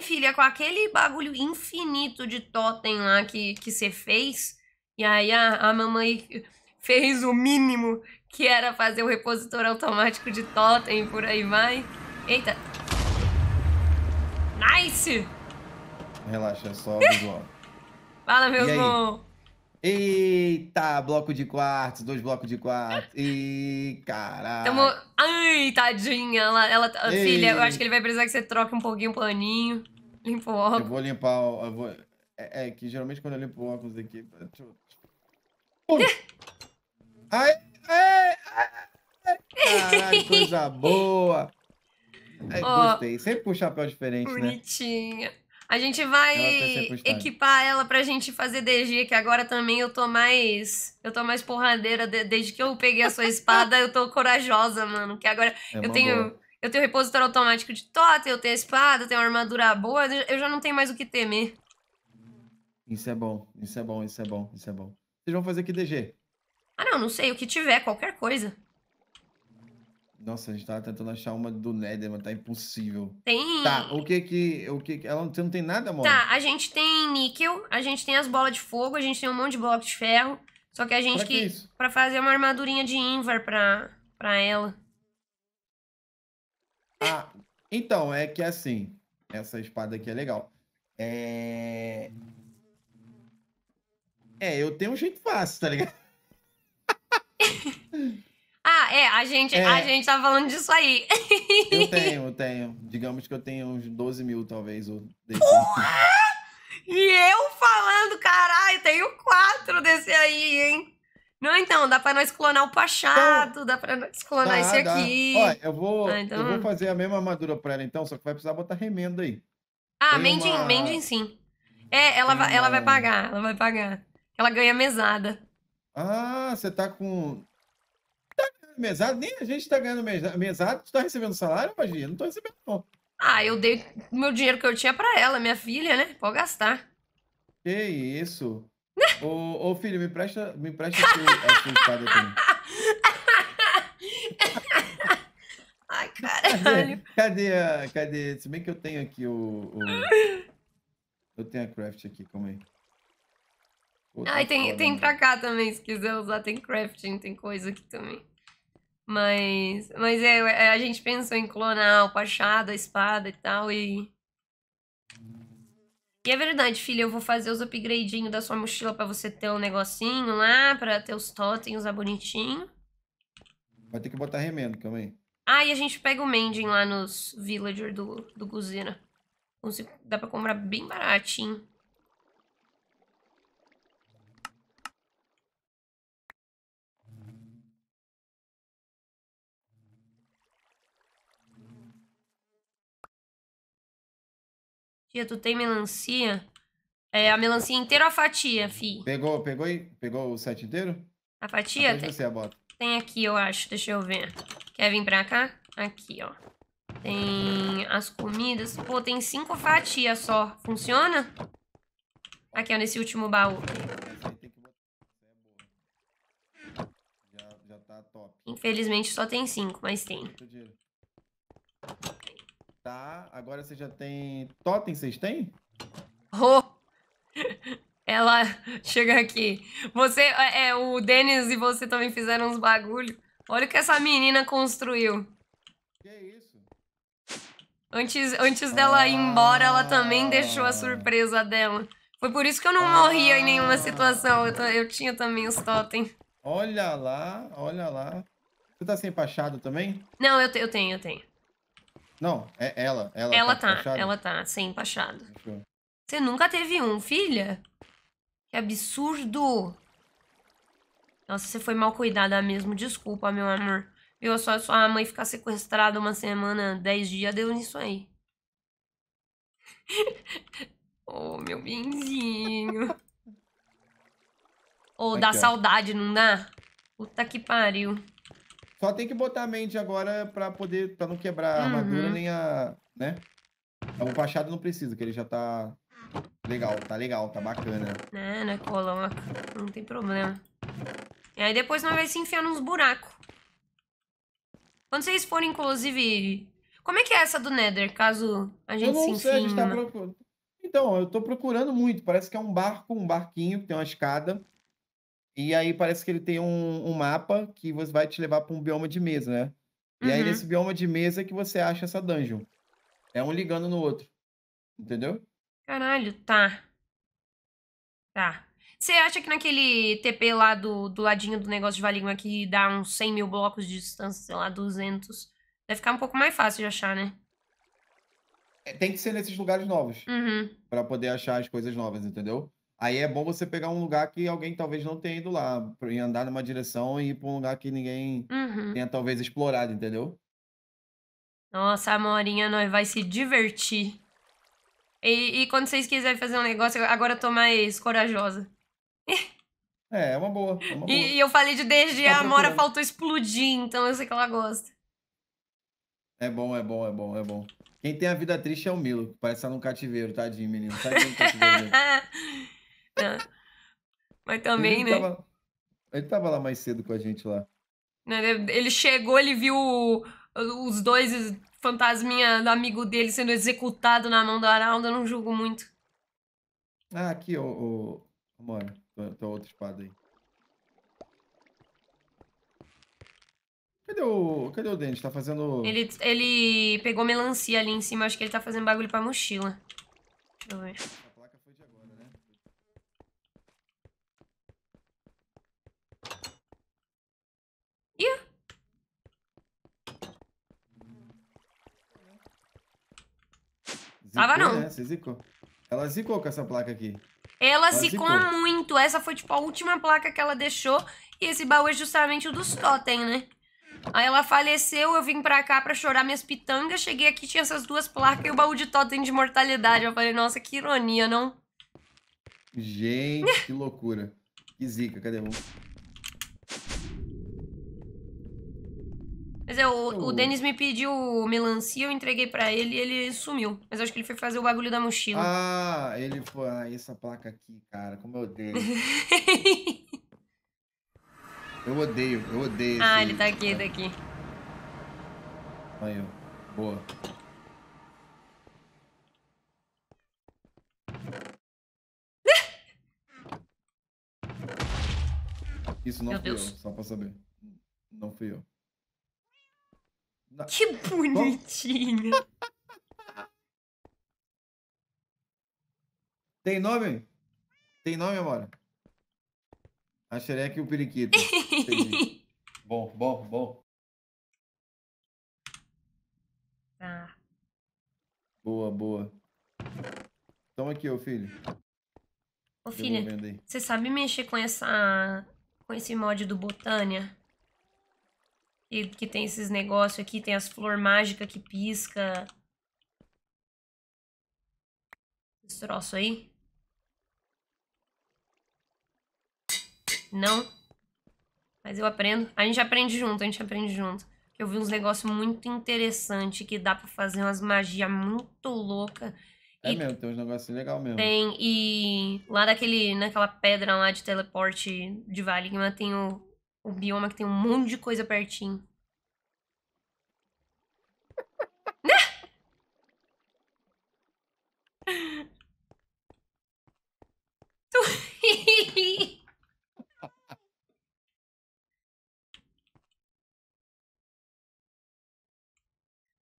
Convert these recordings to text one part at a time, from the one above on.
Filha, com aquele bagulho infinito de totem lá que você fez, e aí a, a mamãe fez o mínimo que era fazer o repositor automático de totem, por aí vai. Eita. Nice! Relaxa, é só visual. Fala, meu irmão. Eita, bloco de quartos, dois blocos de quartos. E caralho. Tamo... Ai, tadinha. Ela, ela... Filha, eu acho que ele vai precisar que você troque um pouquinho o paninho. Limpa o óculos. Eu vou limpar o. Eu vou... É, é, que geralmente quando eu limpo o óculos aqui. Deixa eu... ai, ai, ai, Caralho, coisa boa. oh, gostei. Sempre com um chapéu diferente, bonitinha. né? Bonitinha. A gente vai equipar ela pra gente fazer DG, que agora também eu tô mais. Eu tô mais porradeira. Desde que eu peguei a sua espada, eu tô corajosa, mano. Que agora é eu tenho. Boa. Eu tenho repositor automático de totem, eu tenho espada, eu tenho armadura boa, eu já não tenho mais o que temer. Isso é bom, isso é bom, isso é bom, isso é bom. Vocês vão fazer que DG? Ah, não, não sei, o que tiver, qualquer coisa. Nossa, a gente tava tentando achar uma do Nether, mas tá impossível. Tem. Tá, o que que. O que, que ela não tem, não tem nada, amor? Tá, a gente tem níquel, a gente tem as bolas de fogo, a gente tem um monte de bloco de ferro. Só que a gente pra que. que isso? pra fazer uma armadurinha de Invar pra, pra ela. Ah, então, é que assim. Essa espada aqui é legal. É. É, eu tenho um jeito fácil, tá ligado? Ah, é, a gente, é. A gente tá falando disso aí. Eu tenho, eu tenho. Digamos que eu tenho uns 12 mil, talvez. Desse. Porra! E eu falando, caralho, tenho quatro desse aí, hein? Não, então, dá pra nós clonar o Pachado, então, dá pra nós clonar dá, esse aqui. Olha, eu vou, ah, então... eu vou então. fazer a mesma armadura pra ela, então, só que vai precisar botar remenda aí. Ah, Tem Mending, uma... Mending sim. É, ela, ela vai pagar, ela vai pagar. Ela ganha mesada. Ah, você tá com mesado, nem a gente tá ganhando mesado. Tu tá recebendo salário, Magia? Não tô recebendo, não. Ah, eu dei o meu dinheiro que eu tinha para ela, minha filha, né? Pode gastar. Que isso? Né? ô, ô, filho, me presta, me presta a sua espada aqui. Ai, caralho. Cadê, cadê, a, cadê? Se bem que eu tenho aqui o, o... Eu tenho a craft aqui, calma aí. Ah, Ai, tem, tem pra cá também, se quiser usar, tem crafting, tem coisa aqui também. Mas, mas é, é, a gente pensou em clonar o Pachado, a espada e tal, e... E é verdade, filha, eu vou fazer os upgradinhos da sua mochila pra você ter um negocinho lá, pra ter os totens, usar bonitinho. Vai ter que botar remendo, calma aí. Ah, e a gente pega o Mending lá nos villagers do, do Guzina. Dá pra comprar bem baratinho. tu tem melancia? É, a melancia inteira ou a fatia, fi? Pegou, pegou aí? Pegou o set inteiro? A fatia? tem, você, bota. tem aqui, eu acho. Deixa eu ver. Quer vir pra cá? Aqui, ó. Tem as comidas. Pô, tem cinco fatias só. Funciona? Aqui, ó, nesse último baú. Tá Infelizmente só tem cinco, mas tem. Tá, agora você já tem. Totem, vocês têm? Oh! Ela chega aqui. Você, é, é, o Denis e você também fizeram uns bagulho. Olha o que essa menina construiu. Que é isso? Antes, antes dela ah. ir embora, ela também ah. deixou a surpresa dela. Foi por isso que eu não ah. morria em nenhuma situação. Eu, eu tinha também os totem. Olha lá, olha lá. Você tá sem pachado também? Não, eu, te, eu tenho, eu tenho. Não, é ela. Ela, ela tá, tá ela tá, sem empachado. Você nunca teve um, filha? Que absurdo! Nossa, você foi mal cuidada mesmo, desculpa, meu amor. Viu, só sua mãe ficar sequestrada uma semana, dez dias, deu nisso aí. oh, meu benzinho. Ou oh, dá saudade, não dá? Puta que pariu. Só tem que botar a mente agora pra poder. pra não quebrar a uhum. armadura nem a. né? O é Machado não precisa, que ele já tá. Legal, tá legal, tá bacana. É, né? Coloca. Não tem problema. E aí depois nós vai se enfiar nos buracos. Quando vocês forem, inclusive. Como é que é essa do Nether, caso a gente eu não se sei, tá procurando. Então, eu tô procurando muito. Parece que é um barco, um barquinho, que tem uma escada. E aí parece que ele tem um, um mapa que você vai te levar para um bioma de mesa, né? E uhum. aí nesse bioma de mesa é que você acha essa dungeon. É um ligando no outro. Entendeu? Caralho, tá. Tá. Você acha que naquele TP lá do, do ladinho do negócio de valinho aqui dá uns 100 mil blocos de distância, sei lá, 200? Deve ficar um pouco mais fácil de achar, né? É, tem que ser nesses lugares novos. Uhum. para poder achar as coisas novas, entendeu? Aí é bom você pegar um lugar que alguém talvez não tenha ido lá, e andar numa direção e ir para um lugar que ninguém Uhum. tenha talvez explorado, entendeu? Nossa, amorinha, nós vai se divertir. E, e quando vocês quiserem fazer um negócio, agora eu tô mais corajosa. É, é uma boa, é uma boa. E, e eu falei de desde Tá a Amora faltou explodir, então eu sei que ela gosta. É bom, é bom, é bom, é bom. Quem tem a vida triste é o Milo, que parece estar num cativeiro, tadinho, menino. Tadinho é cativeiro Mas também, ele né? Tava... Ele tava lá mais cedo com a gente lá. Né, ele chegou, ele viu os dois fantasminha do amigo dele sendo executado na mão do Aralda, eu não julgo muito. Ah, aqui, ô, ô, mano, tem outra espada aí. Cadê o. Cadê o Dente? Tá fazendo. Ele, ele pegou melancia ali em cima, acho que ele tá fazendo bagulho pra mochila. Deixa eu ver. Tava zicou, não. Né? Você zicou. Ela zicou com essa placa aqui. Ela, ela zicou, zicou, muito. Essa foi, tipo, a última placa que ela deixou. E esse baú é justamente o dos totem, né? Aí ela faleceu, eu vim pra cá pra chorar minhas pitangas. Cheguei aqui, tinha essas duas placas e o baú de totem de mortalidade. Eu falei, nossa, que ironia, não? Gente, que loucura. Que zica, cadê um? Mas é, o, o hum. Denis me pediu melancia, eu entreguei para ele e ele sumiu. Mas acho que ele foi fazer o bagulho da mochila. Ah, ele foi. Ah, essa placa aqui, cara, como eu odeio. eu odeio, eu odeio. Ah, ele tá aqui, tá cara. tá aqui. Aí, boa. Isso não Meu fui Deus. eu, só pra saber. Não fui eu. Que bonitinho. Tem nome? Tem nome, agora? A xereca e o periquito. bom, bom, bom. Tá. Boa, boa. Toma aqui, ô filho. Ô filho, você sabe mexer com essa. com esse mod do Botânia? que tem esses negócios aqui, tem as flor mágica que pisca. Esse troço aí. Não. Mas eu aprendo. A gente aprende junto, a gente aprende junto. Eu vi uns negócios muito interessantes que dá pra fazer umas magias muito loucas. É e mesmo, tem uns negócios legais mesmo. Tem, e lá daquele, naquela pedra lá de teleporte de Valigma tem o, o bioma que tem um monte de coisa pertinho. Né?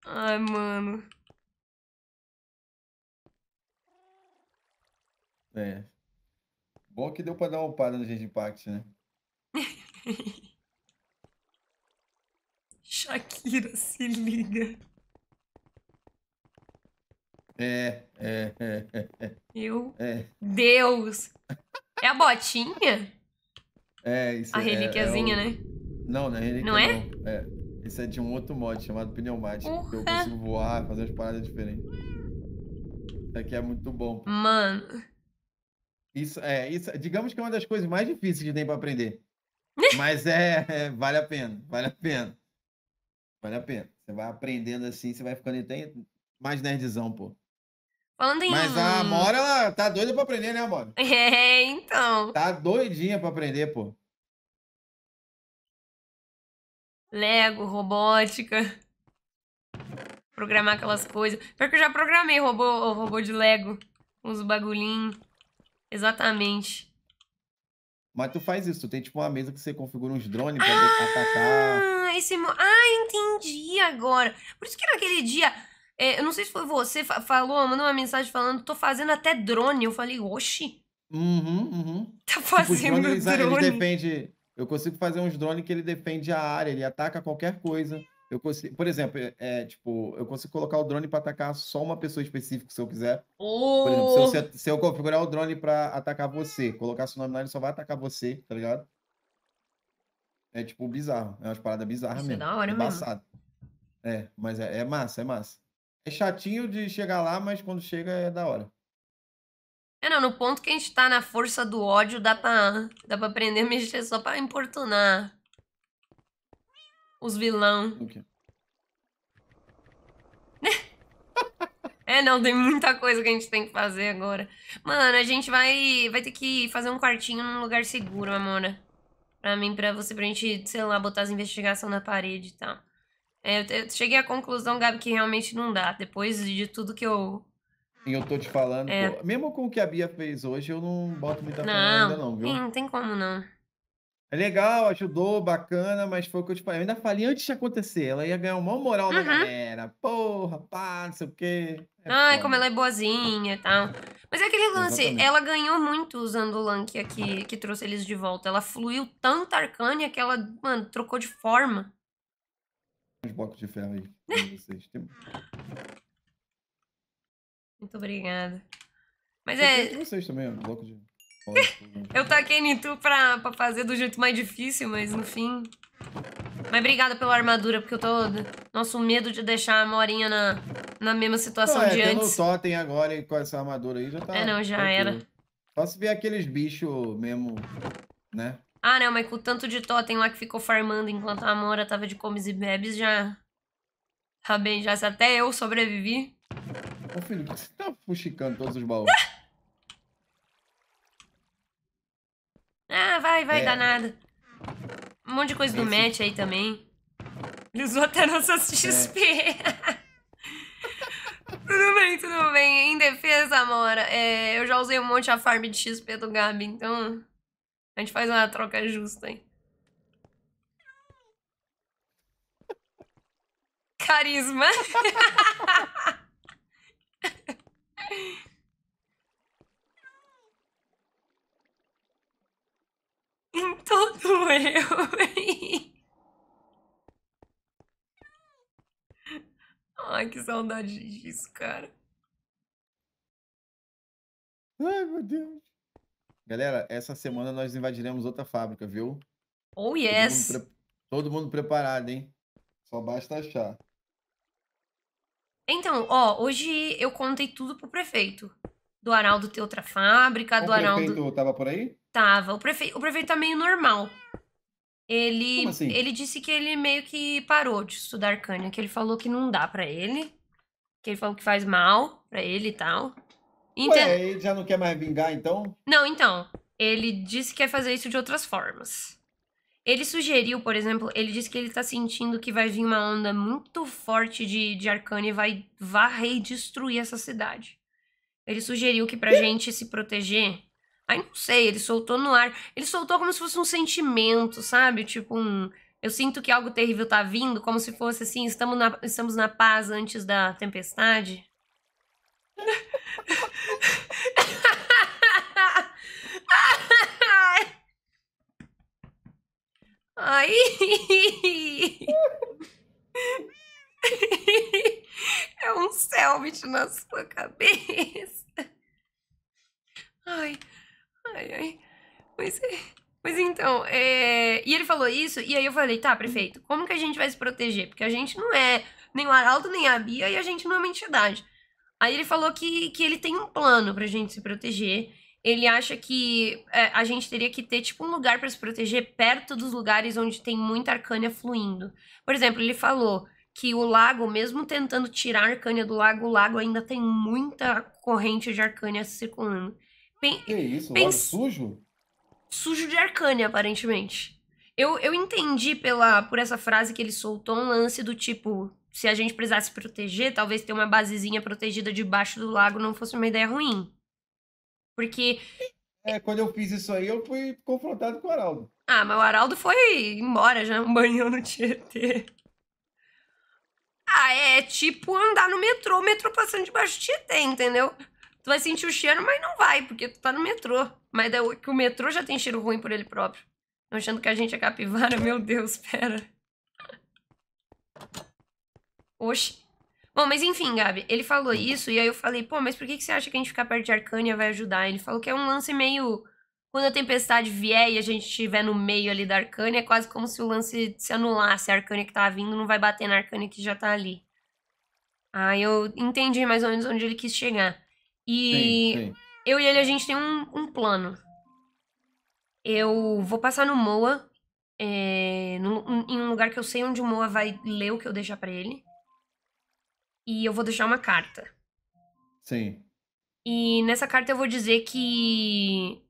Ai, mano. É. Bom que deu pra dar uma upada no Genshin Impact, né? Shakira, se liga. É, é, é, é. é. Meu é. Deus! É a botinha? É, isso A é, relíquiazinha, é, o... né? Não, não é relíquia. Não é? Não. É. Isso é de um outro mod chamado Pneumático. Uhum. Que eu consigo voar, fazer umas paradas diferentes. Isso aqui é muito bom. Mano. Isso é, isso, digamos que é uma das coisas mais difíceis que tem pra aprender. Mas é, é, vale a pena, vale a pena. Vale a pena. Você vai aprendendo assim, você vai ficando até mais nerdzão, pô. Falando em... Mas a Amora, ela tá doida pra aprender, né, Amora? É, então. Tá doidinha pra aprender, pô. Lego, robótica. Programar aquelas coisas. Pior que eu já programei robô, robô de Lego. Uns bagulhinhos. Exatamente. Mas tu faz isso, tu tem tipo uma mesa que você configura uns drones pra ah, atacar. Esse... Ah, entendi agora. Por isso que naquele dia, é, eu não sei se foi você, falou, mandou uma mensagem falando, tô fazendo até drone. Eu falei, oxi. Uhum, uhum. Tá tipo, fazendo tipo, drones, drone. Ele depende, eu consigo fazer uns drones que ele defende a área, ele ataca qualquer coisa. Eu consigo, por exemplo, é, é, tipo, eu consigo colocar o drone para atacar só uma pessoa específica se eu quiser. Oh. Por exemplo, se eu, oh! se eu configurar o drone para atacar você, colocar seu nome lá, ele só vai atacar você, tá ligado? É tipo bizarro, é umas paradas bizarras Isso é mesmo. É da hora, embaçado. mesmo. É, mas é, é massa, é massa. É chatinho de chegar lá, mas quando chega é da hora. É, não, no ponto que a gente tá na força do ódio, dá pra, dá pra aprender a mexer só pra importunar. Os vilão. Okay. É, não, tem muita coisa que a gente tem que fazer agora. Mano, a gente vai, vai ter que fazer um quartinho num lugar seguro, Amora. Pra mim, pra você, pra gente, sei lá, botar as investigações na parede e tal. É, eu, eu, cheguei à conclusão, Gabi, que realmente não dá. Depois de tudo que eu... Eu tô te falando, é. pô, mesmo com o que a Bia fez hoje, eu não boto muita fé ainda não, viu? Não, tem como não. É legal, ajudou, bacana, mas foi o que eu te falei. Eu ainda falei antes de acontecer. Ela ia ganhar uma moral da galera. Porra, pá, não sei o quê. É Ai, foda. como ela é boazinha e tal. Mas é aquele lance, Exatamente. ela ganhou muito usando o Lank que, que trouxe eles de volta. Ela fluiu tanto a Arcânia que ela, mano, trocou de forma. os blocos de ferro aí vocês. Tem- Muito obrigada. Mas é, vocês também, ó, bloco de. Eu taquei em tu pra, pra fazer do jeito mais difícil, mas no fim... Mas obrigada pela armadura, porque eu tô... Nosso medo de deixar a Morinha na, na mesma situação não, é, de antes. É, totem agora com essa armadura aí já tá... É, não, já tranquilo. era. Posso ver aqueles bichos mesmo, né? Ah, não, mas com o tanto de totem lá que ficou farmando enquanto a Amora tava de comes e bebes, já... Tá bem, já se até eu sobrevivi. Ô, filho, por que você tá fuxicando todos os baús? Ah, vai, vai, é. danada. Um monte de coisa Esse... do match aí também. Ele usou até nossas XP. É. tudo bem, tudo bem. Em defesa, Amora, é, eu já usei um monte a farm de XP do Gabi, então a gente faz uma troca justa aí. Carisma. em todo eu. Ai, que saudade disso, cara. Ai, meu Deus. Galera, essa semana nós invadiremos outra fábrica, viu? Oh, yes! Todo mundo, pre... Todo mundo preparado, hein? Só basta achar. Então, ó, hoje eu contei tudo pro prefeito. Do Arnaldo ter outra fábrica, o do Arnaldo... O prefeito tava por aí? Tava. O, prefe... o prefeito tá meio normal. Ele, assim? ele disse que ele meio que parou de estudar Arcânia, que ele falou que não dá para ele, que ele falou que faz mal para ele e tal. Então, Ué, ele já não quer mais vingar, então? Não, então. Ele disse que quer fazer isso de outras formas. Ele sugeriu, por exemplo, ele disse que ele tá sentindo que vai vir uma onda muito forte de, de Arcânia e vai varrer e destruir essa cidade. Ele sugeriu que pra gente se proteger, Aí não sei, ele soltou no ar. Ele soltou como se fosse um sentimento, sabe? Tipo um. Eu sinto que algo terrível tá vindo, como se fosse assim, estamos na, estamos na paz antes da tempestade. Ai. É um selvit na sua cabeça. Ai. Ai, ai. Pois é. Pois então, é... e ele falou isso, e aí eu falei, tá, prefeito, como que a gente vai se proteger? Porque a gente não é nem o Arauto, nem a Bia, e a gente não é uma entidade. Aí ele falou que, que ele tem um plano pra gente se proteger. Ele acha que é, a gente teria que ter, tipo, um lugar para se proteger perto dos lugares onde tem muita arcânia fluindo. Por exemplo, ele falou que o lago, mesmo tentando tirar a arcânia do lago, o lago ainda tem muita corrente de arcânia circulando. Pen... Que isso? Pen... sujo? Sujo de Arcânia, aparentemente. Eu, eu entendi pela por essa frase que ele soltou um lance do tipo: se a gente precisasse proteger, talvez ter uma basezinha protegida debaixo do lago não fosse uma ideia ruim. Porque. É, quando eu fiz isso aí, eu fui confrontado com o Araldo. Ah, mas o Araldo foi embora já, um banhão no Tietê. Ah, é tipo andar no metrô, o metrô passando debaixo do Tietê, entendeu? Tu vai sentir o cheiro, mas não vai, porque tu tá no metrô. Mas é que o metrô já tem cheiro ruim por ele próprio. Não achando que a gente é capivara? Meu Deus, pera. Oxi. Bom, mas enfim, Gabi, ele falou isso e aí eu falei, pô, mas por que, que você acha que a gente ficar perto de Arcânia vai ajudar? Ele falou que é um lance meio. Quando a tempestade vier e a gente estiver no meio ali da Arcânia, é quase como se o lance se anulasse. A Arcânia que tá vindo não vai bater na Arcânia que já tá ali. Aí eu entendi mais ou menos onde ele quis chegar. E sim, eu e ele, a gente tem um, um plano. Eu vou passar no Moa, é, em um lugar que eu sei onde o Moa vai ler o que eu deixar para ele. E eu vou deixar uma carta. Sim. E nessa carta eu vou dizer que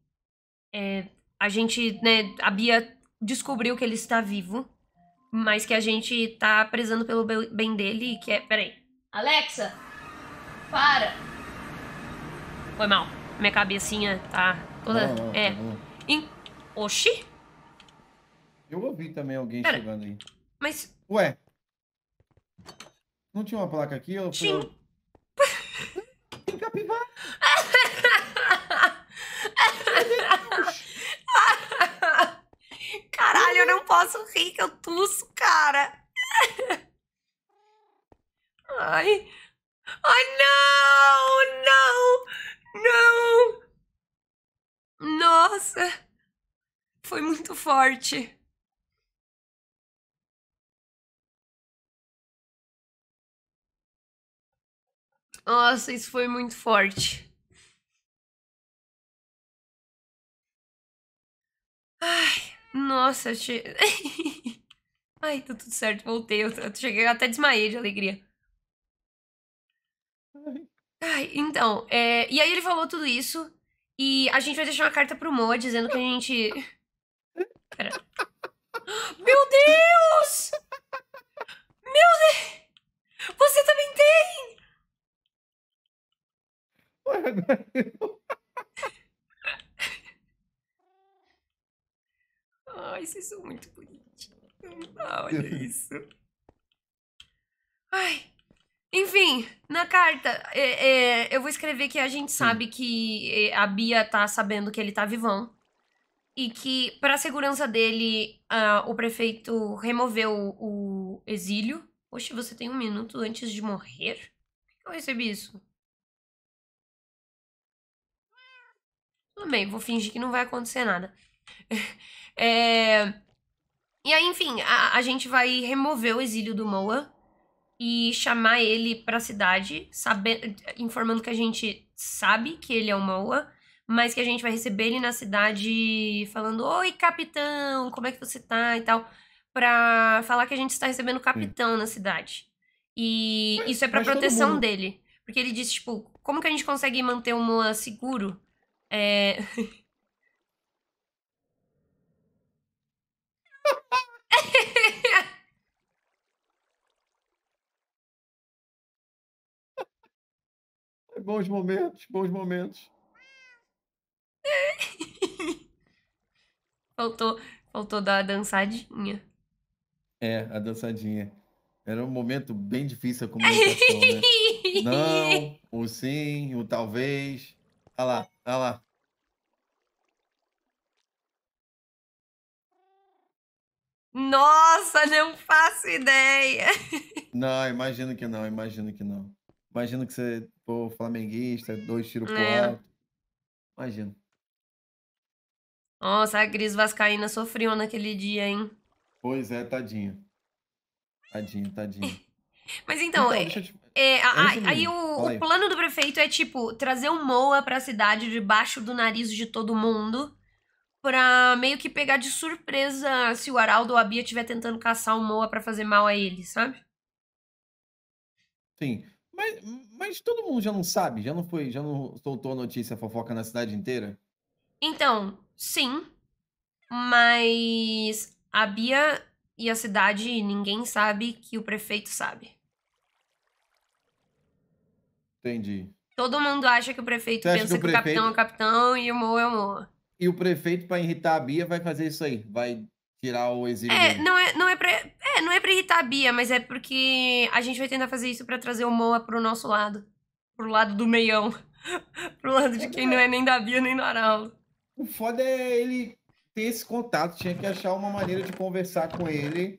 é, a gente, né, a Bia descobriu que ele está vivo, mas que a gente tá prezando pelo bem dele e que é. Peraí. Alexa! Para! Foi mal. Minha cabecinha tá toda. Não, não, tá é. Não. In... Oxi? Eu ouvi também alguém Pera. chegando aí. Mas. Ué. Não tinha uma placa aqui? Eu Tinha. Fui... Tem capivara. Caralho, eu não posso rir que eu tuço, cara. Ai. Ai, não, não. Não! Nossa! Foi muito forte. Nossa, isso foi muito forte. Ai, nossa, che... Ai, tá tudo certo, voltei. Eu cheguei até desmaiei de alegria. Ai, então, é... e aí ele falou tudo isso. E a gente vai deixar uma carta pro Moa dizendo que a gente. Pera. Meu Deus! Meu Deus! Você também tem! Ai, vocês são muito bonitinhos. Ah, olha isso. Ai. Enfim, na carta, é, é, eu vou escrever que a gente sabe que é, a Bia tá sabendo que ele tá vivão. E que, pra segurança dele, uh, o prefeito removeu o, exílio. Oxe, você tem um minuto antes de morrer? Por que eu recebi isso? Tudo bem, vou fingir que não vai acontecer nada. é... E aí, enfim, a, a gente vai remover o exílio do Moa e chamar ele para a cidade, sabendo, informando que a gente sabe que ele é o Moa, mas que a gente vai receber ele na cidade falando: "Oi, capitão, como é que você tá?" e tal, para falar que a gente está recebendo o capitão Sim. na cidade. E mas, isso é para proteção dele, porque ele disse tipo, como que a gente consegue manter o Moa seguro? É... bons momentos, bons momentos. faltou, faltou dar a dançadinha. É, a dançadinha. Era um momento bem difícil a comunicação, né? Não, o sim, o talvez. Olha lá, olha lá. Nossa, não faço ideia. Não, imagino que não, imagino que não. Imagino que você, pô, flamenguista, dois tiros pro é. alto. Imagino. Nossa, a Gris Vascaína sofreu naquele dia, hein? Pois é, tadinho. Tadinho, tadinho. Mas então, então, é- deixa eu te... é, a- é a- aí o, o plano do prefeito é, tipo, trazer o Moa pra cidade debaixo do nariz de todo mundo. Pra meio que pegar de surpresa se o Araldo ou a Bia estiver tentando caçar o Moa pra fazer mal a ele, sabe? Sim. Mas, mas todo mundo já não sabe, já não foi, já não soltou a notícia fofoca na cidade inteira? Então, sim. Mas a Bia e a cidade, ninguém sabe que o prefeito sabe. Entendi. Todo mundo acha que o prefeito pensa que o, que o, capitão é o capitão e o Moa é o Moa. E o prefeito, para irritar a Bia, vai fazer isso aí. Vai tirar o exílio. É, dele. não é, não é pre é, não é pra irritar a Bia, mas é porque a gente vai tentar fazer isso para trazer o Moa pro nosso lado. Pro lado do meião. pro lado de quem não é nem da Bia nem do Araulo. O foda é ele ter esse contato, tinha que achar uma maneira de conversar com ele,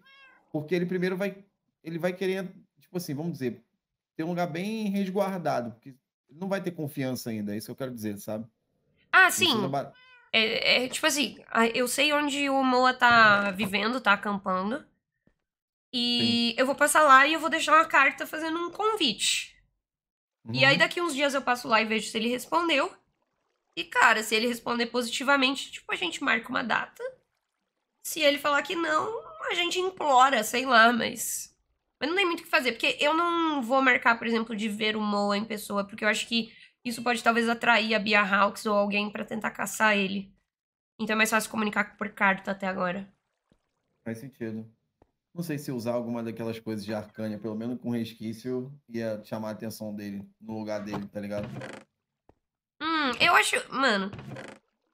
porque ele primeiro vai ele vai querer, tipo assim, vamos dizer, ter um lugar bem resguardado, porque não vai ter confiança ainda, é isso que eu quero dizer, sabe? Ah, sim. É, é, tipo assim, eu sei onde o Moa tá vivendo, tá acampando. E Sim. eu vou passar lá e eu vou deixar uma carta fazendo um convite. Uhum. E aí uhum. daqui uns dias eu passo lá e vejo se ele respondeu. E cara, se ele responder positivamente, tipo, a gente marca uma data. Se ele falar que não, a gente implora, sei lá, mas. Mas não tem muito o que fazer, porque eu não vou marcar, por exemplo, de ver o Moa em pessoa, porque eu acho que isso pode talvez atrair a Bia Hawks ou alguém para tentar caçar ele. Então é mais fácil comunicar por carta até agora. Faz sentido. Não sei se usar alguma daquelas coisas de Arcânia, pelo menos com resquício, ia chamar a atenção dele, no lugar dele, tá ligado? Hum, eu acho. Mano,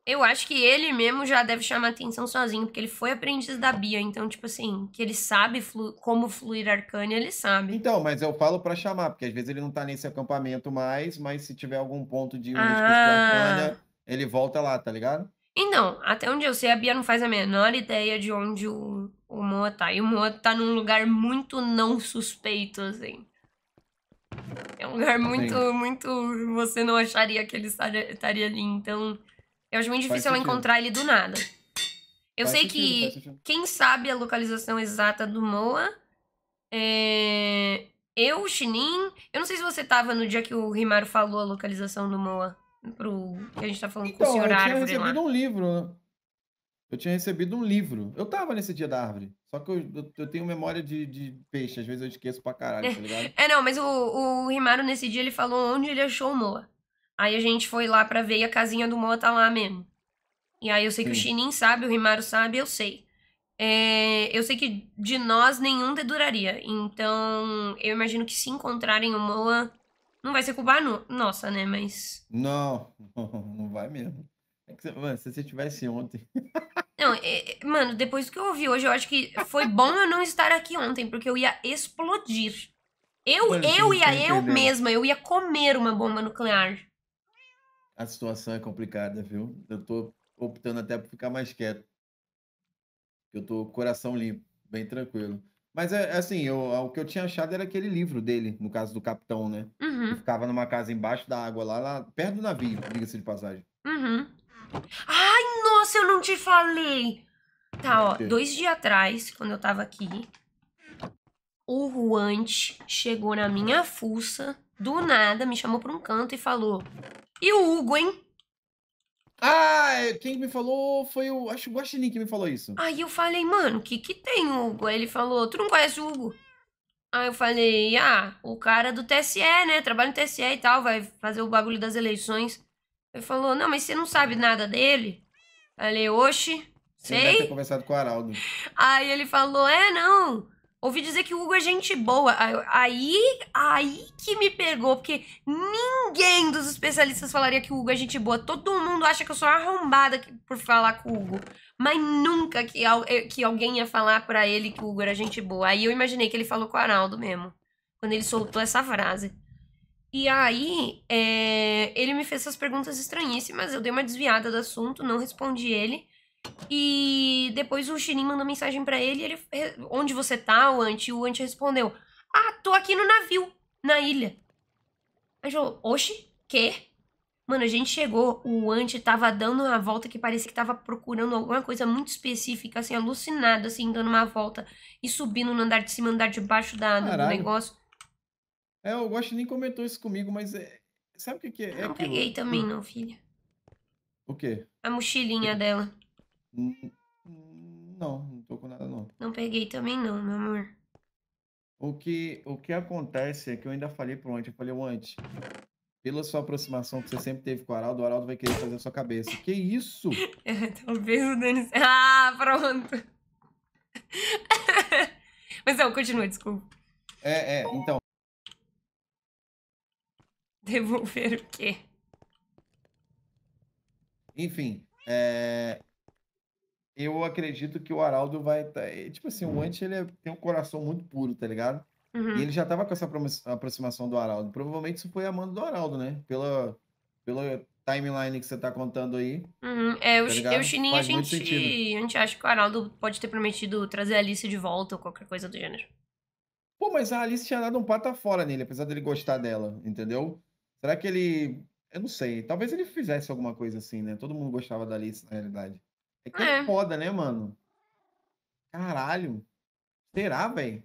eu acho que ele mesmo já deve chamar atenção sozinho, porque ele foi aprendiz da Bia, então, tipo assim, que ele sabe flu como fluir arcânia, ele sabe. Então, mas eu falo para chamar, porque às vezes ele não tá nesse acampamento mais, mas se tiver algum ponto de um ah. de arcânia, ele volta lá, tá ligado? Então, até onde eu sei, a Bia não faz a menor ideia de onde o, o Moa tá. E o Moa tá num lugar muito não suspeito, assim. É um lugar muito, Sim. muito. Você não acharia que ele estaria ali. Então, eu acho muito difícil ela encontrar ele do nada. Eu faz sei sentido, que quem sabe a localização exata do Moa é. Eu, Shinin. Eu não sei se você tava no dia que o Rimaru falou a localização do Moa pro que a gente tá falando então, com o então, senhor eu tinha recebido lá. um livro. Né? Eu tinha recebido um livro. Eu tava nesse dia da árvore. Só que eu, eu, eu tenho memória de, de, peixe. Às vezes eu esqueço pra caralho, tá ligado? É, não, mas o, o Rimaru nesse dia ele falou onde ele achou o Moa. Aí a gente foi lá pra ver e a casinha do Moa tá lá mesmo. E aí eu sei Sim. que o Shinin sabe, o Rimaru sabe, eu sei. É, eu sei que de nós nenhum deduraria. Então, eu imagino que se encontrarem o Moa, não vai ser cubano? Nossa, né? Mas. Não, não vai mesmo. É que, mano, se você tivesse ontem. Não, é, é, mano, depois do que eu ouvi hoje, eu acho que foi bom eu não estar aqui ontem, porque eu ia explodir. Eu, mano, eu ia, eu mesma, eu ia comer uma bomba nuclear. A situação é complicada, viu? Eu tô optando até por ficar mais quieto. Eu tô coração limpo, bem tranquilo. Mas é, é assim, eu, o que eu tinha achado era aquele livro dele, no caso do capitão, né? Uhum. Que ficava numa casa embaixo da água lá, lá perto do navio, diga-se de passagem. Uhum. Ai, nossa, eu não te falei! Tá, ó, dois dias atrás, quando eu tava aqui, o Ruante chegou na minha fuça, do nada, me chamou pra um canto e falou: E o Hugo, hein? Ah, é, quem me falou foi o. Acho o Guaxinim que me falou isso. Aí eu falei, mano, o que que tem, Hugo? Aí ele falou, tu não conhece o Hugo? Aí eu falei, ah, o cara do TSE, né? Trabalha no TSE e tal, vai fazer o bagulho das eleições. Ele falou, não, mas você não sabe nada dele? falei, oxe, sei. Você deve ter conversado com o Araldo. Aí ele falou, é, não. Ouvi dizer que o Hugo é gente boa. Aí, aí que me pegou, porque ninguém dos especialistas falaria que o Hugo é gente boa. Todo mundo acha que eu sou arrombada por falar com o Hugo. Mas nunca que, eh, que alguém ia falar para ele que o Hugo era gente boa. Aí eu imaginei que ele falou com o Arnaldo mesmo. Quando ele soltou essa frase. E aí, é, ele me fez essas perguntas estranhíssimas. Eu dei uma desviada do assunto, não respondi ele. E depois o Shirin mandou mensagem para ele, ele, onde você tá, o Ant? E o Ant respondeu, ah, tô aqui no navio, na ilha. Aí falou, Oxi, quê? Mano, a gente chegou, o Ant tava dando uma volta que parecia que tava procurando alguma coisa muito específica, assim, alucinado, assim, dando uma volta e subindo no andar de cima, no andar de baixo da, do negócio. É, o Guax nem comentou isso comigo, mas é... sabe o que, que é? é ah, eu é peguei aquilo? também, hum. não, filha. O quê? A mochilinha dela. Não, não tô com nada não. Não peguei também não, meu amor. O que, o que acontece é que eu ainda falei pro Ant, eu falei, antes. pela sua aproximação que você sempre teve com o Araldo, o Araldo vai querer fazer a sua cabeça. Que isso? É, talvez o Denis... Ah, pronto. Mas não, continua, desculpa. É, é, então. Devolver o quê? Enfim, é, eu acredito que o Araldo vai. Tá, é, tipo assim, o Ant ele é, tem um coração muito puro, tá ligado? Uhum. E ele já tava com essa aproximação do Araldo. Provavelmente isso foi a mão do Araldo, né? Pela, pela timeline que você tá contando aí. Uhum. É, o, tá eu, Chininho, a gente, a gente acha que o Araldo pode ter prometido trazer a Alice de volta ou qualquer coisa do gênero. Pô, mas a Alice tinha dado um pata fora nele, apesar dele gostar dela, entendeu? Será que ele. Eu não sei. Talvez ele fizesse alguma coisa assim, né? Todo mundo gostava da Alice, na realidade. É que é, é foda, né, mano? Caralho. Será, velho?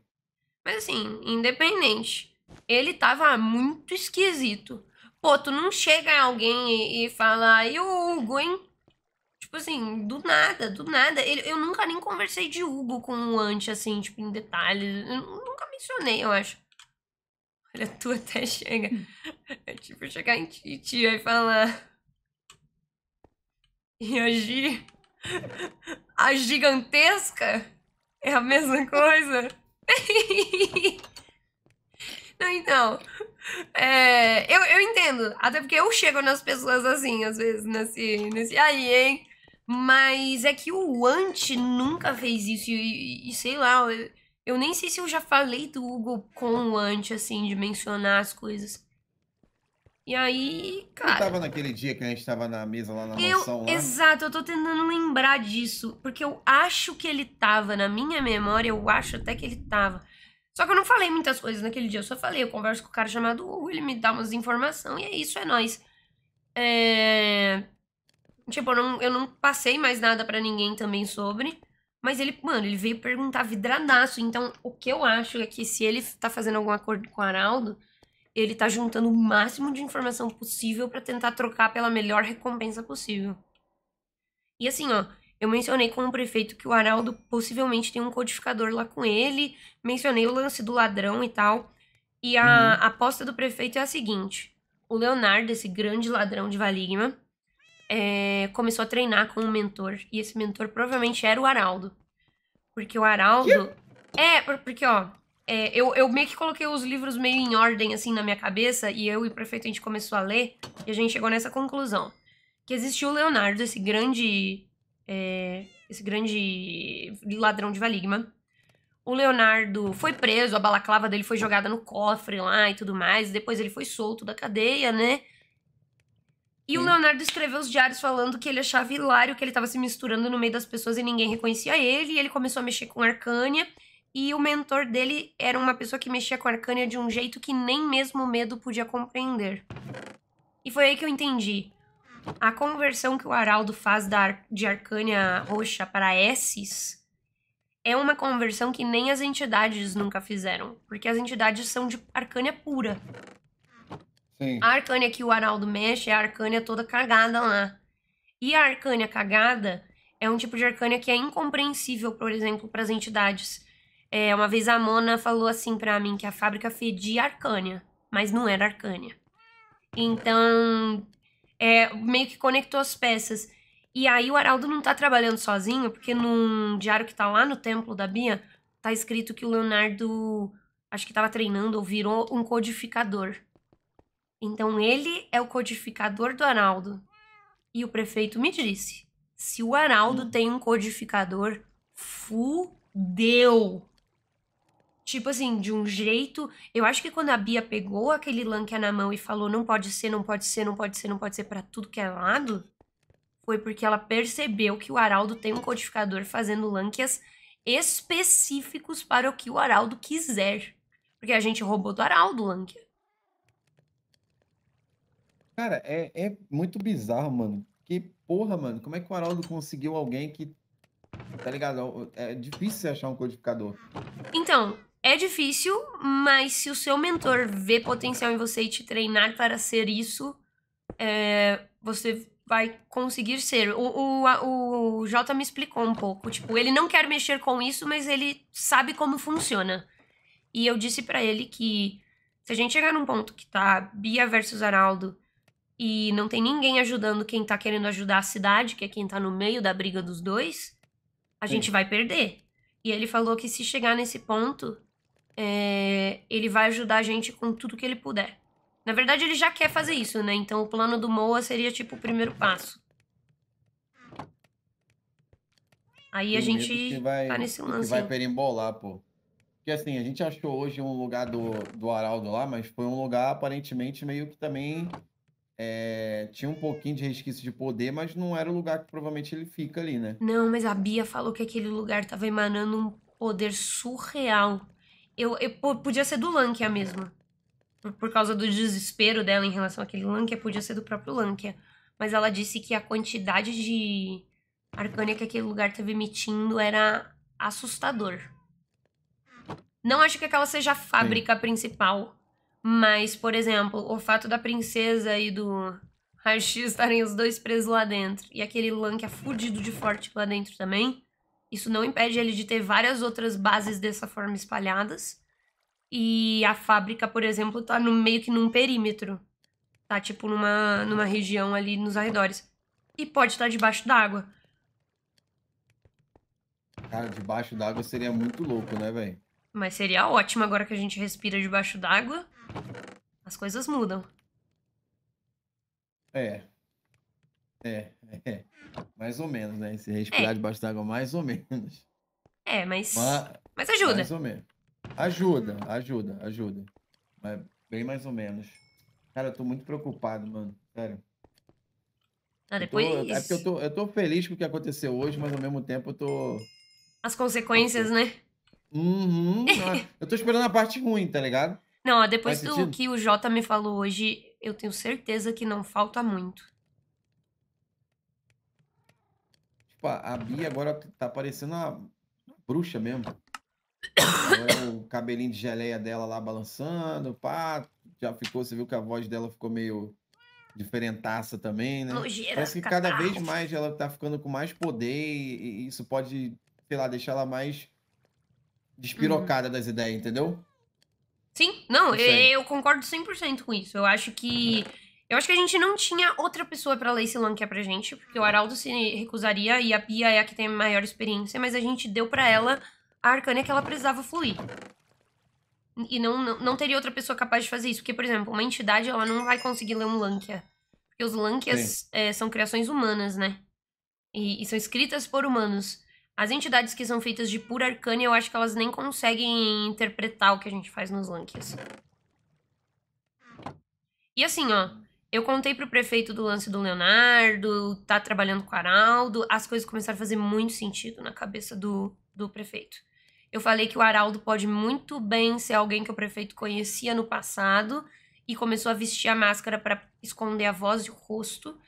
Mas assim, independente. Ele tava muito esquisito. Pô, tu não chega em alguém e, e fala, e o Hugo, hein? Tipo assim, do nada, do nada. Ele, eu nunca nem conversei de Hugo com o Ante, assim, tipo, em detalhes. Eu nunca mencionei, eu acho. Olha, tu até chega. É tipo chegar em Titi e falar. E agir. A gigantesca é a mesma coisa? Não, então. É, eu, eu entendo. Até porque eu chego nas pessoas assim, às vezes, nesse. nesse aí, hein? Mas é que o Ant nunca fez isso. E, e sei lá, eu, eu nem sei se eu já falei do Hugo com o Ant, assim, de mencionar as coisas. E aí, cara. Eu tava naquele dia que a gente tava na mesa lá na eu, mansão. Lá. Exato, eu tô tentando lembrar disso. Porque eu acho que ele tava, na minha memória, eu acho até que ele tava. Só que eu não falei muitas coisas naquele dia, eu só falei, eu converso com o cara chamado Hugo, ele me dá umas informações e é isso, é nóis. É... Tipo, eu não, eu não passei mais nada para ninguém também sobre. Mas ele, mano, ele veio perguntar vidradaço. Então, o que eu acho é que se ele tá fazendo algum acordo com o Araldo, ele tá juntando o máximo de informação possível para tentar trocar pela melhor recompensa possível. E assim, ó, eu mencionei com o prefeito que o Araldo possivelmente tem um codificador lá com ele, mencionei o lance do ladrão e tal. E a uhum. aposta do prefeito é a seguinte: o Leonardo, esse grande ladrão de Valigma, é, começou a treinar com um mentor. E esse mentor provavelmente era o Araldo. Porque o Araldo. É, porque, ó, é, eu, eu, meio que coloquei os livros meio em ordem, assim, na minha cabeça, e eu e o prefeito a gente começou a ler, e a gente chegou nessa conclusão. Que existiu o Leonardo, esse grande. É, esse grande ladrão de Valigma. O Leonardo foi preso, a balaclava dele foi jogada no cofre lá e tudo mais, depois ele foi solto da cadeia, né? E o Leonardo escreveu os diários falando que ele achava hilário que ele estava se misturando no meio das pessoas e ninguém reconhecia ele. E ele começou a mexer com Arcânia. E o mentor dele era uma pessoa que mexia com Arcânia de um jeito que nem mesmo o medo podia compreender. E foi aí que eu entendi. A conversão que o Araldo faz da, de Arcânia Roxa para Esses é uma conversão que nem as entidades nunca fizeram, porque as entidades são de Arcânia pura. Sim. A Arcânia que o Araldo mexe é a Arcânia toda cagada lá. E a Arcânia cagada é um tipo de Arcânia que é incompreensível, por exemplo, para as entidades. É, uma vez a Mona falou assim para mim que a fábrica fedia Arcânia, mas não era Arcânia. Então, é, meio que conectou as peças. E aí o Araldo não tá trabalhando sozinho, porque num diário que tá lá no templo da Bia, tá escrito que o Leonardo, acho que tava treinando ou virou um codificador. Então ele é o codificador do Araldo. E o prefeito me disse: se o Araldo hum. tem um codificador, fudeu! Tipo assim, de um jeito. Eu acho que quando a Bia pegou aquele Lankia na mão e falou não pode ser, não pode ser, não pode ser, não pode ser para tudo que é lado, foi porque ela percebeu que o Araldo tem um codificador fazendo Lankias específicos para o que o Araldo quiser. Porque a gente roubou do Araldo Lankia. Cara, é, é muito bizarro, mano. Que porra, mano. Como é que o Araldo conseguiu alguém que. Tá ligado? É difícil achar um codificador. Então, é difícil, mas se o seu mentor vê potencial em você e te treinar para ser isso, é, você vai conseguir ser. O, o, o Jota me explicou um pouco. Tipo, ele não quer mexer com isso, mas ele sabe como funciona. E eu disse para ele que se a gente chegar num ponto que tá Bia versus Arnaldo e não tem ninguém ajudando quem tá querendo ajudar a cidade, que é quem tá no meio da briga dos dois, a Sim. gente vai perder. E ele falou que se chegar nesse ponto, é, ele vai ajudar a gente com tudo que ele puder. Na verdade, ele já quer fazer isso, né? Então o plano do Moa seria tipo o primeiro passo. Aí a gente vai, tá nesse lance. vai perimbolar, pô. Porque assim, a gente achou hoje um lugar do, do Araldo lá, mas foi um lugar aparentemente meio que também é, tinha um pouquinho de resquício de poder, mas não era o lugar que provavelmente ele fica ali, né? Não, mas a Bia falou que aquele lugar tava emanando um poder surreal. Eu, eu podia ser do Lankia mesmo. Por, por, causa do desespero dela em relação àquele Lankia, podia ser do próprio Lankia. Mas ela disse que a quantidade de arcânia que aquele lugar estava emitindo era assustador. Não acho que aquela seja a fábrica Sim. principal. Mas, por exemplo, o fato da princesa e do Hashi estarem os dois presos lá dentro. E aquele Lankia fudido de forte lá dentro também isso não impede ele de ter várias outras bases dessa forma espalhadas. E a fábrica, por exemplo, tá no meio que num perímetro. Tá tipo numa, numa região ali nos arredores. E pode estar tá debaixo d'água. Cara, debaixo d'água seria muito louco, né, velho? Mas seria ótimo agora que a gente respira debaixo d'água. As coisas mudam. É. É, é. Mais ou menos, né? Se é. respirar é. debaixo d'água, mais ou menos. É, mas... mas. Mas, ajuda. Mais ou menos. Ajuda, ajuda, ajuda. Mas bem mais ou menos. Cara, eu tô muito preocupado, mano. Sério. Ah, depois. Eu tô, é porque eu tô, eu tô feliz com o que aconteceu hoje, mas ao mesmo tempo eu tô. As consequências, né? Uhum. eu tô esperando a parte ruim, tá ligado? Não, depois Faz do sentido? que o Jota me falou hoje, eu tenho certeza que não falta muito. Tipo, a Bia agora tá parecendo uma bruxa mesmo. É o cabelinho de geleia dela lá balançando, pá, já ficou, você viu que a voz dela ficou meio diferentaça também, né? Logeira, Parece que cada vez mais ela tá ficando com mais poder e, e isso pode, sei lá, deixar ela mais despirocada uhum. das ideias, entendeu? Sim, não, eu, eu concordo 100% com isso. Eu acho que eu acho que a gente não tinha outra pessoa para ler esse Lanker é pra gente, porque o Araldo se recusaria e a Pia é a que tem a maior experiência, mas a gente deu para ela a Arcânia que ela precisava fluir. E não, não, não, teria outra pessoa capaz de fazer isso, porque, por exemplo, uma entidade ela não vai conseguir ler um Lankia. Porque os Lankias é, são criações humanas, né? E, e são escritas por humanos. As entidades que são feitas de pura Arcânia, eu acho que elas nem conseguem interpretar o que a gente faz nos Lankias. E assim, ó, eu contei pro prefeito do lance do Leonardo, tá trabalhando com o Araldo, as coisas começaram a fazer muito sentido na cabeça do, do prefeito. Eu falei que o Araldo pode muito bem ser alguém que o prefeito conhecia no passado e começou a vestir a máscara para esconder a voz e o rosto.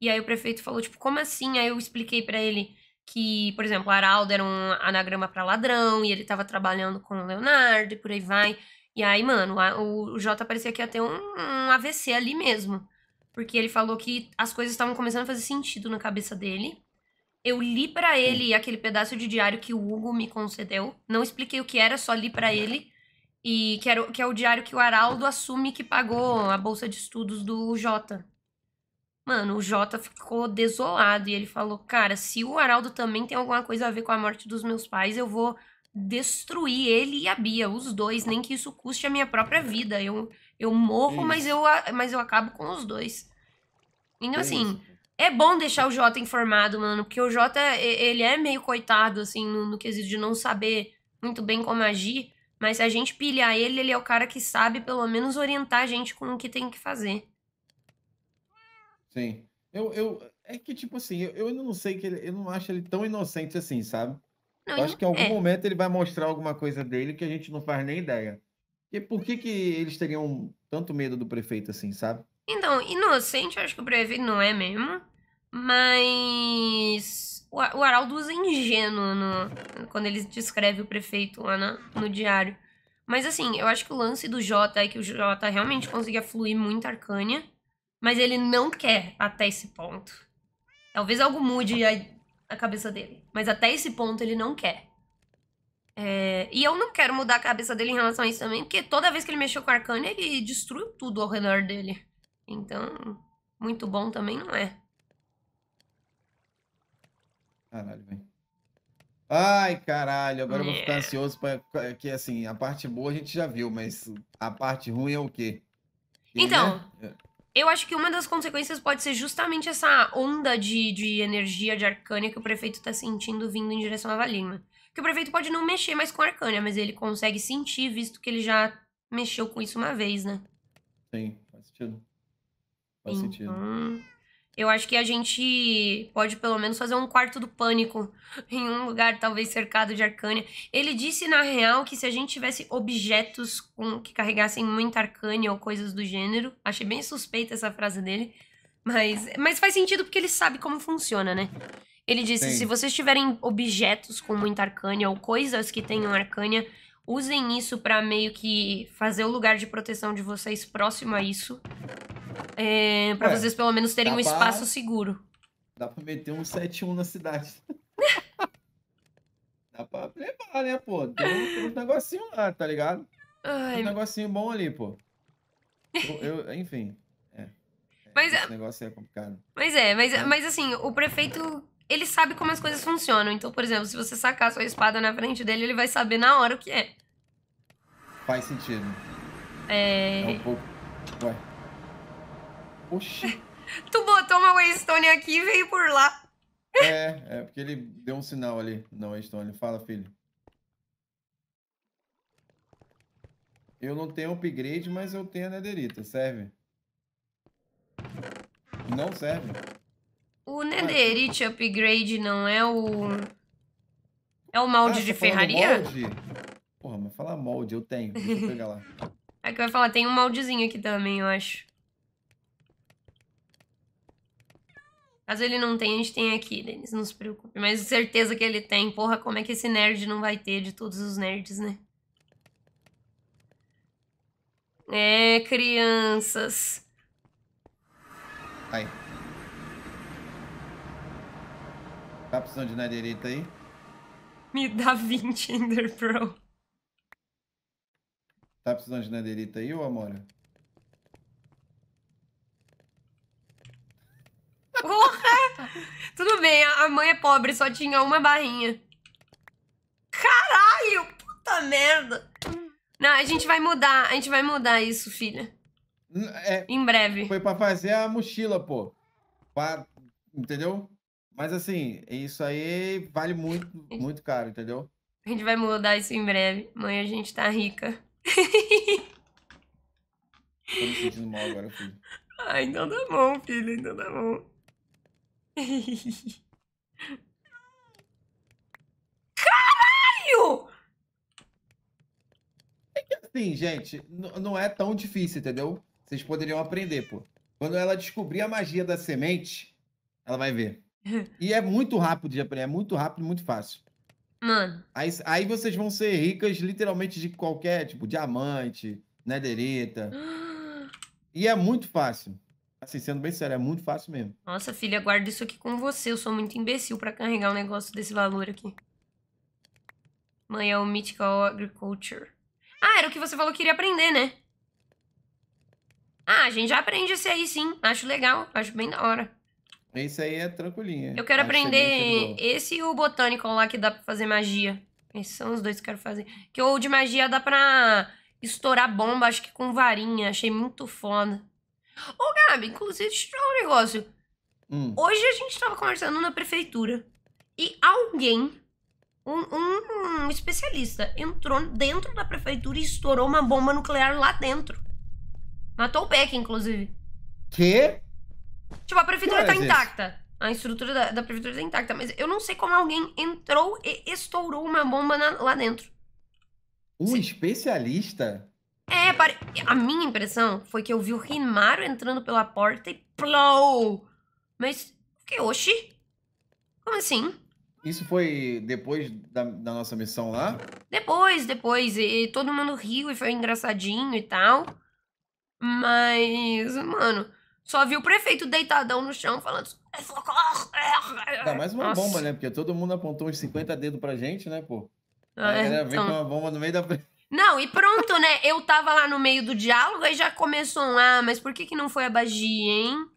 E aí o prefeito falou, tipo, como assim? Aí eu expliquei para ele que, por exemplo, Araldo era um anagrama para ladrão e ele tava trabalhando com o Leonardo e por aí vai. E aí, mano, o Jota parecia que ia ter um, um AVC ali mesmo. Porque ele falou que as coisas estavam começando a fazer sentido na cabeça dele. Eu li para ele aquele pedaço de diário que o Hugo me concedeu. Não expliquei o que era, só li para ele. E que, era, que é o diário que o Araldo assume que pagou a bolsa de estudos do Jota. Mano, o Jota ficou desolado e ele falou: Cara, se o Araldo também tem alguma coisa a ver com a morte dos meus pais, eu vou destruir ele e a Bia, os dois, nem que isso custe a minha própria vida. Eu, eu morro, mas eu, mas eu acabo com os dois. Então, é assim, isso. é bom deixar o Jota informado, mano, porque o Jota, ele é meio coitado, assim, no, no quesito de não saber muito bem como agir, mas se a gente pilhar ele, ele é o cara que sabe pelo menos orientar a gente com o que tem que fazer. Sim. Eu, eu, é que, tipo assim, eu, eu não sei que ele, eu não acho ele tão inocente assim, sabe? Não, acho que em algum é. momento ele vai mostrar alguma coisa dele que a gente não faz nem ideia. E por que, que eles teriam tanto medo do prefeito assim, sabe? Então, inocente, acho que o prefeito não é mesmo. Mas o, Araldo usa ingênuo no, quando ele descreve o prefeito lá no diário. Mas assim, eu acho que o lance do Jota é que o Jota realmente conseguia fluir muito Arcânia, mas ele não quer até esse ponto. Talvez algo mude a cabeça dele. Mas até esse ponto ele não quer. É... E eu não quero mudar a cabeça dele em relação a isso também, porque toda vez que ele mexeu com a Arcane, ele destruiu tudo ao redor dele. Então, muito bom também não é. Caralho, velho. Ai, caralho, agora é. eu vou ficar é. ansioso pra, que assim, a parte boa a gente já viu, mas a parte ruim é o quê? então, né? é. Eu acho que uma das consequências pode ser justamente essa onda de, de energia de arcânia que o prefeito tá sentindo vindo em direção à Valima. Que o prefeito pode não mexer mais com a arcânia, mas ele consegue sentir, visto que ele já mexeu com isso uma vez, né? Sim, faz sentido. Faz então... sentido. Eu acho que a gente pode pelo menos fazer um quarto do pânico em um lugar talvez cercado de arcânia. Ele disse na real que se a gente tivesse objetos com, que carregassem muita arcânia ou coisas do gênero, achei bem suspeita essa frase dele, mas mas faz sentido porque ele sabe como funciona, né? Ele disse: Sim. se vocês tiverem objetos com muita arcânia ou coisas que tenham arcânia, usem isso para meio que fazer o lugar de proteção de vocês próximo a isso é, pra é, vocês pelo menos terem um espaço seguro. Dá pra meter um 7-1 na cidade. dá pra levar, né, pô? Tem um, tem um negocinho lá, tá ligado? Ai, um negocinho bom ali, pô. Eu, eu enfim. É. é mas, Esse é- negócio é complicado. Mas é, mas, é, é. mas assim, o prefeito ele sabe como as coisas funcionam. Então, por exemplo, se você sacar sua espada na frente dele, ele vai saber na hora o que é. Faz sentido. É. É um pouco. Ué. Oxi. tu botou uma Waystone aqui e veio por lá. É, é porque ele deu um sinal ali na Waystone. Fala, filho. Eu não tenho upgrade, mas eu tenho a nederita. Serve? Não serve. O netherite upgrade não é o... É o molde ah, de tá ferraria? Molde? Porra, mas fala molde, eu tenho. Deixa eu pegar lá. É que vai falar, tem um moldezinho aqui também, eu acho. Caso ele não tenha, a gente tem aqui, Denis, não se preocupe. Mas certeza que ele tem. Porra, como é que esse nerd não vai ter de todos os nerds, né? É, crianças. Aí. Tá precisando de na aí? Me dá 20, Ender Pro. Tá precisando de na aí, ô Amora? Porra! Tudo bem, a mãe é pobre, só tinha uma barrinha. Caralho! Puta merda! Não, a gente vai mudar, a gente vai mudar isso, filha. É, em breve. Foi pra fazer a mochila, pô. Pra, entendeu? Mas assim, isso aí vale muito, muito caro, entendeu? A gente vai mudar isso em breve. Mãe, a gente tá rica. Tô me sentindo mal agora, filho. Ai, então tá bom, filho, então tá bom. Caralho! É que assim, gente, não é tão difícil, entendeu? Vocês poderiam aprender, pô. Quando ela descobrir a magia da semente, ela vai ver. E é muito rápido de aprender, é muito rápido, muito fácil. Mano. Aí, aí vocês vão ser ricas literalmente de qualquer tipo, diamante, nederita. e é muito fácil. Assim, sendo bem sério, é muito fácil mesmo. Nossa, filha, guarda isso aqui com você. Eu sou muito imbecil para carregar um negócio desse valor aqui. Mãe, é o Mythical Agriculture. Ah, era o que você falou que iria aprender, né? Ah, a gente já aprende esse aí sim. Acho legal, acho bem da hora. Esse aí é tranquilinho. Eu quero acho é aprender esse e o botânico lá que dá pra fazer magia. Esses são os dois que eu quero fazer. Que o de magia dá pra estourar bomba, acho que com varinha. Achei muito foda. Ô, Gabi, inclusive, deixa eu te falar um negócio. Hum. Hoje a gente tava conversando na prefeitura e alguém, um, um, um especialista, entrou dentro da prefeitura e estourou uma bomba nuclear lá dentro. Matou o PEC, inclusive. Quê? Tipo, a prefeitura Não tá é- intacta. A estrutura da, da, prefeitura tá intacta, mas eu não sei como alguém entrou e estourou uma bomba na, lá dentro. Um Sim. especialista? É, pare... a minha impressão foi que eu vi o Rinmaru entrando pela porta e plou! Mas, que oxi? Como assim? Isso foi depois da, da nossa missão lá? Depois, depois. E, e todo mundo riu e foi engraçadinho e tal. Mas, mano, só vi o prefeito deitadão no chão falando é Dá mais uma Nossa. bomba, né? Porque todo mundo apontou uns 50 dedos pra gente, né, pô? Ah, é, vem com então. uma bomba no meio da frente. Não, e pronto, né? Eu tava lá no meio do diálogo, aí já começou um, ah, mas por que que não foi a Bagi, hein?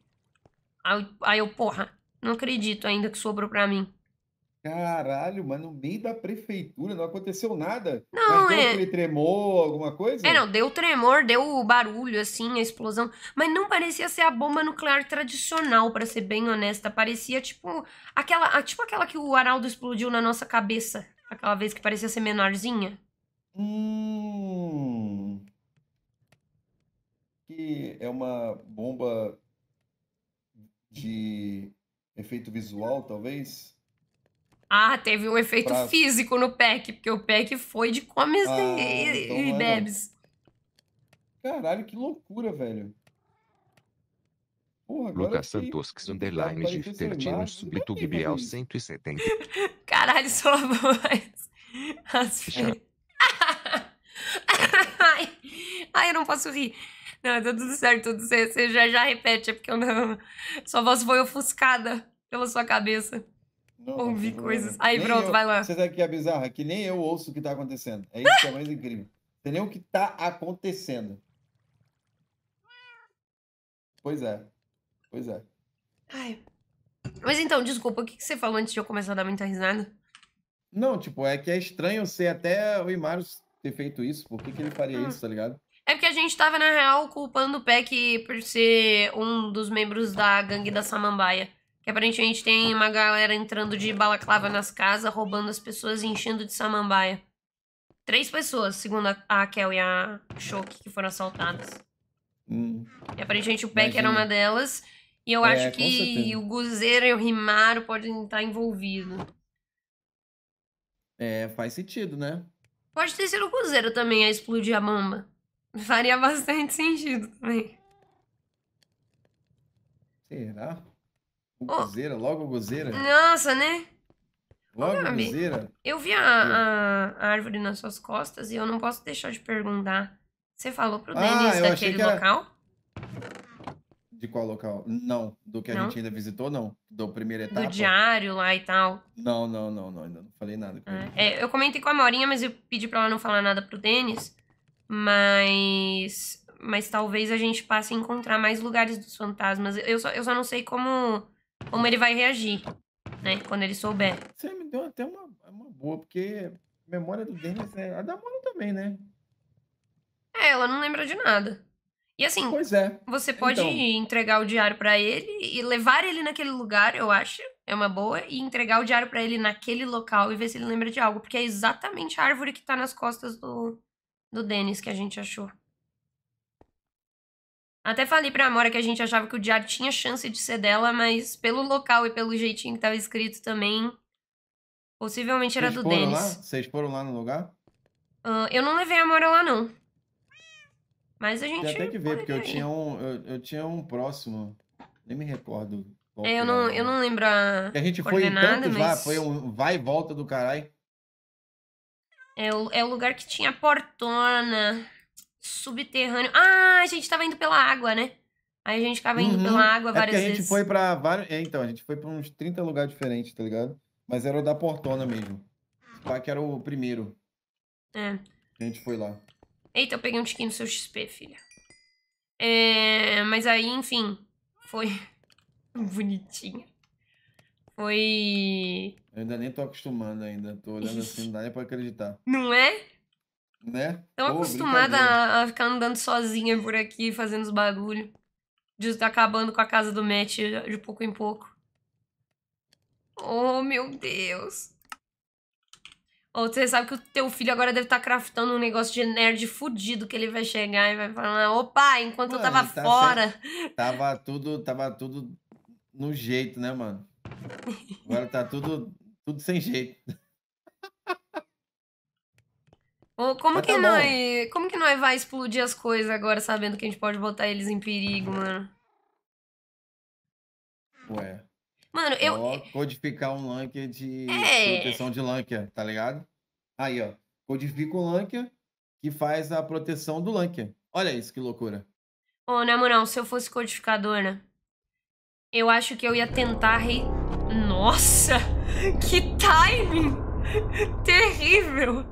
Aí, aí eu, porra, não acredito ainda que sobrou pra mim. Caralho, mas no meio da prefeitura não aconteceu nada. Não, mas deu é. aquele tremor, alguma coisa? É, não, deu tremor, deu barulho, assim, a explosão. Mas não parecia ser a bomba nuclear tradicional, para ser bem honesta. Parecia tipo aquela, tipo aquela que o Araldo explodiu na nossa cabeça. Aquela vez que parecia ser menorzinha. Hum. Que é uma bomba de efeito visual, talvez? Ah, teve um efeito pra... físico no pack, porque o pack foi de comes ah, e, então, e é bebes. Caralho, que loucura, velho. Lucas Santos que... underline de divertindo subtubial 170. Caralho, só voz. As filhas. Ai, eu não posso rir. Não, tá tudo certo, tudo certo. Você já, já repete, é porque eu não. Sua voz foi ofuscada pela sua cabeça. Ouvi coisas. Aí, nem pronto, eu, vai lá. Você sabe que é bizarro? É que nem eu ouço o que tá acontecendo. É isso que é mais incrível. Você nem o que tá acontecendo. Pois é. Pois é. Ai. Mas então, desculpa, o que, que você falou antes de eu começar a dar muita risada? Não, tipo, é que é estranho ser até o Imaros ter feito isso. Por que, que ele faria hum. isso, tá ligado? É porque a gente tava, na real, culpando o Peck por ser um dos membros da gangue da Samambaia. Que aparentemente tem uma galera entrando de balaclava nas casas, roubando as pessoas e enchendo de Samambaia. Três pessoas, segundo a, Kel e a Shoki, que foram assaltadas. Hum. E aparentemente o Peck era uma delas. E eu é, acho que o Guzeiro e o Rimaro podem estar envolvidos. É, faz sentido, né? Pode ter sido o Guzeiro também a explodir a bomba. Faria bastante sentido também. Será? Gozeira, oh. logo gozeira. Nossa, né? Logo o gozeira. Eu vi a, a, a, árvore nas suas costas e eu não posso deixar de perguntar. Você falou pro ah, Denis daquele era... local? De qual local? Não, do que não? a gente ainda visitou, não. Do primeiro etapa. Do diário lá e tal. Não, não, não, não. Ainda não falei nada com ah, É, eu comentei com a Morinha, mas eu pedi pra ela não falar nada pro Denis. Mas. Mas talvez a gente passe a encontrar mais lugares dos fantasmas. Eu só, eu só não sei como, como ele vai reagir, né? Quando ele souber. Você me deu até uma, uma boa, porque a memória do Dennis, né? A da Mona também, né? É, ela não lembra de nada. E assim, pois é. você pode então... entregar o diário para ele e levar ele naquele lugar, eu acho, é uma boa, e entregar o diário para ele naquele local e ver se ele lembra de algo, porque é exatamente a árvore que tá nas costas do do Denis que a gente achou. Até falei pra Amora que a gente achava que o diário tinha chance de ser dela, mas pelo local e pelo jeitinho que tava escrito também, possivelmente era Vocês do Denis. Vocês foram lá no lugar? Uh, eu não levei a Amora lá, não. Mas a gente. Tem até que ver, porque eu tinha, um, eu, eu tinha um próximo. Nem me recordo. É, eu não, eu né? não lembro a. a gente foi em tantos mas... lá, foi um vai e volta do caralho. É o, é o lugar que tinha portona, subterrâneo. Ah, a gente tava indo pela água, né? Aí a gente ficava indo uhum. pela água é várias é vezes. A gente foi pra vários. É, então, a gente foi pra uns 30 lugares diferentes, tá ligado? Mas era o da Portona mesmo. Lá que era o primeiro. É. A gente foi lá. Eita, eu peguei um tiquinho no seu XP, filha. É, mas aí, enfim, foi bonitinho. Foi eu ainda nem tô acostumando ainda. Tô olhando assim, não dá nem pra acreditar. Não é? Né? Tão Pô, acostumada a, ficar andando sozinha por aqui, fazendo os bagulhos. De estar tá acabando com a casa do Matt de pouco em pouco. Oh, meu Deus. Ou você sabe que o teu filho agora deve estar tá craftando um negócio de nerd fudido que ele vai chegar e vai falar, opa, enquanto eu tava tá fora. Certo. Tava tudo, tava tudo no jeito, né, mano? Agora tá tudo tudo sem jeito. Como que, tá nós, como que nós vai explodir as coisas agora sabendo que a gente pode botar eles em perigo, mano? Ué. Mano, eu. codificar um Lanker de é... proteção de Lanker, tá ligado? Aí, ó. Codifica o um que faz a proteção do Lanker. Olha isso, que loucura. Ô, oh, na moral, se eu fosse codificador, né? Eu acho que eu ia tentar re... Nossa! Que timing! Terrível!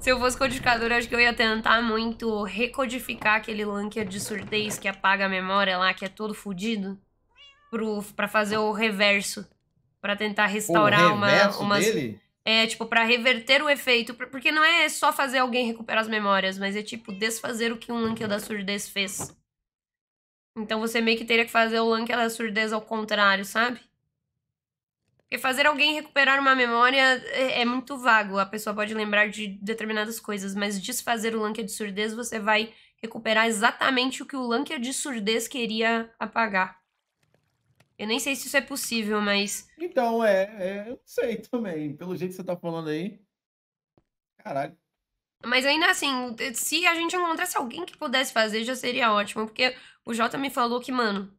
Se eu fosse codificador, acho que eu ia tentar muito recodificar aquele lanker de surdez que apaga a memória lá, que é todo fodido, pra fazer o reverso. para tentar restaurar o uma. Dele? É, tipo, para reverter o efeito. Porque não é só fazer alguém recuperar as memórias, mas é tipo desfazer o que um lanker da surdez fez. Então você meio que teria que fazer o lanker da surdez ao contrário, sabe? Porque fazer alguém recuperar uma memória é, é muito vago. A pessoa pode lembrar de determinadas coisas, mas desfazer o Lankia de surdez, você vai recuperar exatamente o que o Lankia de surdez queria apagar. Eu nem sei se isso é possível, mas. Então, é, é eu não sei também. Pelo jeito que você tá falando aí. Caralho. Mas ainda assim, se a gente encontrasse alguém que pudesse fazer, já seria ótimo. Porque o Jota me falou que, mano,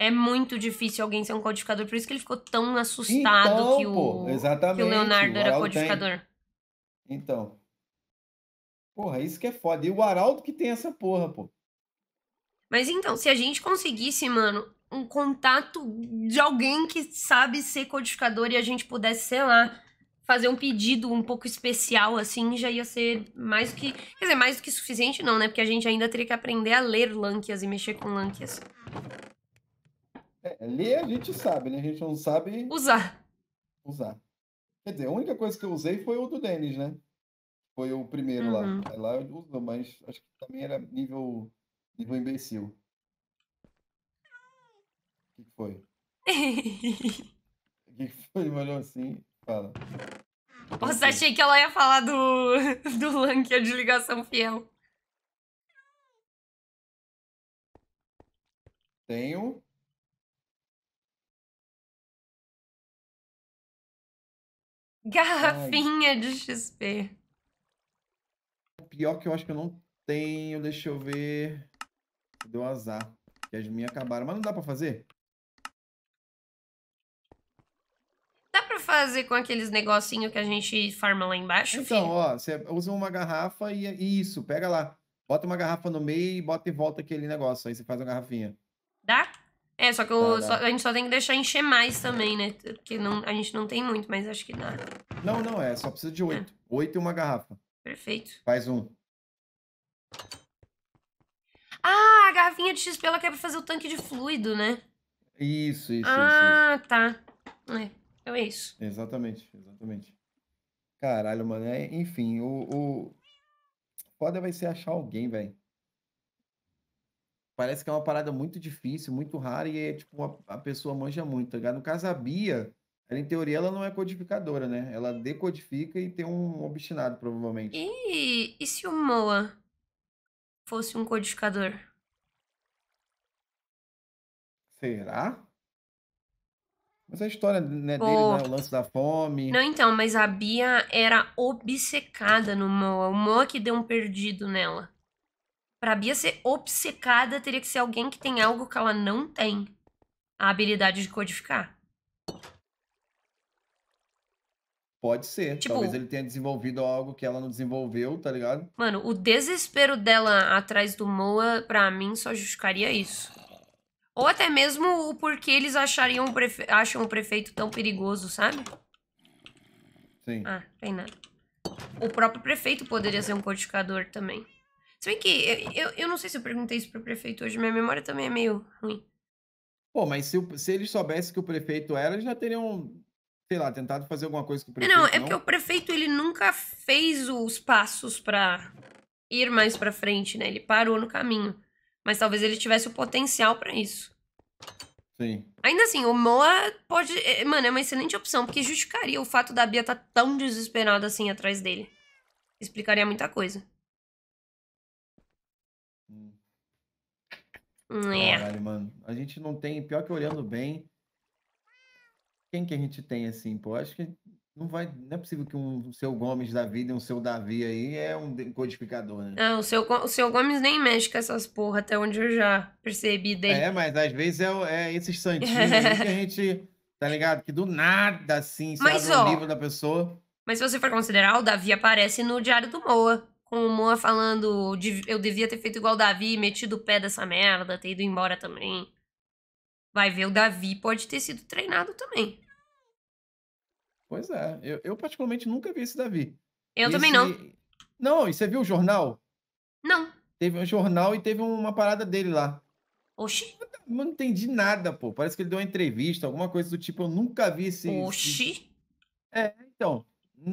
é muito difícil alguém ser um codificador, por isso que ele ficou tão assustado então, que, o, pô, que o Leonardo o era codificador. Tem. Então. Porra, isso que é foda. E o Araldo que tem essa porra, pô. Mas então, se a gente conseguisse, mano, um contato de alguém que sabe ser codificador e a gente pudesse, sei lá, fazer um pedido um pouco especial, assim, já ia ser mais do que. Quer dizer, mais do que suficiente, não, né? Porque a gente ainda teria que aprender a ler Lankias e mexer com Lankias. É, é, ler a gente sabe, né? A gente não sabe. Usar. Usar. Quer dizer, a única coisa que eu usei foi o do Denis, né? Foi o primeiro uhum. lá. Lá eu uso, mas acho que também era nível, nível imbecil. O que foi? O que foi? Ele olhou assim fala. Nossa, achei que ela ia falar do, do Lankia de ligação fiel. Tenho Garrafinha Ai. de XP. Pior que eu acho que eu não tenho. Deixa eu ver. Deu azar. Que as minhas acabaram. Mas não dá pra fazer? Dá pra fazer com aqueles negocinhos que a gente farma lá embaixo? Então, filho? ó, você usa uma garrafa e, e é isso, pega lá. Bota uma garrafa no meio e bota e volta aquele negócio. Aí você faz uma garrafinha. Dá? É, só que eu, dá, tá, só, dá. Tá. a gente só tem que deixar encher mais também, né? Porque não, a gente não tem muito, mas acho que dá. Não, não, é. Só precisa de oito. É. Oito e uma garrafa. Perfeito. Faz um. Ah, a garrafinha de XP ela quer fazer o tanque de fluido, né? Isso, isso, ah, isso. Ah, tá. É, então é isso. Exatamente, exatamente. Caralho, mano. É, enfim, o, o... Foda vai ser achar alguém, velho. Parece que é uma parada muito difícil, muito rara, e é, tipo, uma, a pessoa manja muito, tá ligado? No caso, a Bia, ela, em teoria, ela não é codificadora, né? Ela decodifica e tem um obstinado, provavelmente. E, e se o Moa fosse um codificador? Será? Mas a história né, dele, né, o lance da fome. Não, então, mas a Bia era obcecada no Moa. O Moa que deu um perdido nela. Pra Bia ser obcecada, teria que ser alguém que tem algo que ela não tem. A habilidade de codificar. Pode ser. Tipo, Talvez ele tenha desenvolvido algo que ela não desenvolveu, tá ligado? Mano, o desespero dela atrás do Moa, pra mim, só justificaria isso. Ou até mesmo o porquê eles achariam o prefe... acham o prefeito tão perigoso, sabe? Sim. Ah, tem nada. O próprio prefeito poderia ser um codificador também. Se bem que eu, eu, eu não sei se eu perguntei isso pro prefeito hoje, minha memória também é meio ruim. Pô, mas se, se eles soubessem que o prefeito era, eles já teriam, sei lá, tentado fazer alguma coisa com o é, prefeito. Não, é porque o prefeito ele nunca fez os passos para ir mais para frente, né? Ele parou no caminho. Mas talvez ele tivesse o potencial para isso. Sim. Ainda assim, o Moa pode. É, mano, é uma excelente opção, porque justificaria o fato da Bia estar tá tão desesperada assim atrás dele. Explicaria muita coisa. É. Caralho, mano. A gente não tem, pior que olhando bem, quem que a gente tem assim, pô? Acho que não vai, não é possível que um seu Gomes da vida e um seu Davi aí é um codificador, né? Não, o seu, o seu Gomes nem mexe com essas porra, até onde eu já percebi dele. É, mas às vezes é, é esses santinhos que a gente, tá ligado? Que do nada, assim, se mas, um livro da pessoa. Mas se você for considerar, o Davi aparece no Diário do Moa com o Moa falando eu devia ter feito igual o Davi, metido o pé dessa merda, ter ido embora também. Vai ver, o Davi pode ter sido treinado também. Pois é, eu, eu particularmente nunca vi esse Davi. Eu esse... também não. Não, e você viu o jornal? Não. Teve um jornal e teve uma parada dele lá. Oxi. Eu não entendi nada, pô. Parece que ele deu uma entrevista, alguma coisa do tipo. Eu nunca vi esse. Oxi. Esse... É, então.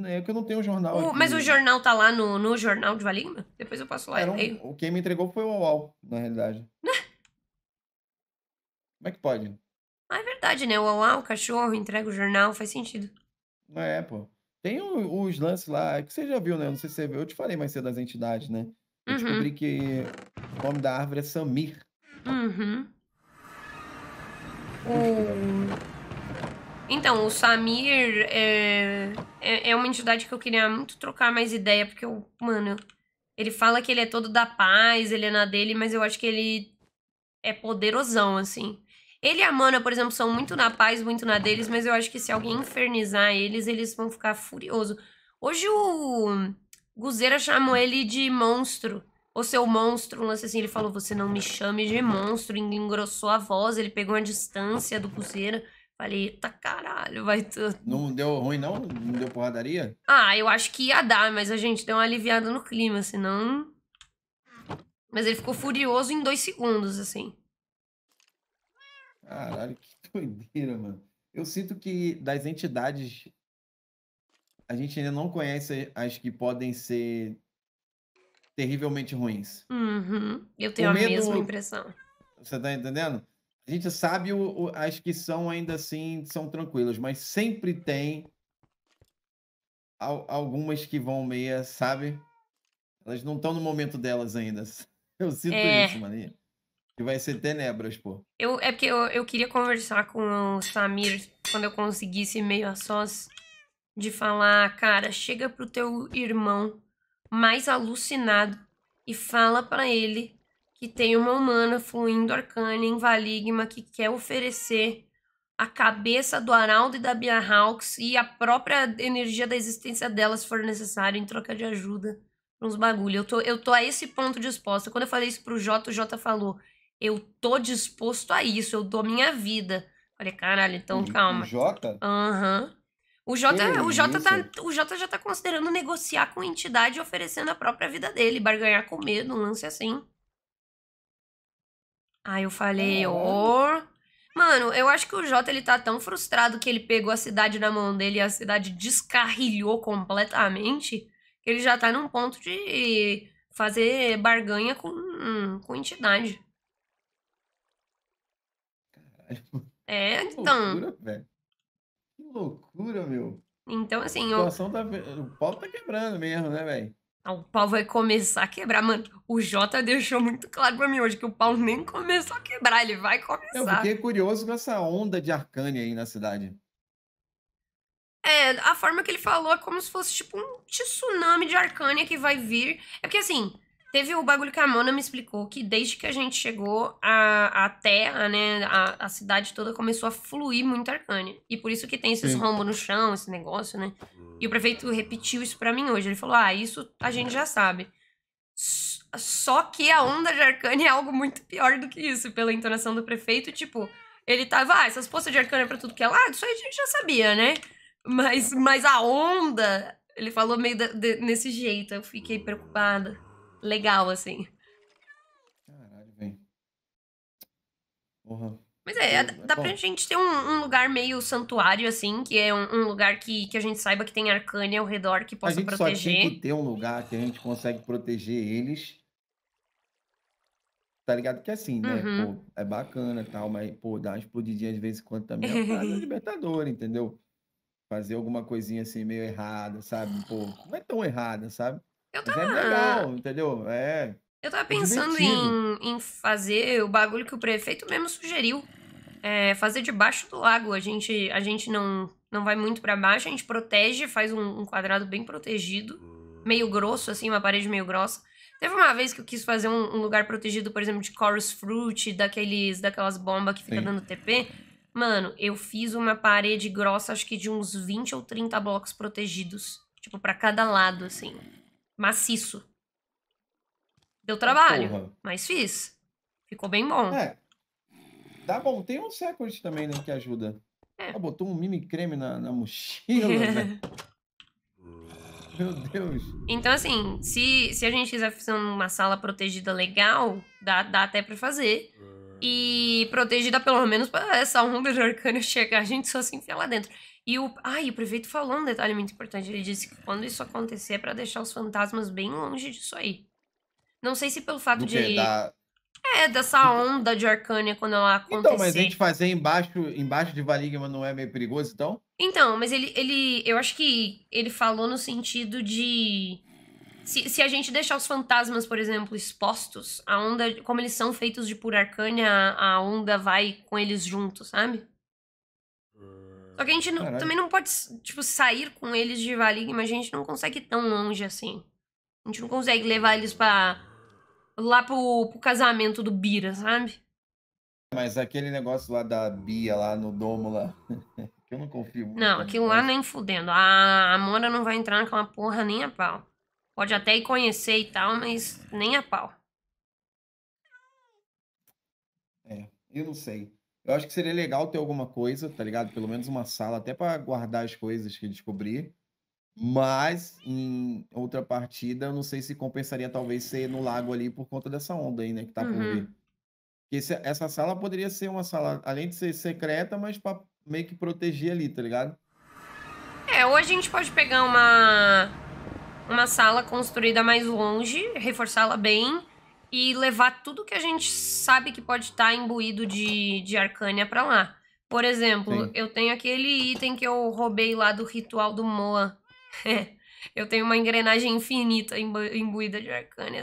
É que eu não tenho jornal o jornal. Mas o jornal tá lá no, no jornal de Valigma? Depois eu passo lá. Era um, é. o quem me entregou foi o UOL, na realidade. Né? Como é que pode? Ah, é verdade, né? O UOL, o cachorro, entrega o jornal, faz sentido. É, pô. Tem os lances lá, é que você já viu, né? Não sei se você viu. Eu te falei mais cedo das entidades, né? Eu uhum. descobri que o nome da árvore é Samir. Uhum. O... Então, o Samir é, é, é, uma entidade que eu queria muito trocar mais ideia, porque eu, mano, ele fala que ele é todo da paz, ele é na dele, mas eu acho que ele é poderosão, assim. Ele e a Mana, por exemplo, são muito na paz, muito na deles, mas eu acho que se alguém infernizar eles, eles vão ficar furiosos. Hoje o Guzeira chamou ele de monstro. Ou seu monstro, um lance assim, ele falou, você não me chame de monstro, engrossou a voz, ele pegou a distância do Guzeira. Falei, eita caralho, vai tudo. Não deu ruim, não? Não deu porradaria? Ah, eu acho que ia dar, mas a gente deu um aliviado no clima, senão. Mas ele ficou furioso em dois segundos, assim. Caralho, que doideira, mano. Eu sinto que das entidades. A gente ainda não conhece as que podem ser terrivelmente ruins. Uhum. Eu tenho o a medo... mesma impressão. Você tá entendendo? A gente sabe o, o, as que são ainda assim, são tranquilas, mas sempre tem al, algumas que vão meia, sabe? Elas não estão no momento delas ainda. Eu sinto é... isso, Mania. Que vai ser tenebras, pô. Eu, é porque eu, eu queria conversar com o Samir quando eu conseguisse meio a sós de falar, cara, chega pro teu irmão mais alucinado e fala para ele que tem uma humana fluindo arcana em Valigma que quer oferecer a cabeça do Araldo e da Bia Hawks e a própria energia da existência delas for necessário, em troca de ajuda uns bagulho. Eu tô, eu tô a esse ponto disposta. Quando eu falei isso pro Jota, o Jota falou: Eu tô disposto a isso, eu dou minha vida. Falei, caralho, então calma. O Jota? Aham. Uhum. O Jota, tá, o, tá, o já tá considerando negociar com entidade oferecendo a própria vida dele, barganhar com medo, um lance assim. Aí eu falei, ô. Oh. Mano, eu acho que o Jota ele tá tão frustrado que ele pegou a cidade na mão dele e a cidade descarrilhou completamente. Que ele já tá num ponto de fazer barganha com, com entidade. Caralho. É, então. Que loucura, velho. Que loucura, meu. Então, assim. A situação eu... tá. O pau tá quebrando mesmo, né, velho? Não, ah, o pau vai começar a quebrar, mano. O Jota deixou muito claro pra mim hoje que o pau nem começou a quebrar, ele vai começar. Eu fiquei curioso com essa onda de Arcane aí na cidade. É, a forma que ele falou é como se fosse tipo um tsunami de Arcânia que vai vir. É porque assim, Teve o bagulho que a Mona me explicou, que desde que a gente chegou, a, a terra, né, a, a cidade toda começou a fluir muito arcânia. E por isso que tem esses Sim. rombos no chão, esse negócio, né? Hum. E o prefeito repetiu isso para mim hoje. Ele falou, ah, isso a gente já sabe. Só que a onda de arcânia é algo muito pior do que isso, pela entonação do prefeito, tipo... Ele tava, ah, essas poças de arcânia é pra tudo que é lado, isso aí a gente já sabia, né? Mas, mas a onda, ele falou meio de, de, nesse jeito, eu fiquei preocupada legal, assim. Caralho, velho. Porra. Mas é, é dá bom. pra gente ter um, um, lugar meio santuário, assim, que é um, um, lugar que, que a gente saiba que tem Arcânia ao redor que possa proteger. A gente proteger. só tem que ter um lugar que a gente consegue proteger eles. Tá ligado? Que assim, né? Uhum. Pô, é bacana e tal, mas, pô, dá uma explodidinha de vez em quando também é uma libertador, entendeu? Fazer alguma coisinha assim meio errada, sabe? Pô, não é tão errada, sabe? Eu tava... Mas é legal, entendeu? É... Eu tava é pensando em, em fazer o bagulho que o prefeito mesmo sugeriu. É fazer debaixo do lago. A gente, a gente não, não vai muito para baixo, a gente protege, faz um, um, quadrado bem protegido, meio grosso, assim, uma parede meio grossa. Teve uma vez que eu quis fazer um, um lugar protegido, por exemplo, de chorus fruit, daqueles, daquelas bombas que fica Sim. dando TP. Mano, eu fiz uma parede grossa, acho que de uns 20 ou 30 blocos protegidos. Tipo, para cada lado, assim maciço. Deu ah, trabalho, Porra. mas fiz. Ficou bem bom. É. Dá bom. Tem um secret também, né, que ajuda. É. Ah, botou um mini creme na, na mochila, né? Meu Deus. Então, assim, se, se a gente quiser fazer uma sala protegida legal, dá, dá até pra fazer. E protegida pelo menos pra essa onda de arcânio chegar, a gente só se enfiar lá dentro. E o, ah, e o prefeito falou um detalhe muito importante. Ele disse que quando isso acontecer é pra deixar os fantasmas bem longe disso aí. Não sei se pelo fato de. Da... É, dessa onda de Arcânia quando ela acontecer. Então, mas a gente fazer embaixo, embaixo de Valigma não é meio perigoso, então? Então, mas ele, ele. Eu acho que ele falou no sentido de. Se, se a gente deixar os fantasmas, por exemplo, expostos, a onda. Como eles são feitos de pura arcânia, a onda vai com eles juntos, sabe? Só que a gente não, também não pode, tipo, sair com eles de Valig, mas a gente não consegue ir tão longe assim. A gente não consegue levar eles pra. lá pro, pro casamento do Bira, sabe? Mas aquele negócio lá da Bia, lá no domo lá. que eu não confio muito. Não, aquilo lá nem fudendo. A Amora não vai entrar naquela porra nem a pau. Pode até ir conhecer e tal, mas nem a pau. É, eu não sei. Eu acho que seria legal ter alguma coisa, tá ligado? Pelo menos uma sala, até para guardar as coisas que descobrir. Mas, em outra partida, eu não sei se compensaria talvez ser no lago ali por conta dessa onda aí, né? Que tá por uhum. vir. Esse, essa sala poderia ser uma sala, além de ser secreta, mas pra meio que proteger ali, tá ligado? É, ou a gente pode pegar uma, uma sala construída mais longe, reforçá-la bem e levar tudo que a gente sabe que pode estar tá imbuído de, de Arcânia pra lá. Por exemplo, Sim. eu tenho aquele item que eu roubei lá do ritual do Moa. eu tenho uma engrenagem infinita imbu imbuída de Arcânia.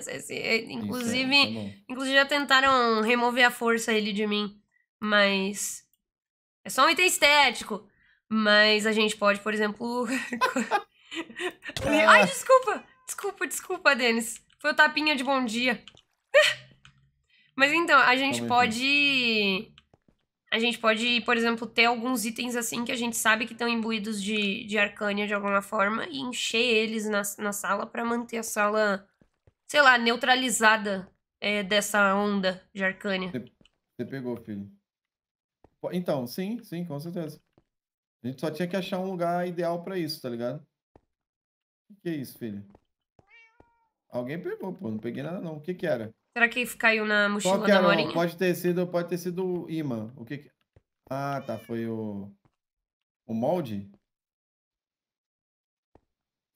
inclusive, é, é inclusive já tentaram remover a força ele de mim. Mas. É só um item estético. Mas a gente pode, por exemplo. Ai, desculpa! Desculpa, desculpa, Denis. Foi o tapinha de bom dia. Mas então, a gente Como pode. É? A gente pode, por exemplo, ter alguns itens assim que a gente sabe que estão imbuídos de, de arcânia de alguma forma e encher eles na, na sala para manter a sala, sei lá, neutralizada é, dessa onda de arcânia. Você pegou, filho. Então, sim, sim, com certeza. A gente só tinha que achar um lugar ideal para isso, tá ligado? O que é isso, filho? Alguém pegou, pô. Não peguei nada, não. O que que era? Será que caiu na mochila Qual da Morinha? Pode ter sido, pode ter sido o imã. O que, que Ah, tá, foi o o molde?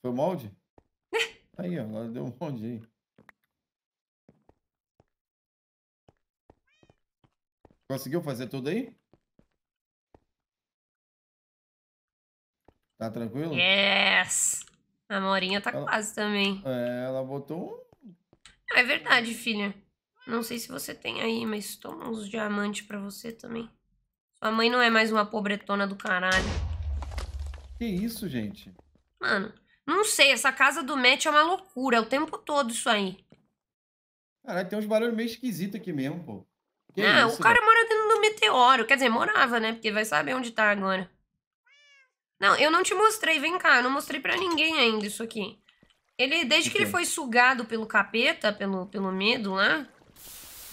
Foi o molde? aí, ó, ela deu um molde aí. Conseguiu fazer tudo aí? Tá tranquilo? Yes! A Morinha tá ela, quase também. É, ela botou é verdade, filha. Não sei se você tem aí, mas toma uns diamantes pra você também. Sua mãe não é mais uma pobretona do caralho. Que isso, gente? Mano, não sei. Essa casa do Matt é uma loucura. É o tempo todo isso aí. Caralho, tem uns barulhos meio esquisitos aqui mesmo, pô. Que ah, é isso, o cara véio? mora dentro do meteoro. Quer dizer, morava, né? Porque vai saber onde tá agora. Não, eu não te mostrei. Vem cá, eu não mostrei pra ninguém ainda isso aqui. Ele, desde que ele foi sugado pelo capeta, pelo, pelo medo lá,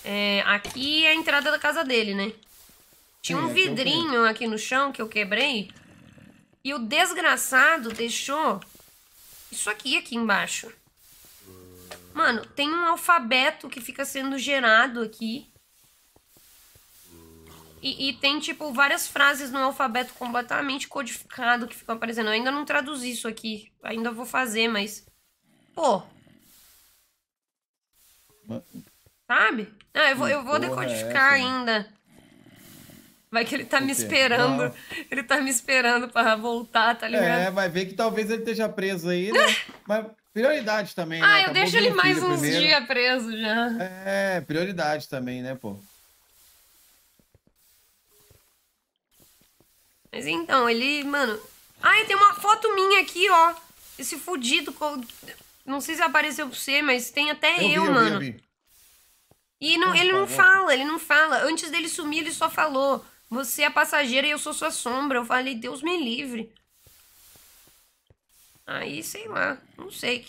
é, aqui é a entrada da casa dele, né? Tinha é, um então, vidrinho aqui no chão que eu quebrei. E o desgraçado deixou isso aqui, aqui embaixo. Mano, tem um alfabeto que fica sendo gerado aqui. E, e, tem, tipo, várias frases no alfabeto completamente codificado que ficam aparecendo. Eu ainda não traduzi isso aqui. Ainda vou fazer, mas Pô. Sabe? Ah, eu vou, eu vou decodificar é né? ainda. Vai que ele tá me esperando. Ele tá me esperando para voltar, tá é, ligado? É, vai ver que talvez ele esteja preso aí, né? Mas prioridade também, né? ah, né? eu deixo ele mais uns dias preso já. É, prioridade também, né, pô? Mas então, ele, mano. Ai, tem uma foto minha aqui, ó. Esse fudido. Não sei se apareceu pra você, mas tem até eu, eu vi, mano. vi, eu vi. E não, ele não fala, ele não fala. Antes dele sumir, ele só falou: Você é passageira e eu sou sua sombra. Eu falei: Deus me livre. Aí, sei lá, não sei.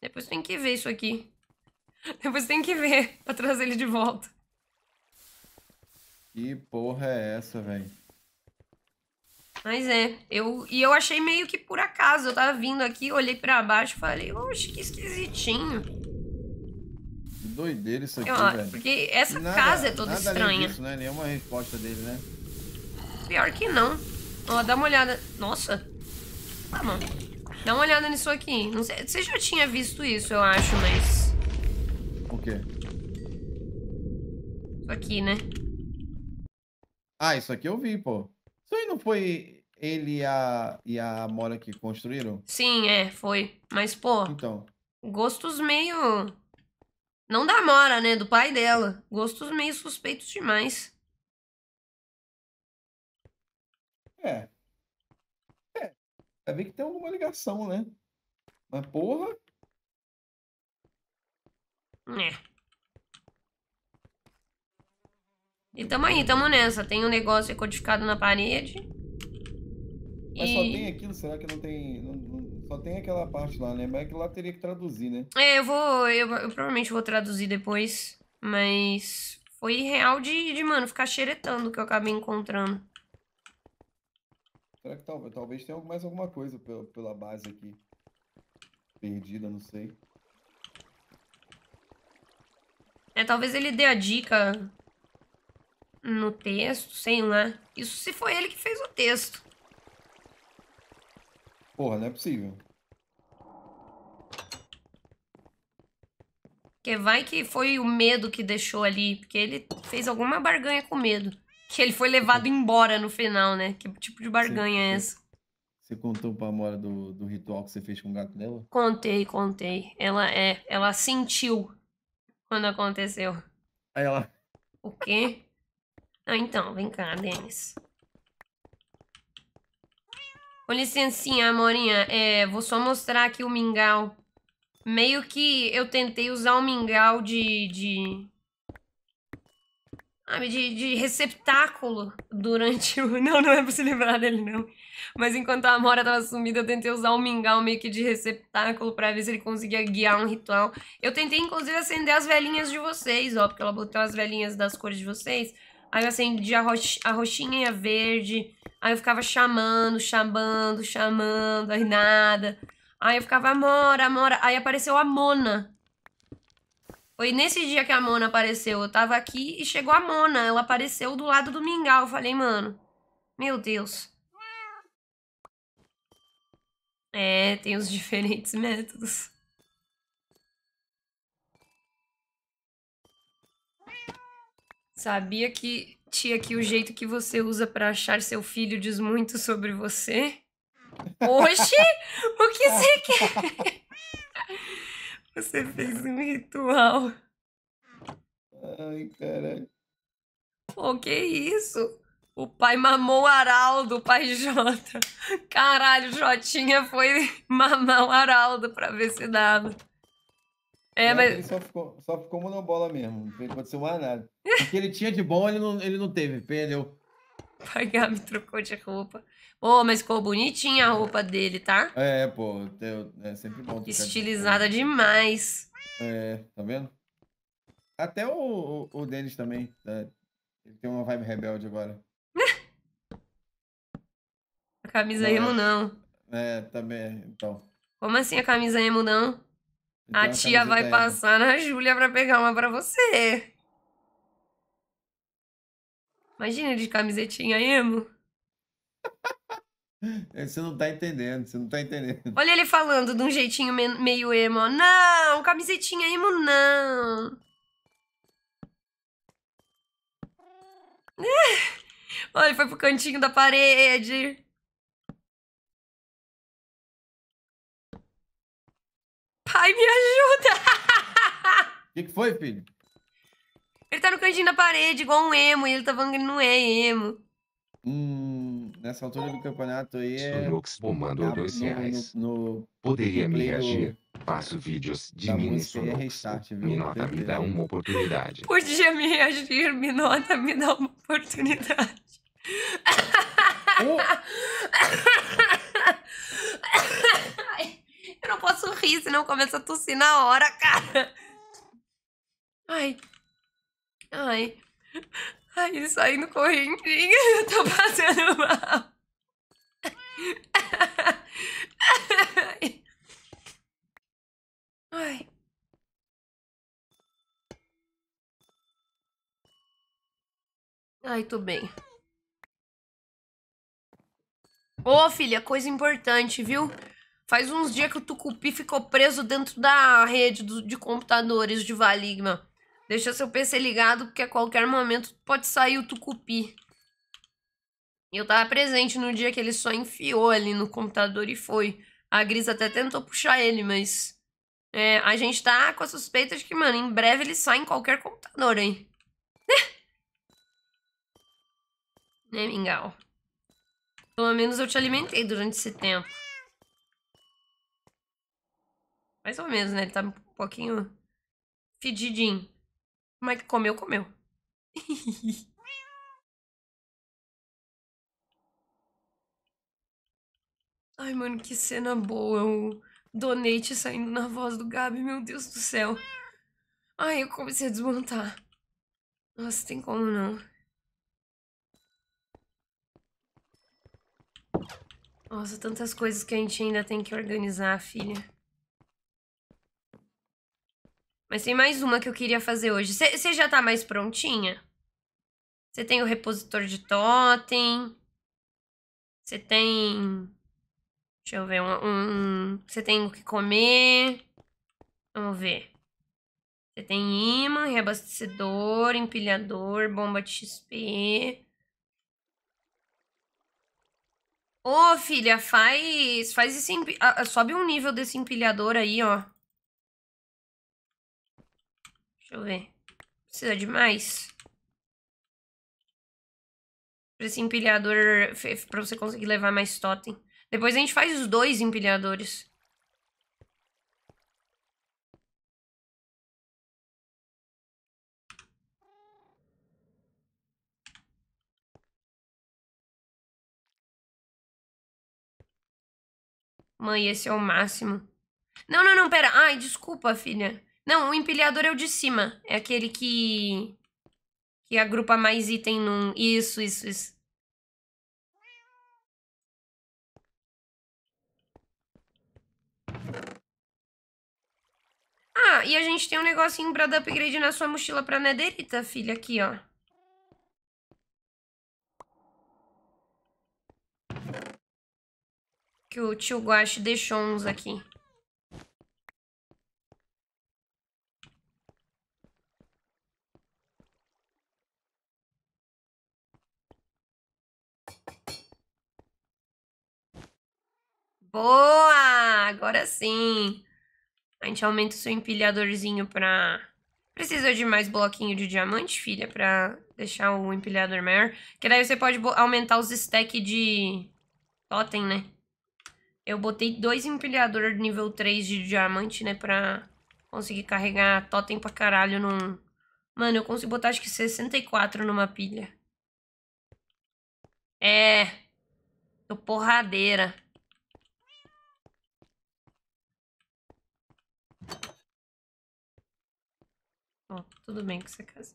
Depois tem que ver isso aqui. Depois tem que ver pra trazer ele de volta. Que porra é essa, velho? Mas é, eu e eu achei meio que por acaso. Eu tava vindo aqui, olhei para baixo e falei, oxe, que esquisitinho. Que doideira isso aqui, eu, velho. Porque essa nada, casa é toda nada estranha. Disso, né? Nenhuma resposta dele, né? Pior que não. Ó, dá uma olhada. Nossa. Tá bom. Dá uma olhada nisso aqui. Não sei, você já tinha visto isso, eu acho, mas... O quê? Isso aqui, né? Ah, isso aqui eu vi, pô. Isso aí não foi ele e a, e a Mora que construíram? Sim, é, foi. Mas, pô. Então. Gostos meio. Não da Mora, né? Do pai dela. Gostos meio suspeitos demais. É. É. Vai é ver que tem alguma ligação, né? Mas, porra. É. E tamo aí, tamo nessa. Tem um negócio codificado na parede. Mas e... só tem aquilo, será que não tem. Não, não, só tem aquela parte lá, né? Mas é que lá teria que traduzir, né? É, eu vou. Eu, eu provavelmente vou traduzir depois. Mas foi real de, de mano, ficar xeretando que eu acabei encontrando. Será que talvez, talvez tenha mais alguma coisa pela, pela base aqui? Perdida, não sei. É, talvez ele dê a dica no texto, sei lá. Isso se foi ele que fez o texto. Porra, não é possível. Porque vai que foi o medo que deixou ali, porque ele fez alguma barganha com medo. Que ele foi levado embora no final, né? Que tipo de barganha você, é essa? Você contou pra Mora do, do ritual que você fez com o gato dela? Contei, contei. Ela é, ela sentiu quando aconteceu. Aí ela. O quê? Ah, então, vem cá, Denis. Com licencinha, amorinha. É, vou só mostrar aqui o mingau. Meio que eu tentei usar o mingau de... de... De, de receptáculo durante o... Não, não é pra se livrar dele, não. Mas enquanto a Amora tava sumida, eu tentei usar o mingau meio que de receptáculo pra ver se ele conseguia guiar um ritual. Eu tentei, inclusive, acender as velhinhas de vocês, ó. Porque ela botou as velhinhas das cores de vocês. Aí eu acendi a, a roxinha e a verde. Aí eu ficava chamando, chamando, chamando, aí nada. Aí eu ficava, Amora, Amora. Aí apareceu a Mona. Foi nesse dia que a Mona apareceu. Eu tava aqui e chegou a Mona. Ela apareceu do lado do mingau. Eu falei, mano, meu Deus. É, tem os diferentes métodos. Sabia que, tinha que o jeito que você usa para achar seu filho diz muito sobre você? Oxi! o que você quer? Você fez um ritual. Ai, caralho. Pô, que isso? O pai mamou o araldo, o pai Jota. Caralho, Jotinha foi mamar o araldo pra ver se dava. É, mas... Ele só ficou, só ficou monobola mesmo. Não aconteceu mais nada. O que ele tinha de bom, ele não, ele não teve. Perdeu. Pai Gabi trocou de roupa. Pô, oh, mas ficou bonitinha a roupa dele, tá? É, pô. É sempre bom. Estilizada de demais. É, tá vendo? Até o, o, o Denis também. Tá? Ele tem uma vibe rebelde agora. a camisa não, emo é. não. É, também, então. Como assim a camisa emo não? Então, a tia vai passar na Júlia para pegar uma para você. Imagina de camisetinha emo. É, você não tá entendendo, você não tá entendendo. Olha ele falando de um jeitinho meio emo. Não, camisetinha emo não. Olha, foi pro cantinho da parede. Pai, me ajuda! O que, que, foi, filho? Ele tá no cantinho da parede, igual um emo, e ele tá falando que ele não é emo. Hum, nessa altura do campeonato aí é... Sonux mandou dois reais. No, no... Poderia me reagir. Faço vídeos de mini Sonux. Minota me dá uma oportunidade. Podia me reagir, Minota me dá uma oportunidade. Oh. Eu não posso rir, senão começa a tossir na hora, cara. Ai. Ai. Ai, saindo correntinha, eu tô passando mal. Ai. Ai, tô bem. Ô, oh, filha, coisa importante, viu? Faz uns dias que o Tucupi ficou preso dentro da rede do, de computadores de Valigma. Deixa seu PC ligado, porque a qualquer momento pode sair o Tucupi. Eu tava presente no dia que ele só enfiou ali no computador e foi. A Gris até tentou puxar ele, mas... É, a gente tá com a suspeita de que, mano, em breve ele sai em qualquer computador, hein? né, mingau? Pelo menos eu te alimentei durante esse tempo. Mais ou menos, né? Ele tá um pouquinho fedidinho. Mas comeu, comeu. Ai, mano, que cena boa. O Donate saindo na voz do Gabi, meu Deus do céu. Ai, eu comecei a desmontar. Nossa, tem como não. Nossa, tantas coisas que a gente ainda tem que organizar, filha. Mas tem mais uma que eu queria fazer hoje. Você já tá mais prontinha? Você tem o repositor de totem. Você tem. Deixa eu ver. Um, você um, tem o que comer. Vamos ver. Você tem imã, reabastecedor, empilhador, bomba de XP. Ô, filha, faz. Faz esse. Sobe um nível desse empilhador aí, ó. Deixa eu ver. Precisa de mais? Pra esse empilhador, pra você conseguir levar mais totem. Depois a gente faz os dois empilhadores. Mãe, esse é o máximo. Não, não, não, pera. Ai, desculpa, filha. Não, o empilhador é o de cima. É aquele que. que agrupa mais item num. Isso, isso, isso. Ah, e a gente tem um negocinho pra dar upgrade na sua mochila pra nederita, filha, aqui, ó. Que o tio Guache deixou uns aqui. Boa! Agora sim! A gente aumenta o seu empilhadorzinho pra... Precisa de mais bloquinho de diamante, filha, pra deixar o empilhador maior. Que daí você pode aumentar os stacks de totem, né? Eu botei dois empilhadores nível 3 de diamante, né? Pra conseguir carregar totem pra caralho num... Mano, eu consigo botar acho que 64 numa pilha. É. Tô porradeira. tudo bem com essa casa.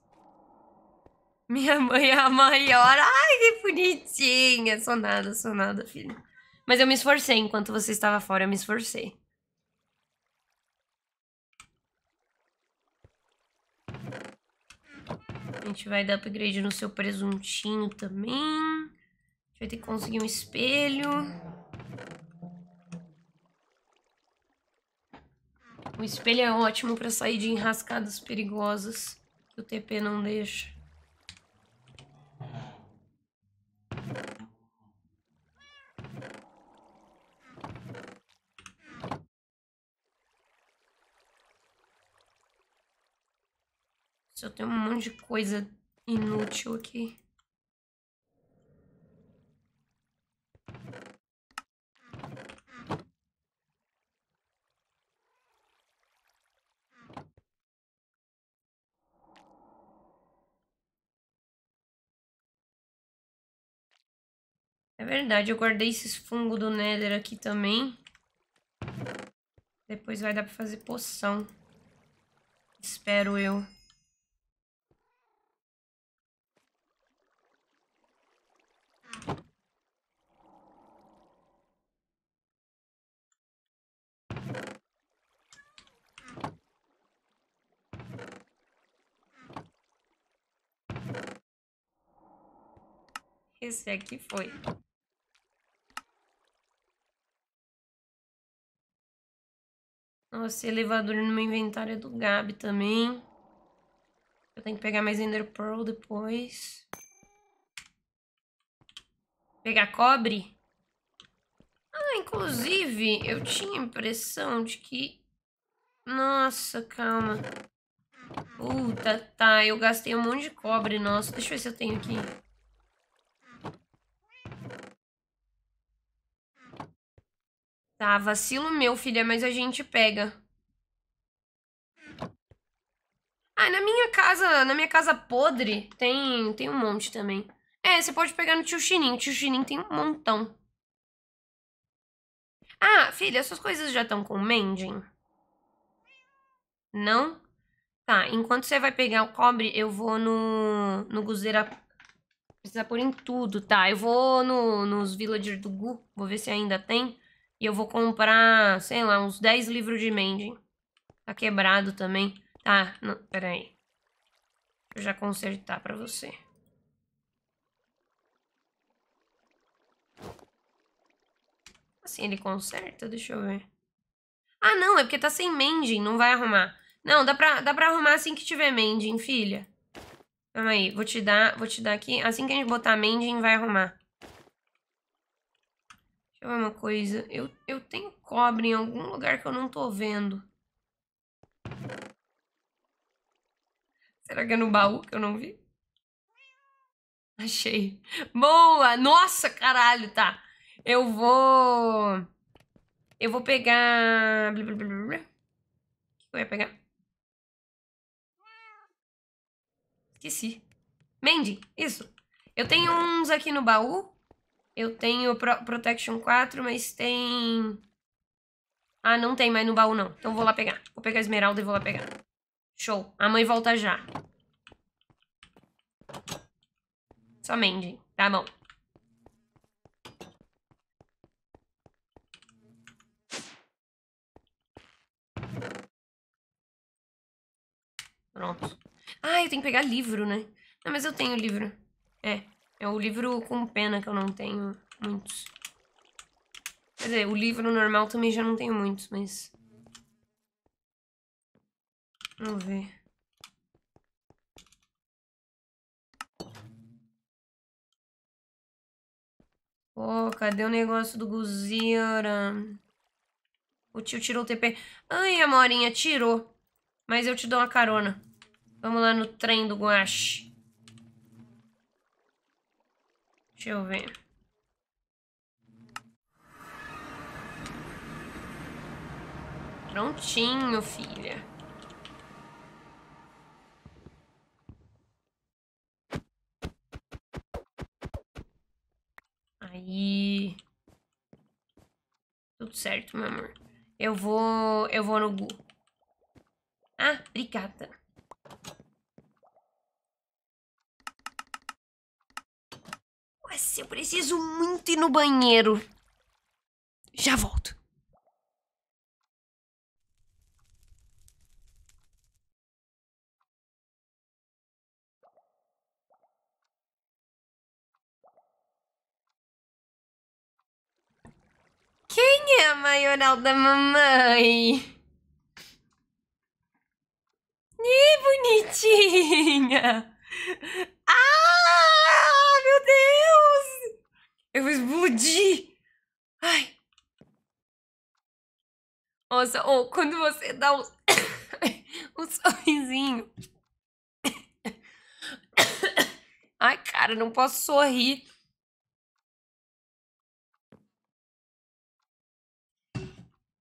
Minha mãe é a maior. Ai, que bonitinha. Sou nada, sou nada, filho. Mas eu me esforcei enquanto você estava fora, eu me esforcei. A gente vai dar upgrade no seu presuntinho também. A gente vai ter que conseguir um espelho. O espelho é ótimo pra sair de enrascadas perigosas que o TP não deixa. Se eu tenho um monte de coisa inútil aqui. É verdade, eu guardei esses fungos do Nether aqui também. Depois vai dar pra fazer poção. Espero eu. Esse aqui foi. Nossa, elevador no meu inventário é do Gabi também. Eu tenho que pegar mais Ender Pearl depois. Pegar cobre? Ah, inclusive, eu tinha a impressão de que... Nossa, calma. Puta, tá. Eu gastei um monte de cobre, nossa. Deixa eu ver se eu tenho aqui. Tá, vacilo meu, filha, mas a gente pega. Ah, na minha casa, na minha casa podre, tem, tem um monte também. É, você pode pegar no tio Chininho. Tio Chininho tem um montão. Ah, filha, essas coisas já estão com mending? Não? Tá, enquanto você vai pegar o cobre, eu vou no, no Guzeira... Precisa pôr em tudo, tá? Eu vou no, nos villagers do Gu, vou ver se ainda tem eu vou comprar, sei lá, uns 10 livros de Mending. Tá quebrado também. Tá, não, peraí. Deixa eu já consertar pra você. Assim ele conserta? Deixa eu ver. Ah, não, é porque tá sem mending, não vai arrumar. Não, dá pra, dá pra arrumar assim que tiver mending, filha. Calma aí, vou te dar, vou te dar aqui. Assim que a gente botar mending, vai arrumar é uma coisa. Eu, eu tenho cobre em algum lugar que eu não tô vendo. Será que é no baú que eu não vi? Achei. Boa! Nossa, caralho, tá. Eu vou... Eu vou pegar... O que eu ia pegar? Esqueci. Mandy, isso. Eu tenho uns aqui no baú. Eu tenho Pro Protection 4, mas tem... Ah, não tem mais no baú, não. Então vou lá pegar. Vou pegar a esmeralda e vou lá pegar. Show. A mãe volta já. Só Mandy. Tá bom. Pronto. Ah, eu tenho que pegar livro, né? Não, mas eu tenho livro. É. É o livro com pena que eu não tenho muitos. Quer dizer, o livro normal também já não tenho muitos, mas... Vamos ver. Pô, oh, cadê o negócio do Guzira? O tio tirou o TP. Ai, Amorinha, tirou. Mas eu te dou uma carona. Vamos lá no trem do Guache. Deixa eu ver. Prontinho, filha. Aí. Tudo certo, meu amor. Eu vou, eu vou no Gu. Ah, obrigada. Mas eu preciso muito ir no banheiro. Já volto. Quem é a maioral da mamãe? Que bonitinha! Ah! meu Deus! Eu vou explodir! Ai! Nossa, ou oh, quando você dá um, um sorrisinho. Ai, cara, não posso sorrir.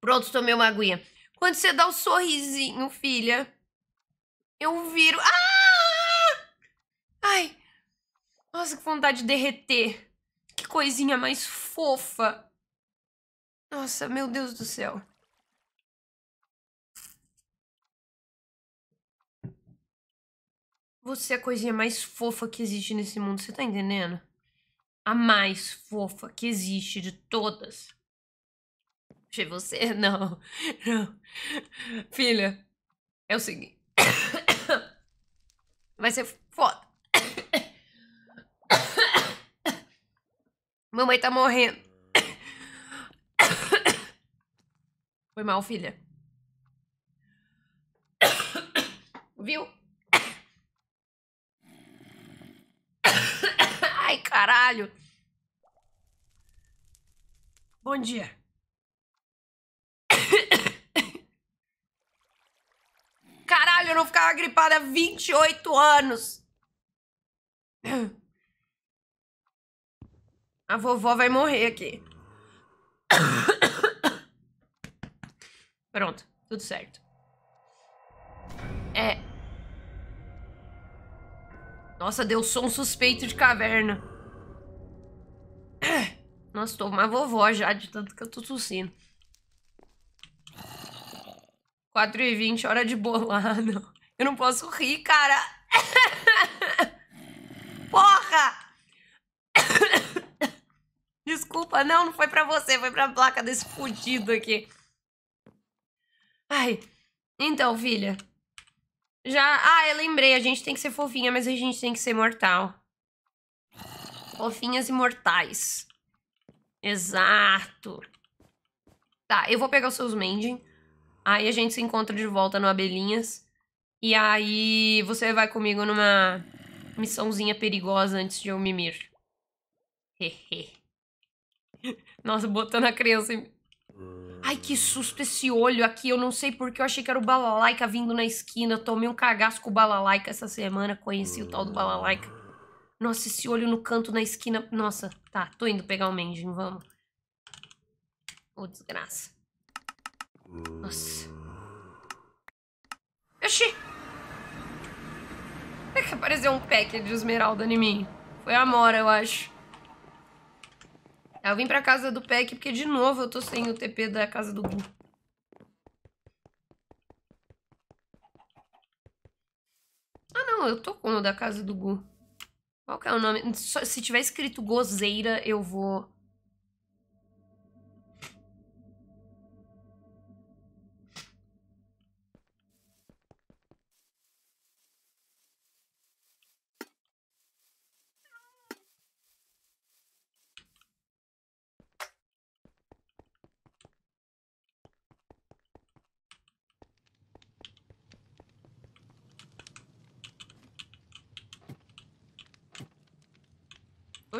Pronto, tomei uma aguinha. Quando você dá o um sorrisinho, filha, eu viro. Ah! Ai, nossa, que vontade de derreter. Que coisinha mais fofa. Nossa, meu Deus do céu. Você é a coisinha mais fofa que existe nesse mundo, você tá entendendo? A mais fofa que existe de todas. Achei você? Não. Não. Filha, é o seguinte. Vai ser foda. Mamãe tá morrendo. Foi mal, filha. Viu? Ai, caralho. Bom dia. Caralho, eu não ficava gripada há 28 anos. A vovó vai morrer aqui. Pronto, tudo certo. É. Nossa, deu som suspeito de caverna. Nossa, tô uma vovó já de tanto que eu tô tossindo. 4h20, hora de bolado. Eu não posso rir, cara. Desculpa, não, não foi para você, foi pra placa desse fudido aqui. Ai. Então, filha. Já. Ah, eu lembrei, a gente tem que ser fofinha, mas a gente tem que ser mortal. Fofinhas e mortais. Exato. Tá, eu vou pegar os seus mending. Aí a gente se encontra de volta no Abelhinhas. E aí você vai comigo numa missãozinha perigosa antes de eu mimir. Hehe. Nossa, botando a criança em... Hum. Ai, que susto esse olho aqui. Eu não sei porque eu achei que era o balalaica vindo na esquina. Eu tomei um cagaço com o balalaica essa semana. Conheci o tal do balalaica. Nossa, esse olho no canto na esquina. Nossa, tá. Tô indo pegar o Mendin. vamos. Ô, oh, desgraça. Nossa. Oxi! É que apareceu um pack de esmeralda em mim. Foi a Mora, eu acho. Eu vim pra casa do Peck porque, de novo, eu tô sem o TP da casa do Gu. Ah, não, eu tô com o da casa do Gu. Qual que é o nome? se tiver escrito gozeira, eu vou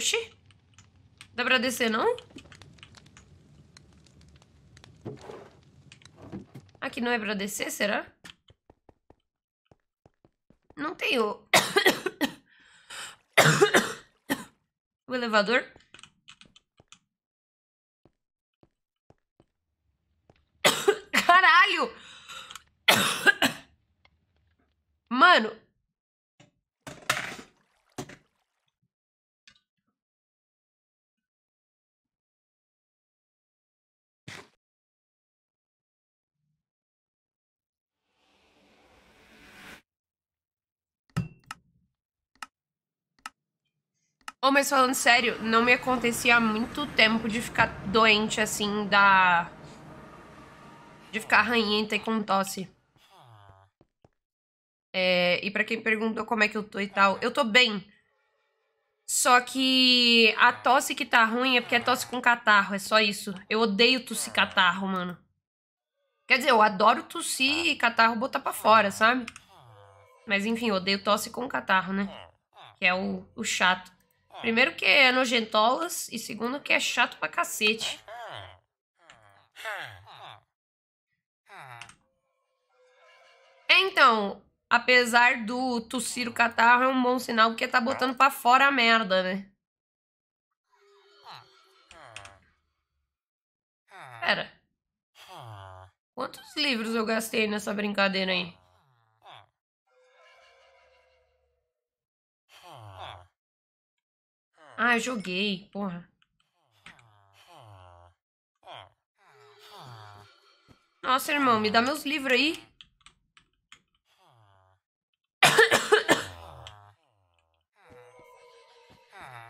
Oxi. Dá pra descer, não? Aqui não é pra descer, será? Não tem o... o elevador? Oh, mas falando sério, não me acontecia há muito tempo de ficar doente assim da. De ficar arranhenta e com tosse. É, e para quem perguntou como é que eu tô e tal, eu tô bem. Só que a tosse que tá ruim é porque é tosse com catarro, é só isso. Eu odeio tossir catarro, mano. Quer dizer, eu adoro tossir e catarro botar pra fora, sabe? Mas enfim, eu odeio tosse com catarro, né? Que é o, o chato. Ah. Primeiro que é nojentolas e segundo que é chato pra cacete. Ah. Ah. Então, apesar do tossir o catarro, é um bom sinal porque tá botando pra fora a merda, né? Pera. Quantos livros eu gastei nessa brincadeira aí? Ah, joguei, porra. Nossa, irmão, me dá meus livros aí.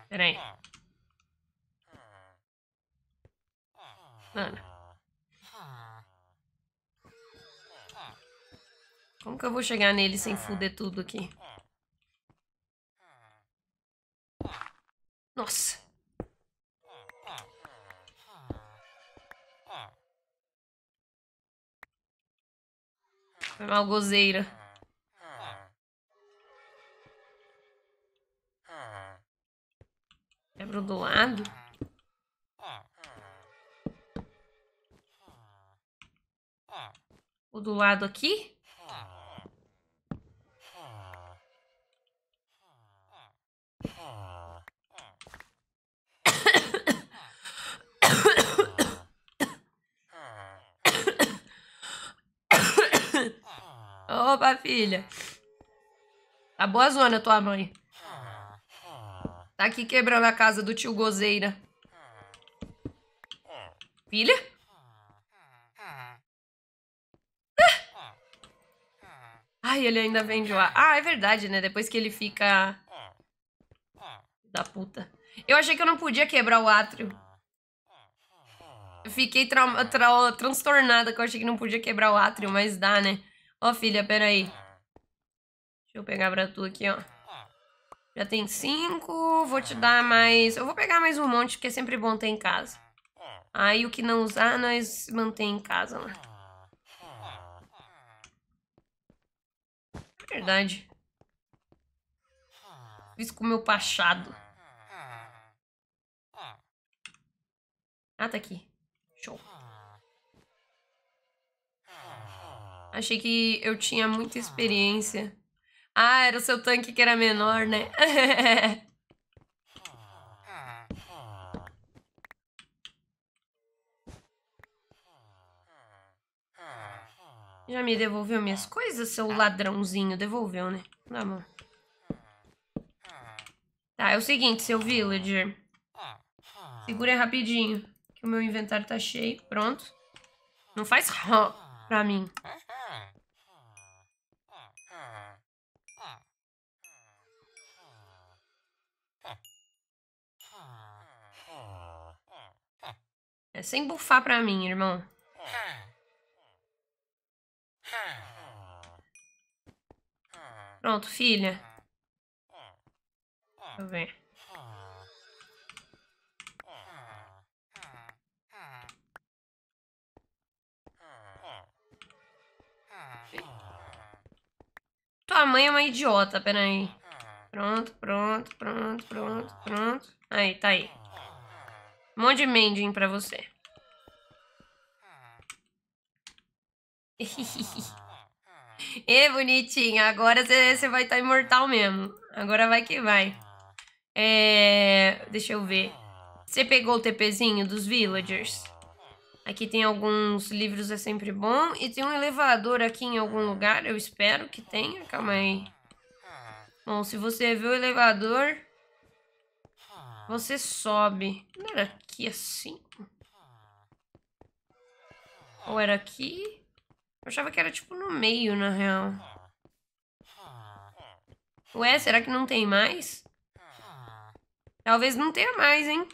Peraí. Mano. Como que eu vou chegar nele sem fuder tudo aqui? Nossa. Foi uma gozeira. Quebra é do lado. O do lado aqui. Opa, filha. Tá boa zona tua mãe. Tá aqui quebrando a casa do tio Gozeira. Filha? Ah! Ai, ele ainda vende lá. Ah, é verdade, né? Depois que ele fica... Da puta. Eu achei que eu não podia quebrar o átrio. Eu fiquei tra tra transtornada que eu achei que não podia quebrar o átrio, mas dá, né? Ó, filha, pera aí. Deixa eu pegar pra tu aqui, ó. Já tem cinco, vou te dar mais... Eu vou pegar mais um monte, porque é sempre bom ter em casa. Aí o que não usar, nós mantém em casa lá. Né? Verdade. Fiz com o meu pachado. Ah, tá aqui. Show. Achei que eu tinha muita experiência. Ah, era o seu tanque que era menor, né? Já me devolveu minhas coisas, seu ladrãozinho? Devolveu, né? Tá bom. Tá, é o seguinte, seu villager. Segura rapidinho, que o meu inventário tá cheio. Pronto. Não faz rã pra mim. É sem bufar pra mim, irmão. Pronto, filha. Deixa eu ver. Tua mãe é uma idiota, peraí. Pronto, pronto, pronto, pronto, pronto. Aí, tá aí. Um monte de mending pra você. É bonitinho, agora você vai estar tá imortal mesmo. Agora vai que vai. É... Deixa eu ver. Você pegou o TPzinho dos villagers? Aqui tem alguns livros, é sempre bom. E tem um elevador aqui em algum lugar, eu espero que tenha. Calma aí. Bom, se você vê o elevador, você sobe. Não era aqui assim? Ou era aqui? Eu achava que era tipo no meio, na real. Ué, será que não tem mais? Talvez não tenha mais, hein?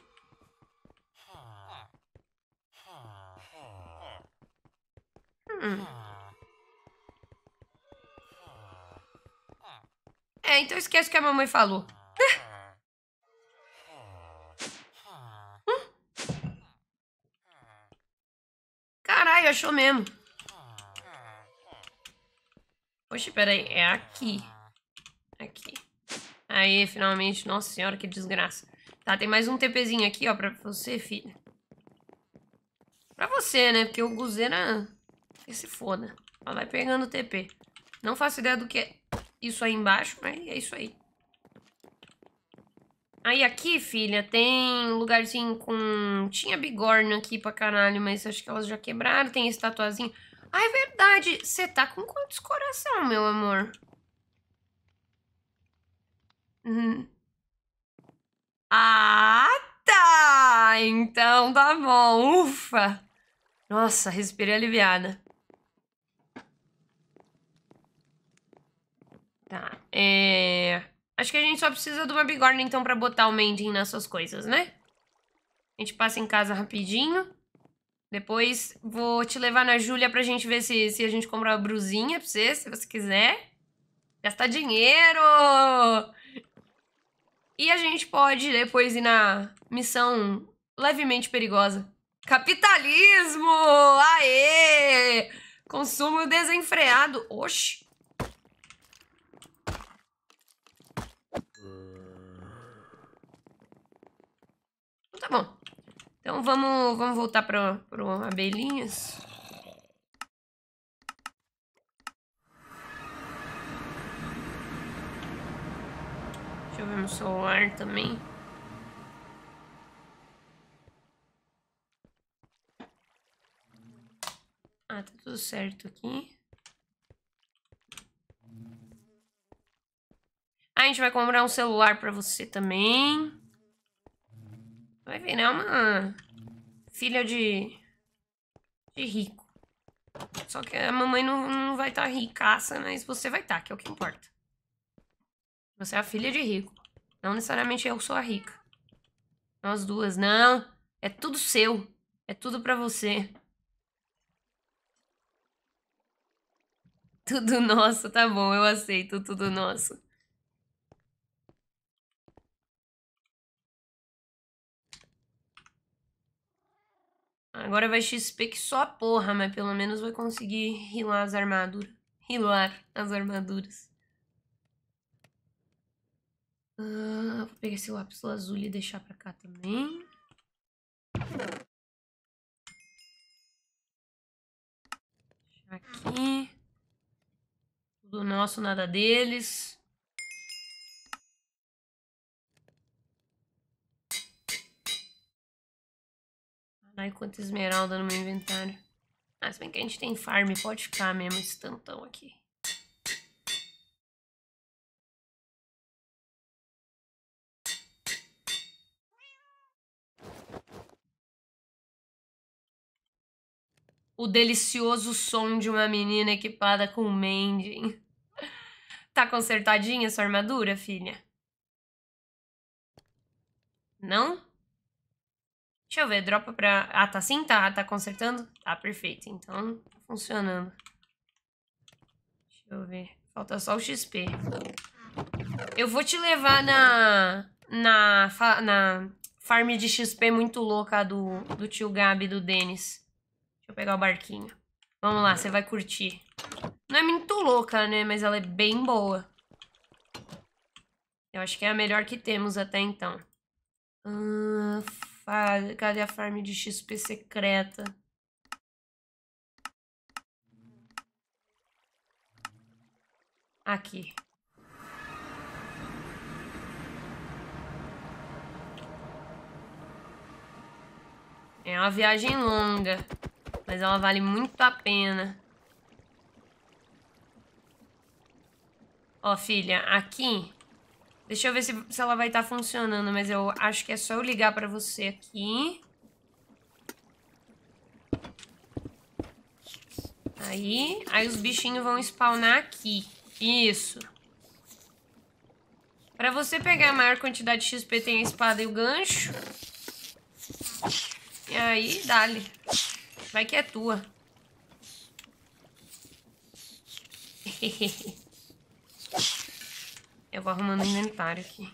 Hum. É, então esquece o que a mamãe falou. Ah! Caralho, achou mesmo. Oxe, peraí. É aqui. Aqui. Aí, finalmente. Nossa senhora, que desgraça. Tá, tem mais um TPzinho aqui, ó, pra você, filha. Pra você, né? Porque o Guzeira... Que se foda. Ela vai pegando o TP. Não faço ideia do que é isso aí embaixo, mas é isso aí. Aí aqui, filha, tem lugarzinho com... Tinha bigorna aqui pra caralho, mas acho que elas já quebraram. Tem estatuazinha. Ah, é verdade. Você tá com quantos coração, meu amor? Hum. Ah, tá! Então tá bom. Ufa! Nossa, respirei aliviada. Tá, é... Acho que a gente só precisa de uma bigorna, então, pra botar o mending nas suas coisas, né? A gente passa em casa rapidinho. Depois vou te levar na Júlia pra gente ver se, se a gente compra uma brusinha pra você, se você quiser. Gastar dinheiro! E a gente pode depois ir na missão levemente perigosa. Capitalismo! Aê! Consumo desenfreado. Oxi! tá bom. Então vamos, vamos voltar para pro abelhinhas. Deixa eu ver no celular também. Ah, tá tudo certo aqui. Ah, a gente vai comprar um celular para você também. Vai virar né? é Uma filha de, de rico. Só que a mamãe não, não vai estar tá ricaça, mas você vai estar, tá, que é o que importa. Você é a filha de rico. Não necessariamente eu sou a rica. Nós duas, não. É tudo seu. É tudo para você. Tudo nosso, tá bom, eu aceito tudo nosso. Agora vai XP que só a porra, mas pelo menos vai conseguir rilar as armaduras. Rilar as armaduras. Ah, vou pegar esse lápis azul e deixar pra cá também. Aqui. Tudo nosso, nada deles. Ai, quanta esmeralda no meu inventário. Ah, se bem que a gente tem farm, pode ficar mesmo esse tantão aqui. o delicioso som de uma menina equipada com mending. Tá consertadinha sua armadura, filha? Não? Deixa eu ver, dropa pra... Ah, tá sim? Tá, tá consertando? Tá, perfeito. Então, tá funcionando. Deixa eu ver. Falta só o XP. Eu vou te levar na... Na... Na farm de XP muito louca do, do tio Gabi e do Denis. Deixa eu pegar o barquinho. Vamos lá, você vai curtir. Não é muito louca, né? Mas ela é bem boa. Eu acho que é a melhor que temos até então. Uh, falha? Cadê a farm de XP secreta? Aqui. É uma viagem longa, mas ela vale muito a pena. Ó, filha, aqui Deixa eu ver se, se ela vai estar tá funcionando, mas eu acho que é só eu ligar pra você aqui. Aí, aí os bichinhos vão spawnar aqui. Isso. Pra você pegar a maior quantidade de XP, tem a espada e o gancho. E aí, dale. Vai que é tua. Hehehe. Eu vou arrumando o inventário aqui.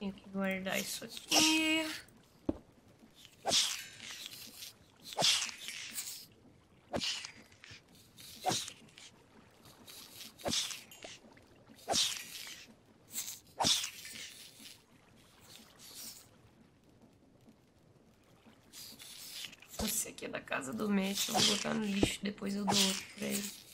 Tenho que guardar isso aqui. Esse aqui é da casa do Mestre, eu vou botar no lixo, depois eu dou outro pra ele.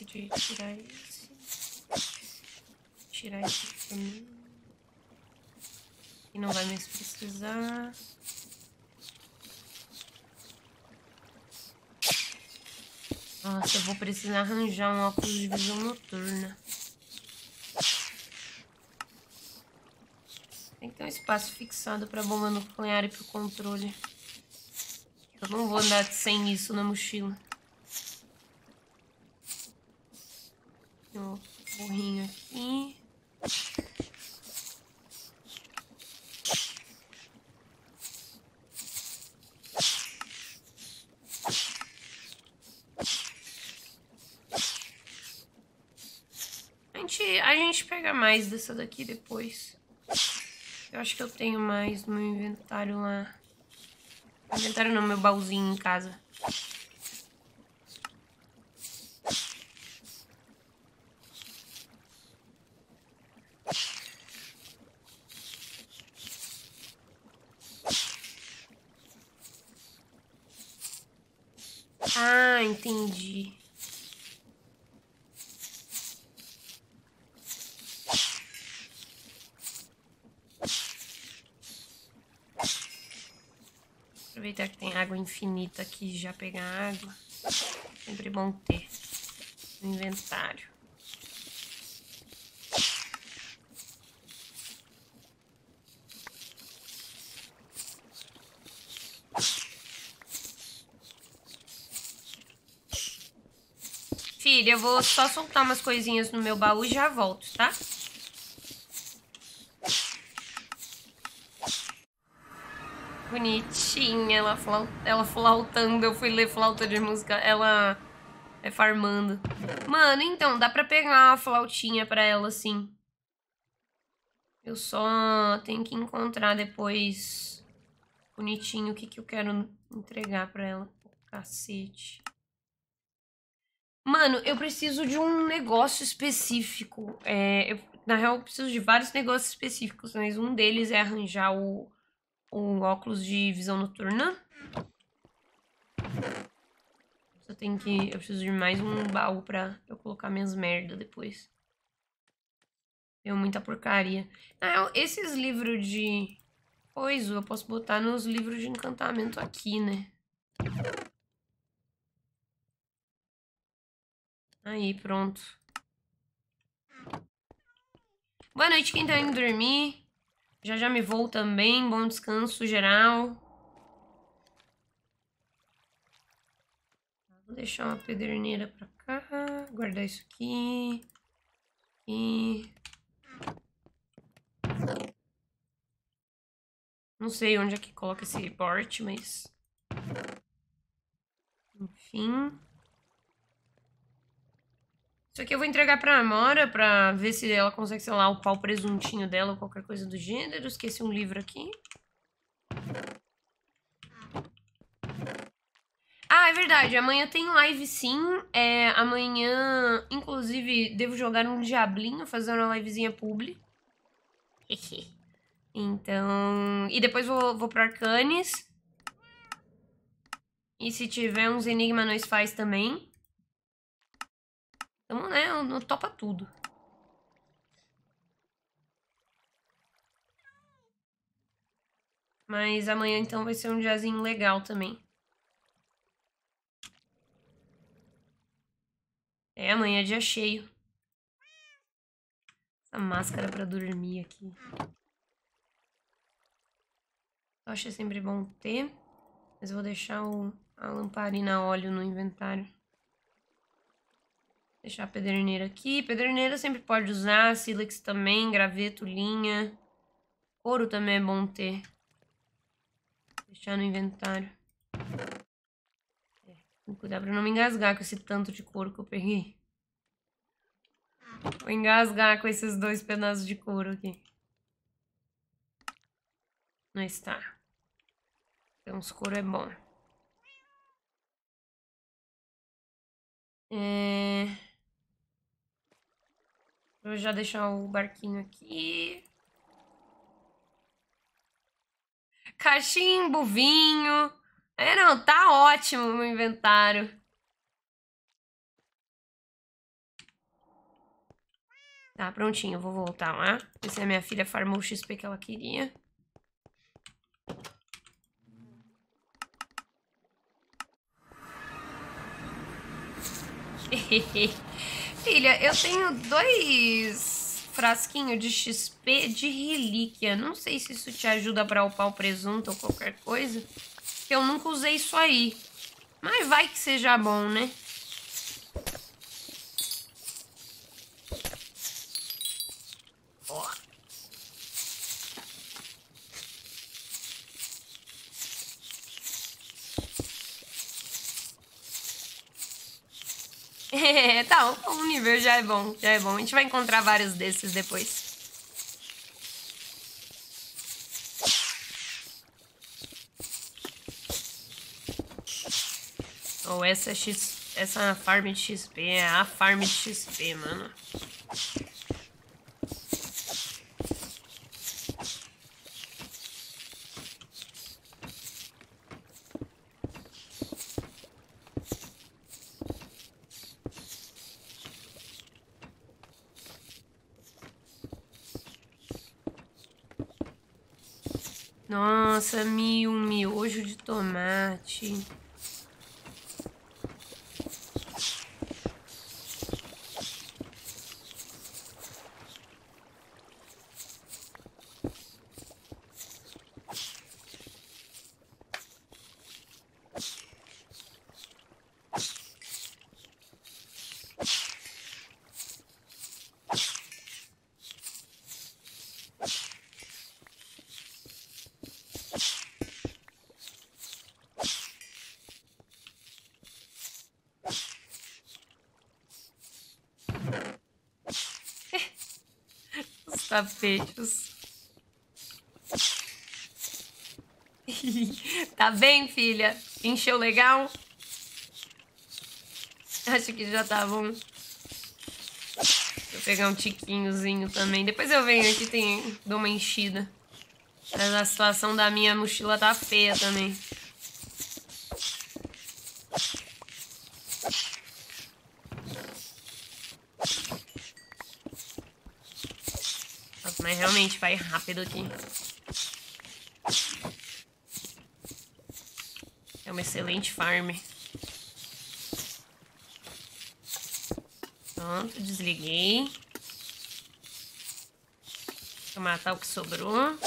esse, tirar esse. Tirar esse aqui. E não vai mais precisar. Nossa, eu vou precisar arranjar um óculos de visão noturna. Tem que ter um espaço fixado pra bomba nuclear e pro controle. Eu não vou andar sem isso na mochila. essa daqui depois. Eu acho que eu tenho mais no meu inventário lá. Inventário não, meu baúzinho em casa. água infinita aqui já pegar água. Sempre bom ter no inventário. Filha, eu vou só soltar umas coisinhas no meu baú e já volto, tá? Bonitinha, ela, flaut ela flautando. Eu fui ler flauta de música. Ela é farmando. Mano, então, dá pra pegar a flautinha pra ela, assim. Eu só tenho que encontrar depois bonitinho o que, que eu quero entregar pra ela. Cacete. Mano, eu preciso de um negócio específico. É, eu, na real, eu preciso de vários negócios específicos, mas um deles é arranjar o o óculos de visão noturna. Eu tenho que... Eu preciso de mais um baú pra eu colocar minhas merdas depois. Deu muita porcaria. Ah, esses livros de... Coisa, eu posso botar nos livros de encantamento aqui, né? Aí, pronto. Boa noite quem tá indo dormir. Já já me vou também. Bom descanso geral. Vou deixar uma pederneira pra cá. Guardar isso aqui. E... Não sei onde é que coloca esse report, mas... Enfim... Isso aqui eu vou entregar pra Amora pra ver se ela consegue, sei lá, o pau presuntinho dela ou qualquer coisa do gênero. Esqueci um livro aqui. Ah, é verdade. Amanhã tem live sim. É, amanhã, inclusive, devo jogar um Diablinho, fazer uma livezinha publi. então. E depois vou, vou pro Arcanes. E se tiver uns Enigma, nós faz também. Então, né, não topa tudo. Mas amanhã, então, vai ser um diazinho legal também. É, amanhã é dia cheio. Essa máscara pra dormir aqui. Tocha é sempre bom ter. Mas vou deixar o, a lamparina a óleo no inventário. Deixar a pederneira aqui. Pederneira sempre pode usar. Silex também. Graveto, linha. Ouro também é bom ter. Deixar no inventário. É, tem que cuidar pra não me engasgar com esse tanto de couro que eu peguei. Vou engasgar com esses dois pedaços de couro aqui. Não está. Então, os couro é bom. É... Vou já deixar o barquinho aqui. Cachimbo, vinho. É, não, tá ótimo o meu inventário. Tá, prontinho, vou voltar lá. Ver se a minha filha farmou o XP que ela queria. Hehehe. Filha, eu tenho dois frasquinhos de XP de relíquia. Não sei se isso te ajuda pra upar o presunto ou qualquer coisa. Porque eu nunca usei isso aí. Mas vai que seja bom, né? tal, então, o nível já é bom, já é bom. A gente vai encontrar vários desses depois. Ou oh, essa X, essa farm de XP é a farm de XP, mano. Tapetes. tá bem, filha? Encheu legal? Acho que já tá bom. Vou pegar um tiquinhozinho também. Depois eu venho aqui e dou uma enchida. Mas a situação da minha mochila tá feia também. mas né? realmente vai rápido aqui. É uma excelente farm. Pronto, desliguei. Vou matar o que sobrou.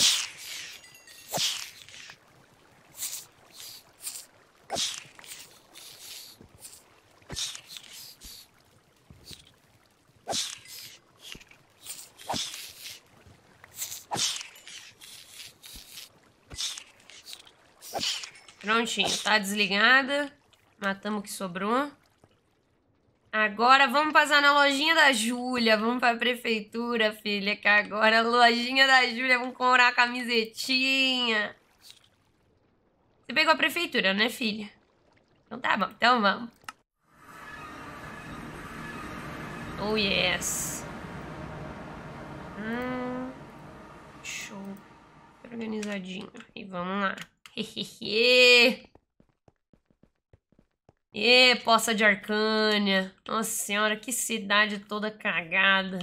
prontinho. Tá desligada. Matamos o que sobrou. Agora vamos passar na lojinha da Júlia. Vamos pra prefeitura, filha. Que agora a lojinha da Júlia. Vamos comprar a camisetinha. Você pegou a prefeitura, né, filha? Então tá bom. Então vamos. Oh, yes. Hum, show. Organizadinho. E vamos lá. Ê, Poça de Arcânia. Nossa senhora, que cidade toda cagada.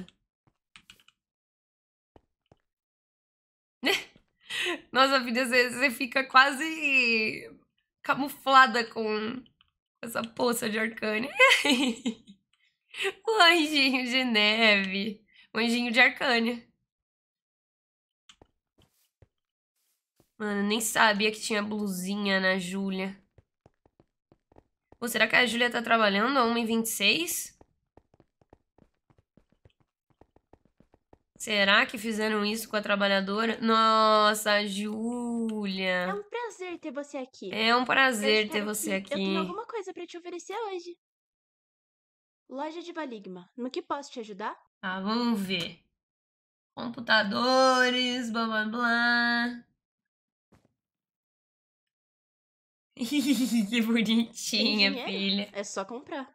Nossa vida, você, você fica quase camuflada com essa poça de Arcânia. o anjinho de neve. O anjinho de Arcânia. Mano, nem sabia que tinha blusinha na Júlia. Pô, será que a Júlia tá trabalhando a 1h26? Será que fizeram isso com a trabalhadora? Nossa, Júlia. É um prazer ter você aqui. É um prazer ter você aqui. Eu tenho alguma coisa para te oferecer hoje. Loja de Valigma. no que posso te ajudar? Ah, vamos ver. Computadores, blá blá blá. que bonitinha, filha. É só comprar.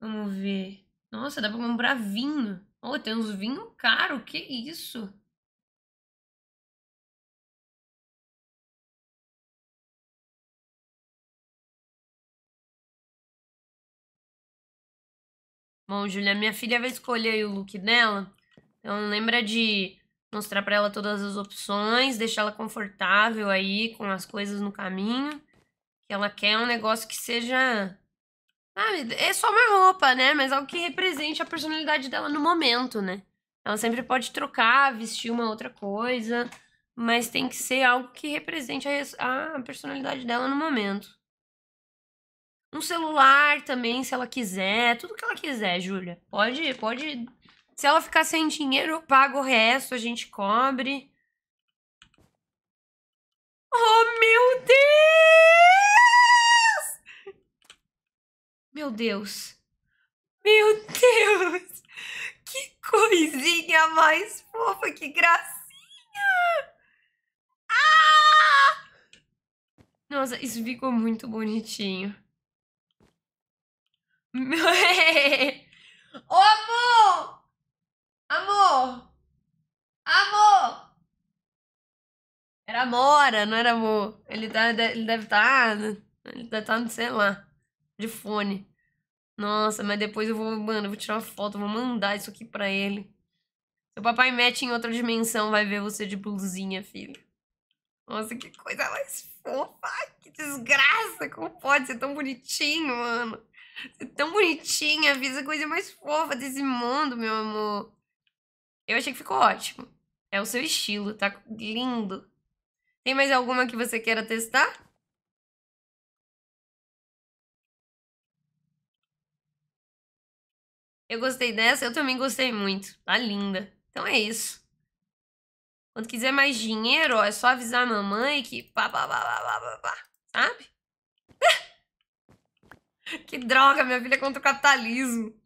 Vamos ver. Nossa, dá pra comprar vinho. Oh, tem uns vinhos caros. Que isso? Bom, Julia, minha filha vai escolher o look dela. Então lembra de mostrar para ela todas as opções, deixar ela confortável aí com as coisas no caminho. Que ela quer um negócio que seja. é só uma roupa, né? Mas algo que represente a personalidade dela no momento, né? Ela sempre pode trocar, vestir uma outra coisa, mas tem que ser algo que represente a, a personalidade dela no momento. Um celular também, se ela quiser, tudo que ela quiser, Júlia. Pode, pode se ela ficar sem dinheiro, eu pago o resto, a gente cobre. Oh, meu Deus! Meu Deus. Meu Deus! Que coisinha mais fofa, que gracinha! Ah! Nossa, isso ficou muito bonitinho. Ô, amor! Amor! Amor! Era Mora, não era amor. Ele, tá, ele deve estar. Tá, ele deve estar, tá, sei lá, de fone. Nossa, mas depois eu vou, mano, eu vou tirar uma foto, vou mandar isso aqui pra ele. Seu papai mete em outra dimensão, vai ver você de blusinha, filho. Nossa, que coisa mais fofa! Que desgraça! Como pode ser tão bonitinho, mano? Ser tão bonitinha, avisa a coisa mais fofa desse mundo, meu amor. Eu achei que ficou ótimo. É o seu estilo, tá lindo. Tem mais alguma que você queira testar? Eu gostei dessa, eu também gostei muito. Tá linda. Então é isso. Quando quiser mais dinheiro, ó, é só avisar a mamãe que pá, pá, pá, pá, pá, pá, sabe? que droga, minha filha é contra o capitalismo.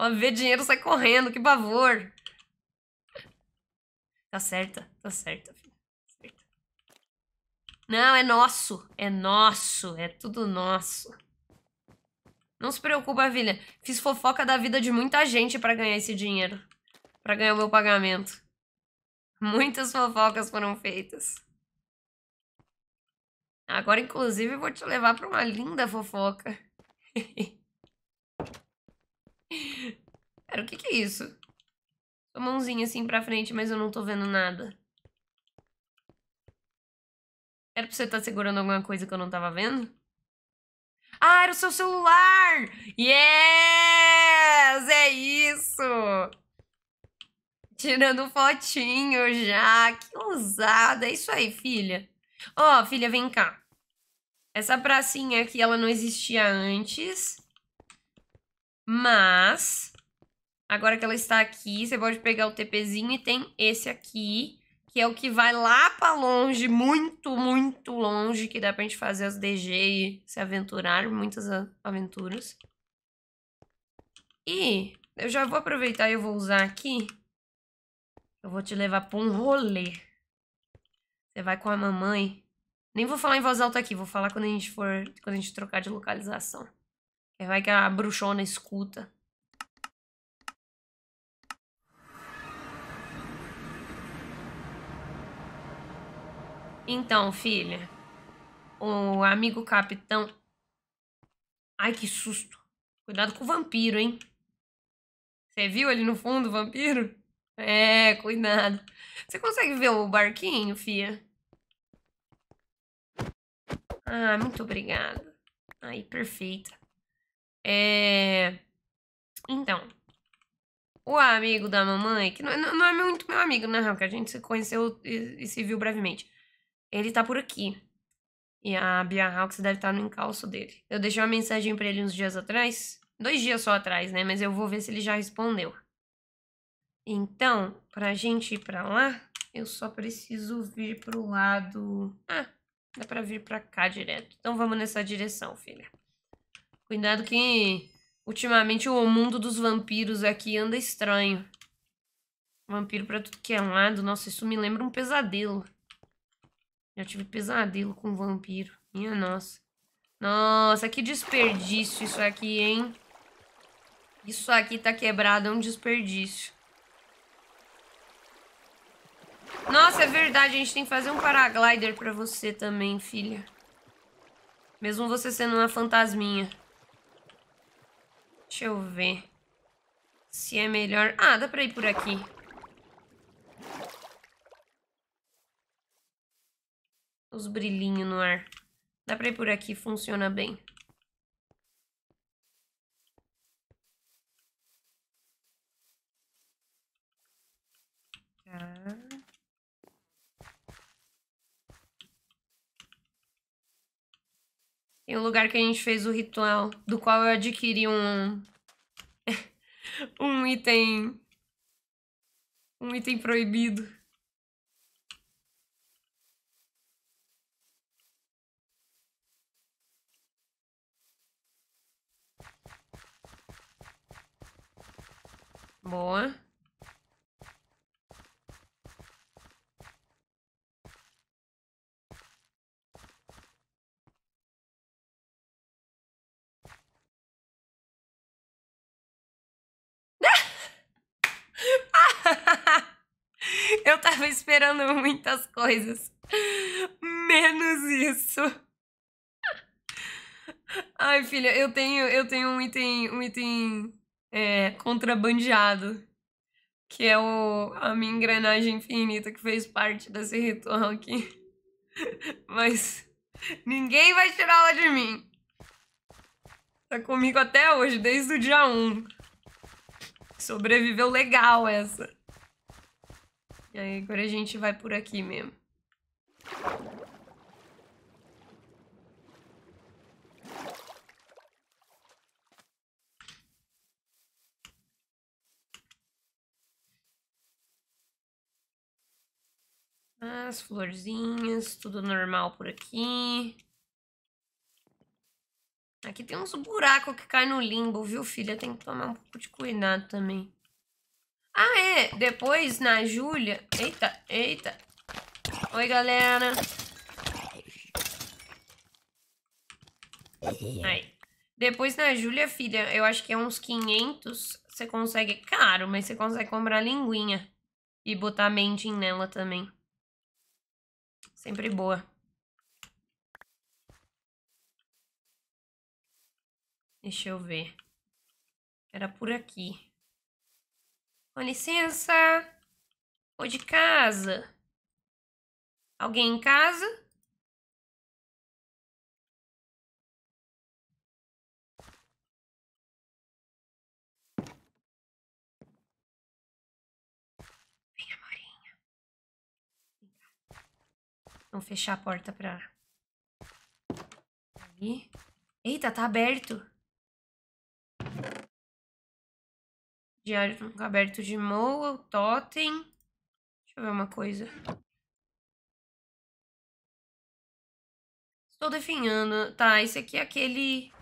Ó, vê dinheiro, sai correndo, que pavor. Tá certa, tá certa, filha. Tá certa. Não, é nosso. É nosso. É tudo nosso. Não se preocupa, filha. Fiz fofoca da vida de muita gente para ganhar esse dinheiro. para ganhar o meu pagamento. Muitas fofocas foram feitas. Agora, inclusive, vou te levar para uma linda fofoca. Cara, o que que é isso? Tô mãozinha assim pra frente, mas eu não tô vendo nada. Era pra você estar tá segurando alguma coisa que eu não tava vendo? Ah, era o seu celular! Yes! É isso! Tirando fotinho já. Que ousada. É isso aí, filha. Ó, oh, filha, vem cá. Essa pracinha aqui, ela não existia antes. Mas, agora que ela está aqui, você pode pegar o TPzinho e tem esse aqui, que é o que vai lá pra longe, muito, muito longe, que dá pra gente fazer as DG e se aventurar, muitas aventuras. E eu já vou aproveitar e eu vou usar aqui. Eu vou te levar pra um rolê. Você vai com a mamãe. Nem vou falar em voz alta aqui, vou falar quando a gente for, quando a gente trocar de localização. É, vai que a bruxona escuta. Então, filha, o amigo capitão. Ai, que susto! Cuidado com o vampiro, hein? Você viu ali no fundo o vampiro? É, cuidado. Você consegue ver o barquinho, fia? Ah, muito obrigada. Aí, perfeita. É... Então, o amigo da mamãe, que não, é, não é muito meu amigo, né, Que a gente se conheceu e, e, se viu brevemente. Ele tá por aqui. E a Bia Hawks deve estar tá no encalço dele. Eu deixei uma mensagem para ele uns dias atrás. Dois dias só atrás, né? Mas eu vou ver se ele já respondeu. Então, pra gente ir pra lá, eu só preciso vir pro lado... Ah, dá pra vir pra cá direto. Então vamos nessa direção, filha. Cuidado que ultimamente o mundo dos vampiros aqui anda estranho. Vampiro pra tudo que é lado. Nossa, isso me lembra um pesadelo. Já tive pesadelo com vampiro. Minha nossa. Nossa, que desperdício isso aqui, hein? Isso aqui tá quebrado, é um desperdício. Nossa, é verdade, a gente tem que fazer um paraglider pra você também, filha. Mesmo você sendo uma fantasminha. Deixa eu ver. Se é melhor... Ah, dá pra ir por aqui. Os brilhinhos no ar. Dá pra ir por aqui, funciona bem. Tá... Tem um lugar que a gente fez o ritual, do qual eu adquiri um. um item. Um item proibido. Boa. Eu tava esperando muitas coisas. Menos isso. Ai, filha, eu tenho, eu tenho um item, um item é, contrabandeado. Que é o, a minha engrenagem infinita que fez parte desse ritual aqui. Mas ninguém vai tirá-la de mim. Tá comigo até hoje, desde o dia 1. Sobreviveu legal essa. Aí agora a gente vai por aqui mesmo. As florzinhas, tudo normal por aqui. Aqui tem uns buracos que cai no limbo, viu, filha? Tem que tomar um pouco de cuidado também. Ah, é. Depois, na Júlia... Eita, eita. Oi, galera. Aí. Depois, na Júlia, filha, eu acho que é uns 500. Você consegue... Caro, mas você consegue comprar linguinha. E botar mentin nela também. Sempre boa. Deixa eu ver. Era por aqui. Com licença. Ou de casa. Alguém em casa? Vem, Amorinha. Vamos fechar a porta pra... Ali. Eita, tá aberto. Diário aberto de Moa, o totem. Deixa eu ver uma coisa. Estou definhando. Tá, esse aqui é aquele...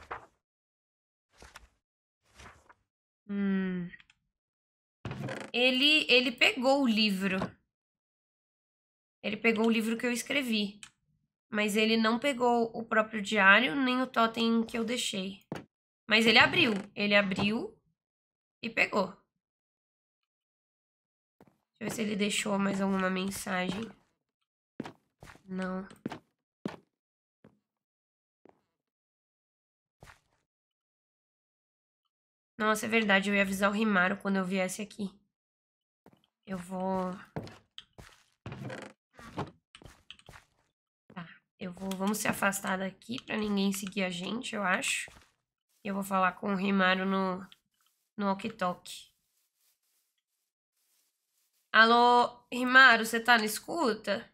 Hum. Ele, ele pegou o livro. Ele pegou o livro que eu escrevi. Mas ele não pegou o próprio diário, nem o totem que eu deixei. Mas ele abriu. Ele abriu e pegou. Deixa eu ver se ele deixou mais alguma mensagem. Não. Nossa, é verdade, eu ia avisar o Rimaro quando eu viesse aqui. Eu vou... Tá, eu vou... Vamos se afastar daqui pra ninguém seguir a gente, eu acho. Eu vou falar com o Rimaro no no walkie Alô, Rimaro, você tá na escuta?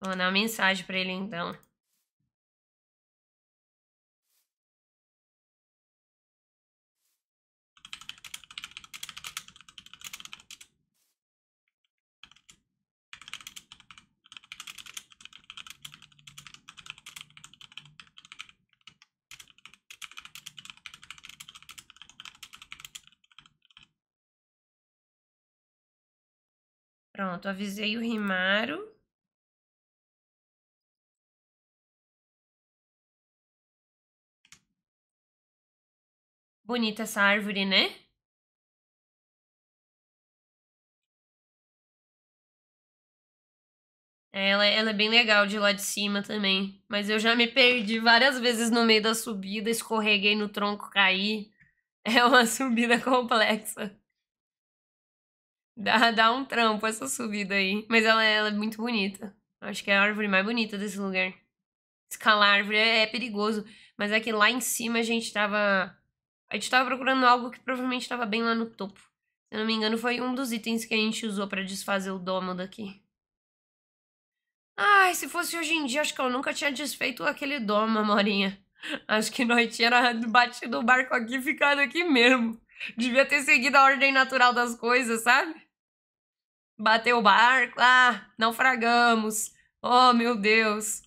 Vou mandar uma mensagem para ele então. Pronto, avisei o Rimaro. Bonita essa árvore, né? É, ela, é, ela é bem legal de lá de cima também. Mas eu já me perdi várias vezes no meio da subida, escorreguei no tronco, caí. É uma subida complexa. Dá, dá um trampo essa subida aí. Mas ela, ela é muito bonita. Acho que é a árvore mais bonita desse lugar. Escalar árvore é, é perigoso. Mas é que lá em cima a gente tava. A gente tava procurando algo que provavelmente estava bem lá no topo. Se eu não me engano, foi um dos itens que a gente usou para desfazer o domo daqui. Ai, se fosse hoje em dia, acho que eu nunca tinha desfeito aquele domo, Morinha. Acho que nós tinha batido o barco aqui e ficado aqui mesmo. Devia ter seguido a ordem natural das coisas, sabe? bateu o barco, ah, naufragamos, oh meu Deus.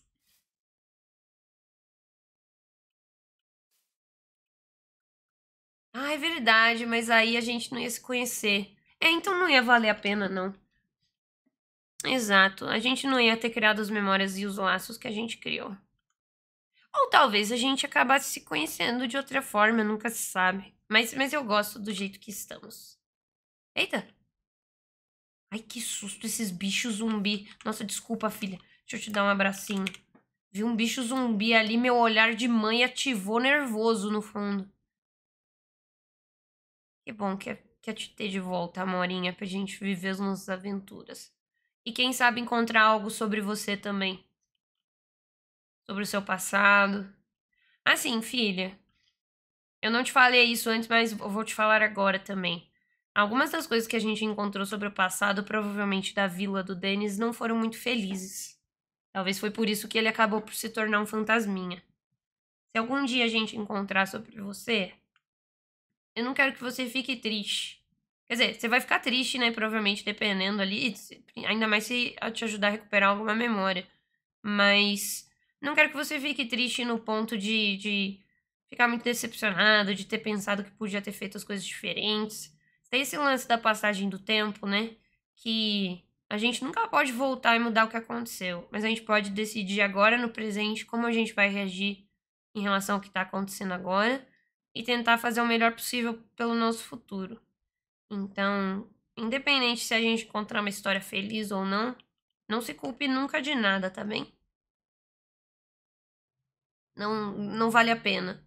Ah, é verdade, mas aí a gente não ia se conhecer. É, então não ia valer a pena, não. Exato, a gente não ia ter criado as memórias e os laços que a gente criou. Ou talvez a gente acabasse se conhecendo de outra forma, nunca se sabe. Mas, mas eu gosto do jeito que estamos. Eita! Ai, que susto esses bichos zumbi. Nossa, desculpa, filha. Deixa eu te dar um abracinho. Vi um bicho zumbi ali, meu olhar de mãe ativou nervoso no fundo. Que bom que é, que é te ter de volta, amorinha, pra gente viver as nossas aventuras. E quem sabe encontrar algo sobre você também. Sobre o seu passado. Assim, filha, eu não te falei isso antes, mas eu vou te falar agora também. Algumas das coisas que a gente encontrou sobre o passado, provavelmente da vila do Denis, não foram muito felizes. Talvez foi por isso que ele acabou por se tornar um fantasminha. Se algum dia a gente encontrar sobre você, eu não quero que você fique triste. Quer dizer, você vai ficar triste, né? Provavelmente, dependendo ali, ainda mais se te ajudar a recuperar alguma memória. Mas não quero que você fique triste no ponto de, de ficar muito decepcionado, de ter pensado que podia ter feito as coisas diferentes. Tem esse lance da passagem do tempo, né? Que a gente nunca pode voltar e mudar o que aconteceu, mas a gente pode decidir agora, no presente, como a gente vai reagir em relação ao que está acontecendo agora e tentar fazer o melhor possível pelo nosso futuro. Então, independente se a gente encontrar uma história feliz ou não, não se culpe nunca de nada, tá bem? Não, não vale a pena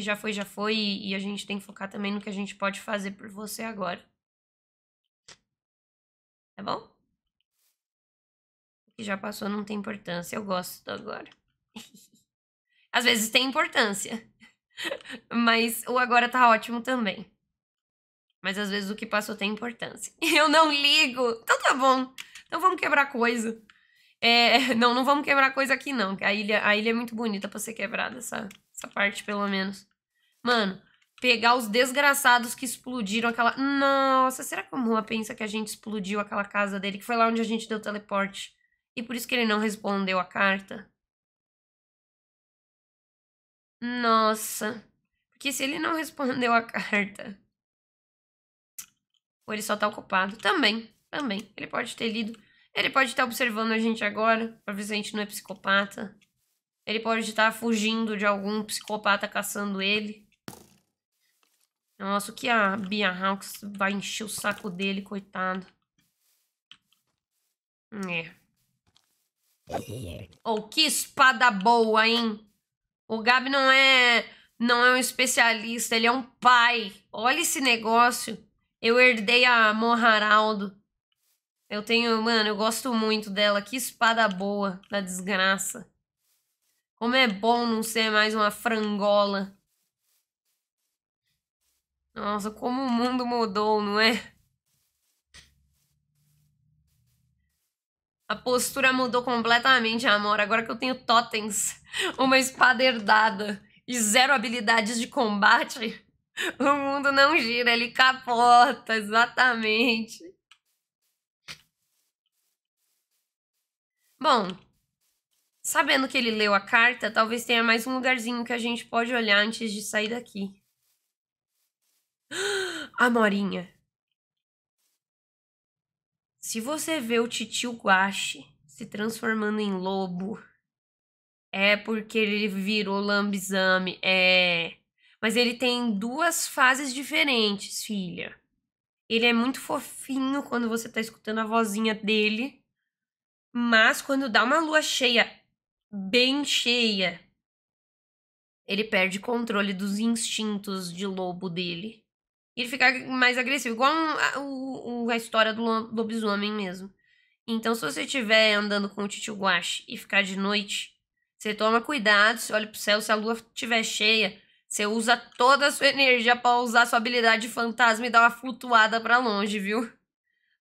que já foi, já foi, e, a gente tem que focar também no que a gente pode fazer por você agora. Tá bom? O que já passou não tem importância, eu gosto do agora. Às vezes tem importância, mas o agora tá ótimo também. Mas às vezes o que passou tem importância. Eu não ligo. Então tá bom. Então vamos quebrar coisa. É, não, não vamos quebrar coisa aqui não. A ilha, a ilha é muito bonita para ser quebrada, essa, essa parte pelo menos. Mano, pegar os desgraçados que explodiram aquela. Nossa, será que o Moa pensa que a gente explodiu aquela casa dele, que foi lá onde a gente deu teleporte? E por isso que ele não respondeu a carta? Nossa. Porque se ele não respondeu a carta. Ou ele só tá ocupado. Também, também. Ele pode ter lido. Ele pode estar tá observando a gente agora, pra ver se a gente não é psicopata. Ele pode estar tá fugindo de algum psicopata caçando ele. Nossa, o que a Bia Hawks vai encher o saco dele, coitado. É. Oh, que espada boa, hein? O Gabi não é não é um especialista, ele é um pai. Olha esse negócio. Eu herdei a Moharaldo. Eu tenho, mano, eu gosto muito dela. Que espada boa da desgraça. Como é bom não ser mais uma frangola. Nossa, como o mundo mudou, não é? A postura mudou completamente, amor. Agora que eu tenho totens, uma espada herdada e zero habilidades de combate, o mundo não gira, ele capota, exatamente. Bom, sabendo que ele leu a carta, talvez tenha mais um lugarzinho que a gente pode olhar antes de sair daqui. Amorinha. Se você vê o titio Guache se transformando em lobo, é porque ele virou lambizame. É. Mas ele tem duas fases diferentes, filha. Ele é muito fofinho quando você tá escutando a vozinha dele. Mas quando dá uma lua cheia, bem cheia, ele perde controle dos instintos de lobo dele ele fica mais agressivo, igual a história do lobisomem mesmo. Então, se você estiver andando com o titio guache e ficar de noite, você toma cuidado, você olha pro céu, se a lua estiver cheia, você usa toda a sua energia para usar sua habilidade de fantasma e dar uma flutuada para longe, viu?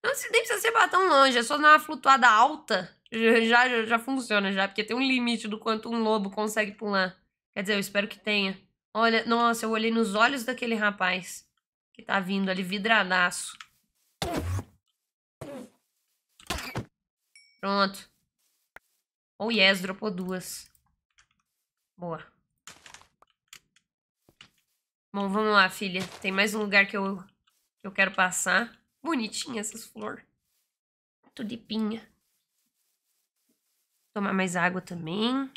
Não se nem precisa ser pra tão longe, é só dar uma flutuada alta. Já, já, já funciona, já, porque tem um limite do quanto um lobo consegue pular. Quer dizer, eu espero que tenha. Olha, nossa, eu olhei nos olhos daquele rapaz. Que tá vindo ali vidradaço. Pronto. Oh yes, dropou duas. Boa. Bom, vamos lá, filha. Tem mais um lugar que eu, que eu quero passar. Bonitinha essas flores. pinha Tomar mais água também.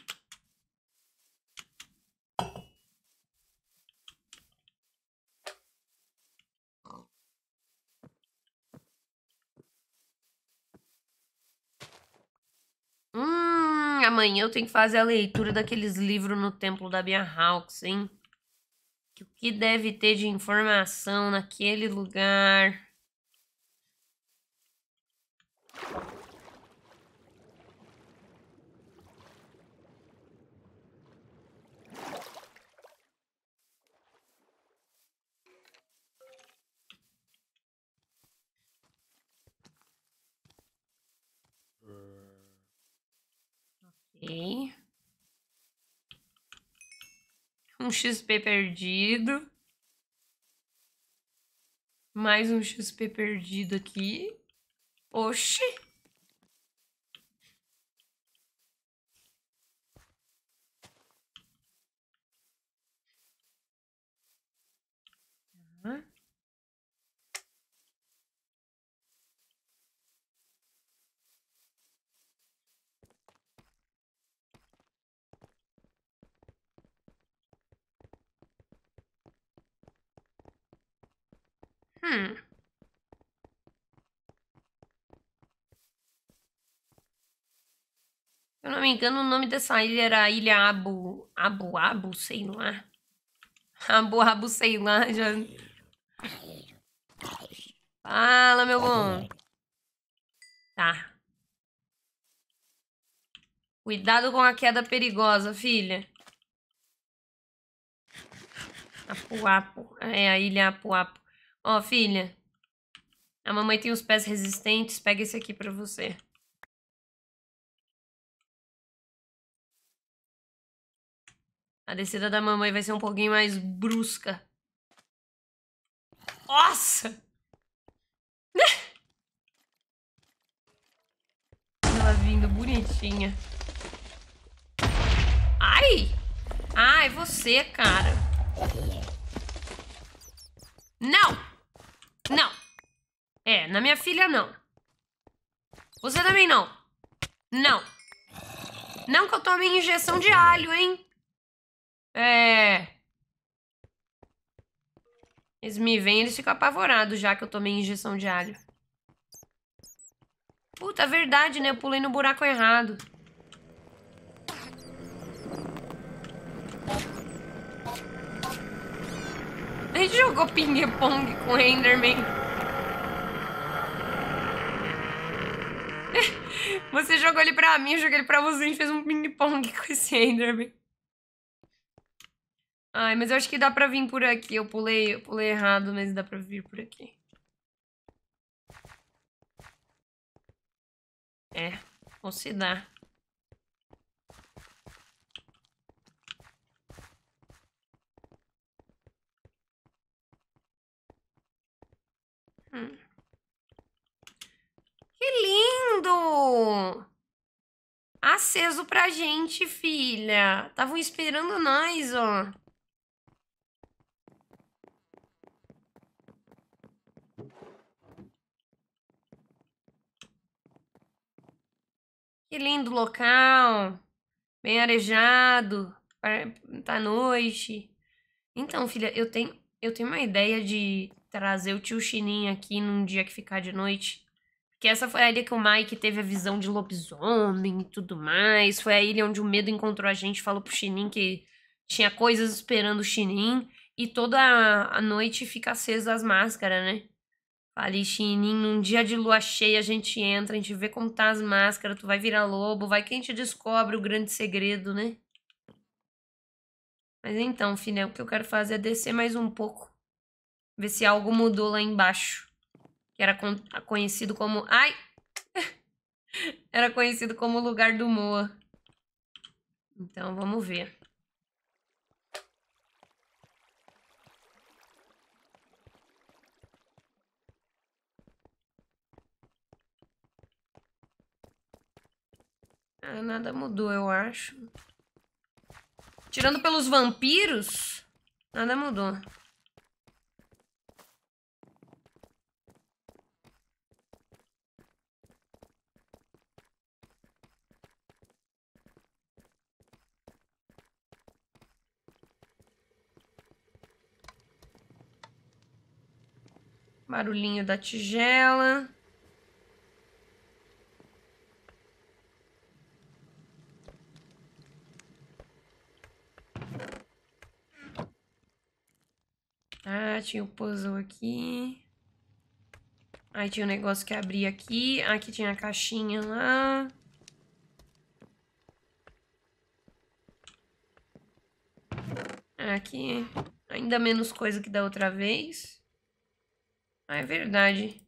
Hum, amanhã eu tenho que fazer a leitura daqueles livros no templo da Bia Hawks, hein? O que deve ter de informação naquele lugar? Um XP perdido. Mais um XP perdido aqui. Oxi! Hmm. Se eu não me engano, o nome dessa ilha era Ilha Abu... Abu Abu, sei lá. Abu Abu, sei lá, já... Fala, meu bom. Tá. Cuidado com a queda perigosa, filha. Apuapo. É a ilha Apuapo. Ó, oh, filha. A mamãe tem os pés resistentes. Pega esse aqui pra você. A descida da mamãe vai ser um pouquinho mais brusca. Nossa! Ela vindo bonitinha. Ai! Ai, você, cara. Não! Não. É, na minha filha não. Você também não. Não. Não que eu tome injeção de alho, hein? É. Eles me veem, eles ficam apavorados já que eu tomei injeção de alho. Puta, é verdade, né? Eu pulei no buraco errado. A gente jogou ping-pong com o Enderman. Você jogou ele pra mim, eu joguei ele pra você, a gente fez um ping-pong com esse Enderman. Ai, mas eu acho que dá pra vir por aqui. Eu pulei, eu pulei errado, mas dá pra vir por aqui. É, ou se dá. Que lindo! Aceso pra gente, filha. Estavam esperando nós, ó. Que lindo local, bem arejado, tá noite. Então, filha, eu tenho, eu tenho uma ideia de trazer o tio Chininho aqui num dia que ficar de noite. Que essa foi a ilha que o Mike teve a visão de lobisomem e tudo mais. Foi a ilha onde o medo encontrou a gente, falou pro Shinin que tinha coisas esperando o Shinin. E toda a noite fica acesa as máscaras, né? Ali, Shinin, num dia de lua cheia a gente entra, a gente vê como tá as máscaras, tu vai virar lobo, vai que a gente descobre o grande segredo, né? Mas então, filha, o que eu quero fazer é descer mais um pouco. Ver se algo mudou lá embaixo que era con conhecido como. Ai! era conhecido como o lugar do Moa. Então vamos ver. Ah, nada mudou, eu acho. Tirando pelos vampiros, nada mudou. Barulhinho da tigela. Ah, tinha o um puzzle aqui. Aí tinha um negócio que abria aqui. Aqui tinha a caixinha lá. Aqui. Ainda menos coisa que da outra vez. Ah, é verdade.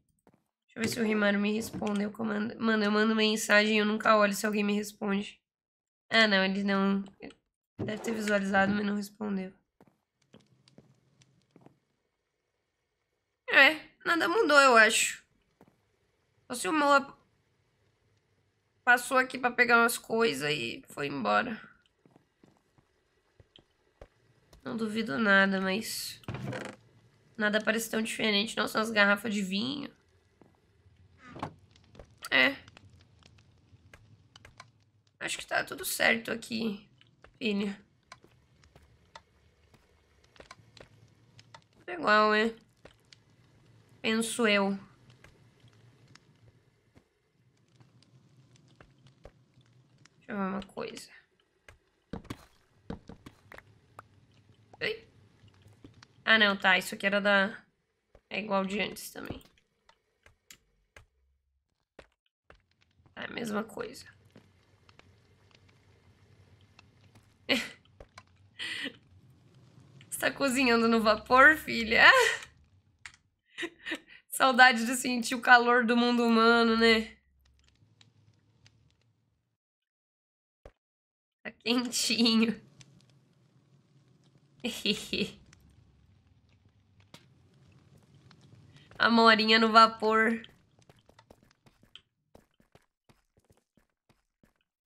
Deixa eu ver se o Rimaru me responde. Eu comando... Mano, eu mando mensagem e eu nunca olho se alguém me responde. Ah, não, ele não... deve ter visualizado, mas não respondeu. É, nada mudou, eu acho. Só se o Moa passou aqui pra pegar umas coisas e foi embora. Não duvido nada, mas... Nada parece tão diferente, não são as garrafas de vinho. É. Acho que tá tudo certo aqui, filha. Tá igual, é. Penso eu. Deixa eu ver uma coisa. Ah, não, tá. Isso aqui era da... É igual de antes também. É a mesma coisa. Está cozinhando no vapor, filha? Saudade de sentir o calor do mundo humano, né? Tá quentinho. Hehehe. A morinha no vapor.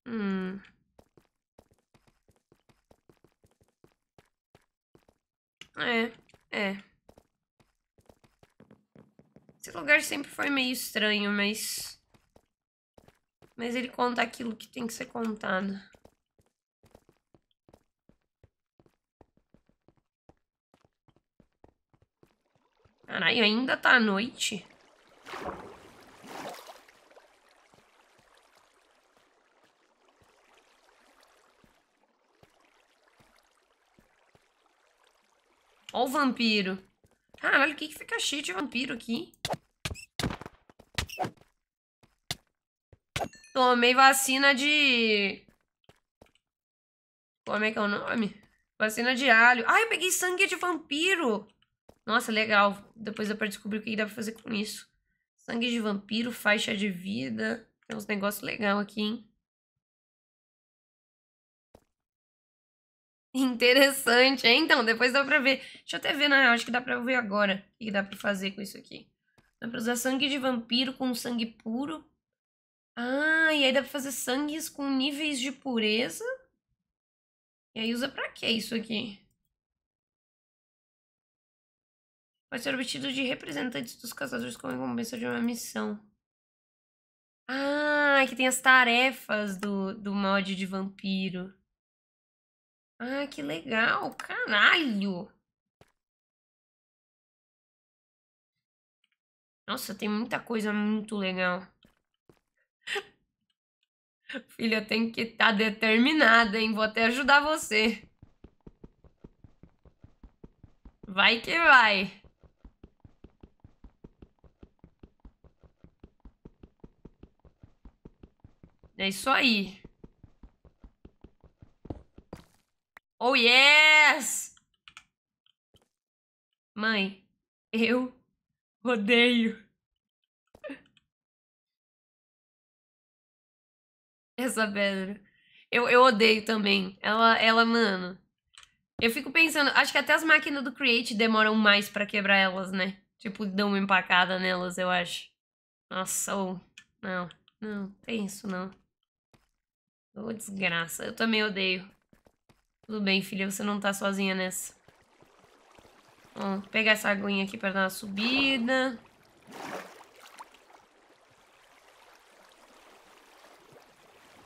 Hum. É, é. Esse lugar sempre foi meio estranho, mas... Mas ele conta aquilo que tem que ser contado. Caralho, ainda tá à noite? Ó o vampiro. Caralho, o que que fica cheio de vampiro aqui? Tomei vacina de... Como é que é o nome? Vacina de alho. Ai, eu peguei sangue de vampiro. Nossa, legal. Depois dá pra descobrir o que dá pra fazer com isso. Sangue de vampiro, faixa de vida. Tem é uns negócios legais aqui, hein? Interessante, hein? Então, depois dá pra ver. Deixa eu até ver, na real. Acho que dá pra ver agora o que dá pra fazer com isso aqui. Dá pra usar sangue de vampiro com sangue puro. Ah, e aí dá pra fazer sangues com níveis de pureza. E aí usa pra quê isso aqui? vai ser obtido de representantes dos caçadores como recompensa de uma missão. Ah, que tem as tarefas do, do mod de vampiro. Ah, que legal, caralho! Nossa, tem muita coisa muito legal. Filha, tem que estar tá determinada, hein? Vou até ajudar você. Vai que vai. É isso aí. Oh, yes! Mãe, eu odeio. Essa pedra. Eu, eu odeio também. Ela, ela, mano. Eu fico pensando, acho que até as máquinas do Create demoram mais para quebrar elas, né? Tipo, dão uma empacada nelas, eu acho. Nossa, ou. Oh, não, não, tem isso não. Ô, oh, desgraça. Eu também odeio. Tudo bem, filha. Você não tá sozinha nessa. Vamos pegar essa aguinha aqui pra dar uma subida.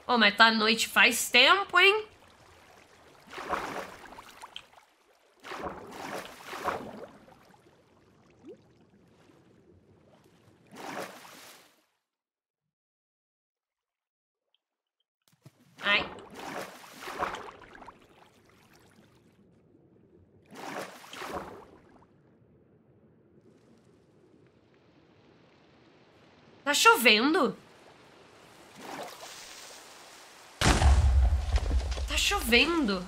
Ô, oh, mas tá noite faz tempo, hein? Ai. Tá chovendo? Tá chovendo.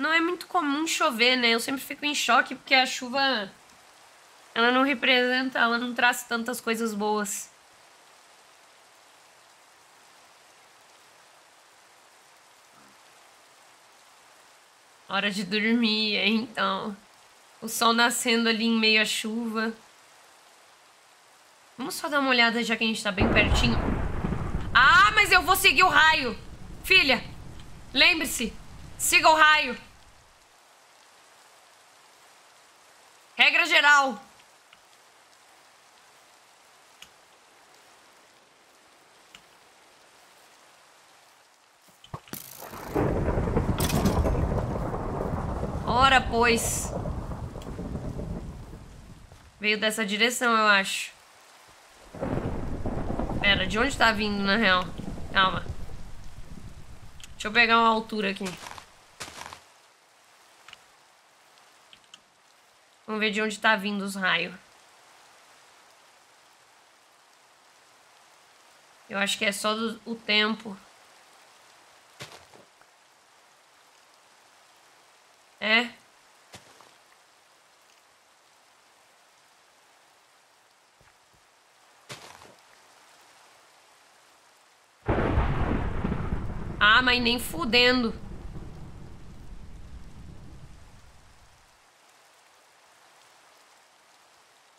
Não é muito comum chover, né? Eu sempre fico em choque porque a chuva ela não representa, ela não traz tantas coisas boas. Hora de dormir, então. O sol nascendo ali em meio à chuva. Vamos só dar uma olhada já que a gente tá bem pertinho. Ah, mas eu vou seguir o raio. Filha, lembre-se, siga o raio. Regra geral. Ora, pois. Veio dessa direção, eu acho. Pera, de onde tá vindo, na real? Calma. Deixa eu pegar uma altura aqui. Vamos ver de onde tá vindo os raios. Eu acho que é só do, o tempo. É? Ah, mas nem fudendo.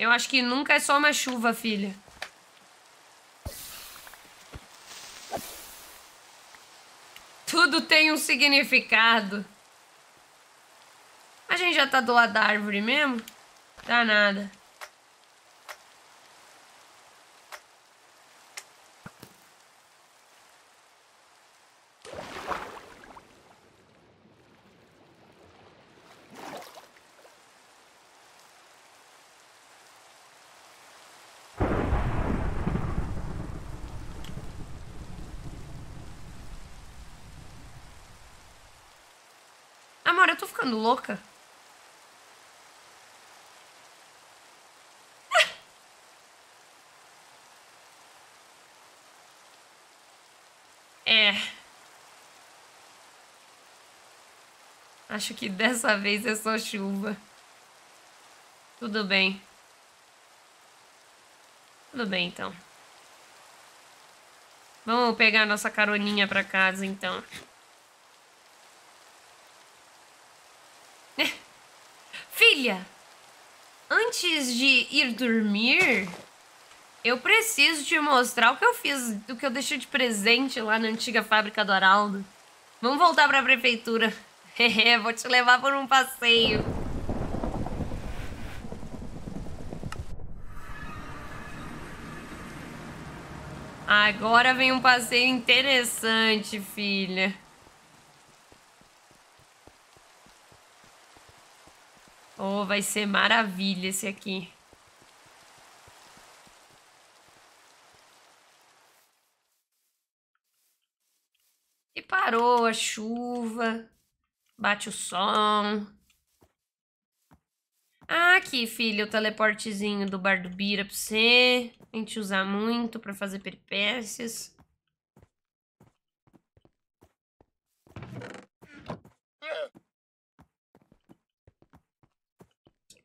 Eu acho que nunca é só uma chuva, filha. Tudo tem um significado. A gente já tá do lado da árvore mesmo? Tá nada. ficando louca? É. Acho que dessa vez é só chuva. Tudo bem. Tudo bem, então. Vamos pegar nossa caroninha pra casa, então. Filha, Antes de ir dormir, eu preciso te mostrar o que eu fiz, o que eu deixei de presente lá na antiga fábrica do Araldo. Vamos voltar para a prefeitura. Vou te levar por um passeio. Agora vem um passeio interessante, filha. Oh, vai ser maravilha esse aqui. E parou a chuva. Bate o som. Ah, aqui, filho, o teleportezinho do Bar do Bira pra você. A gente usa muito pra fazer peripécias.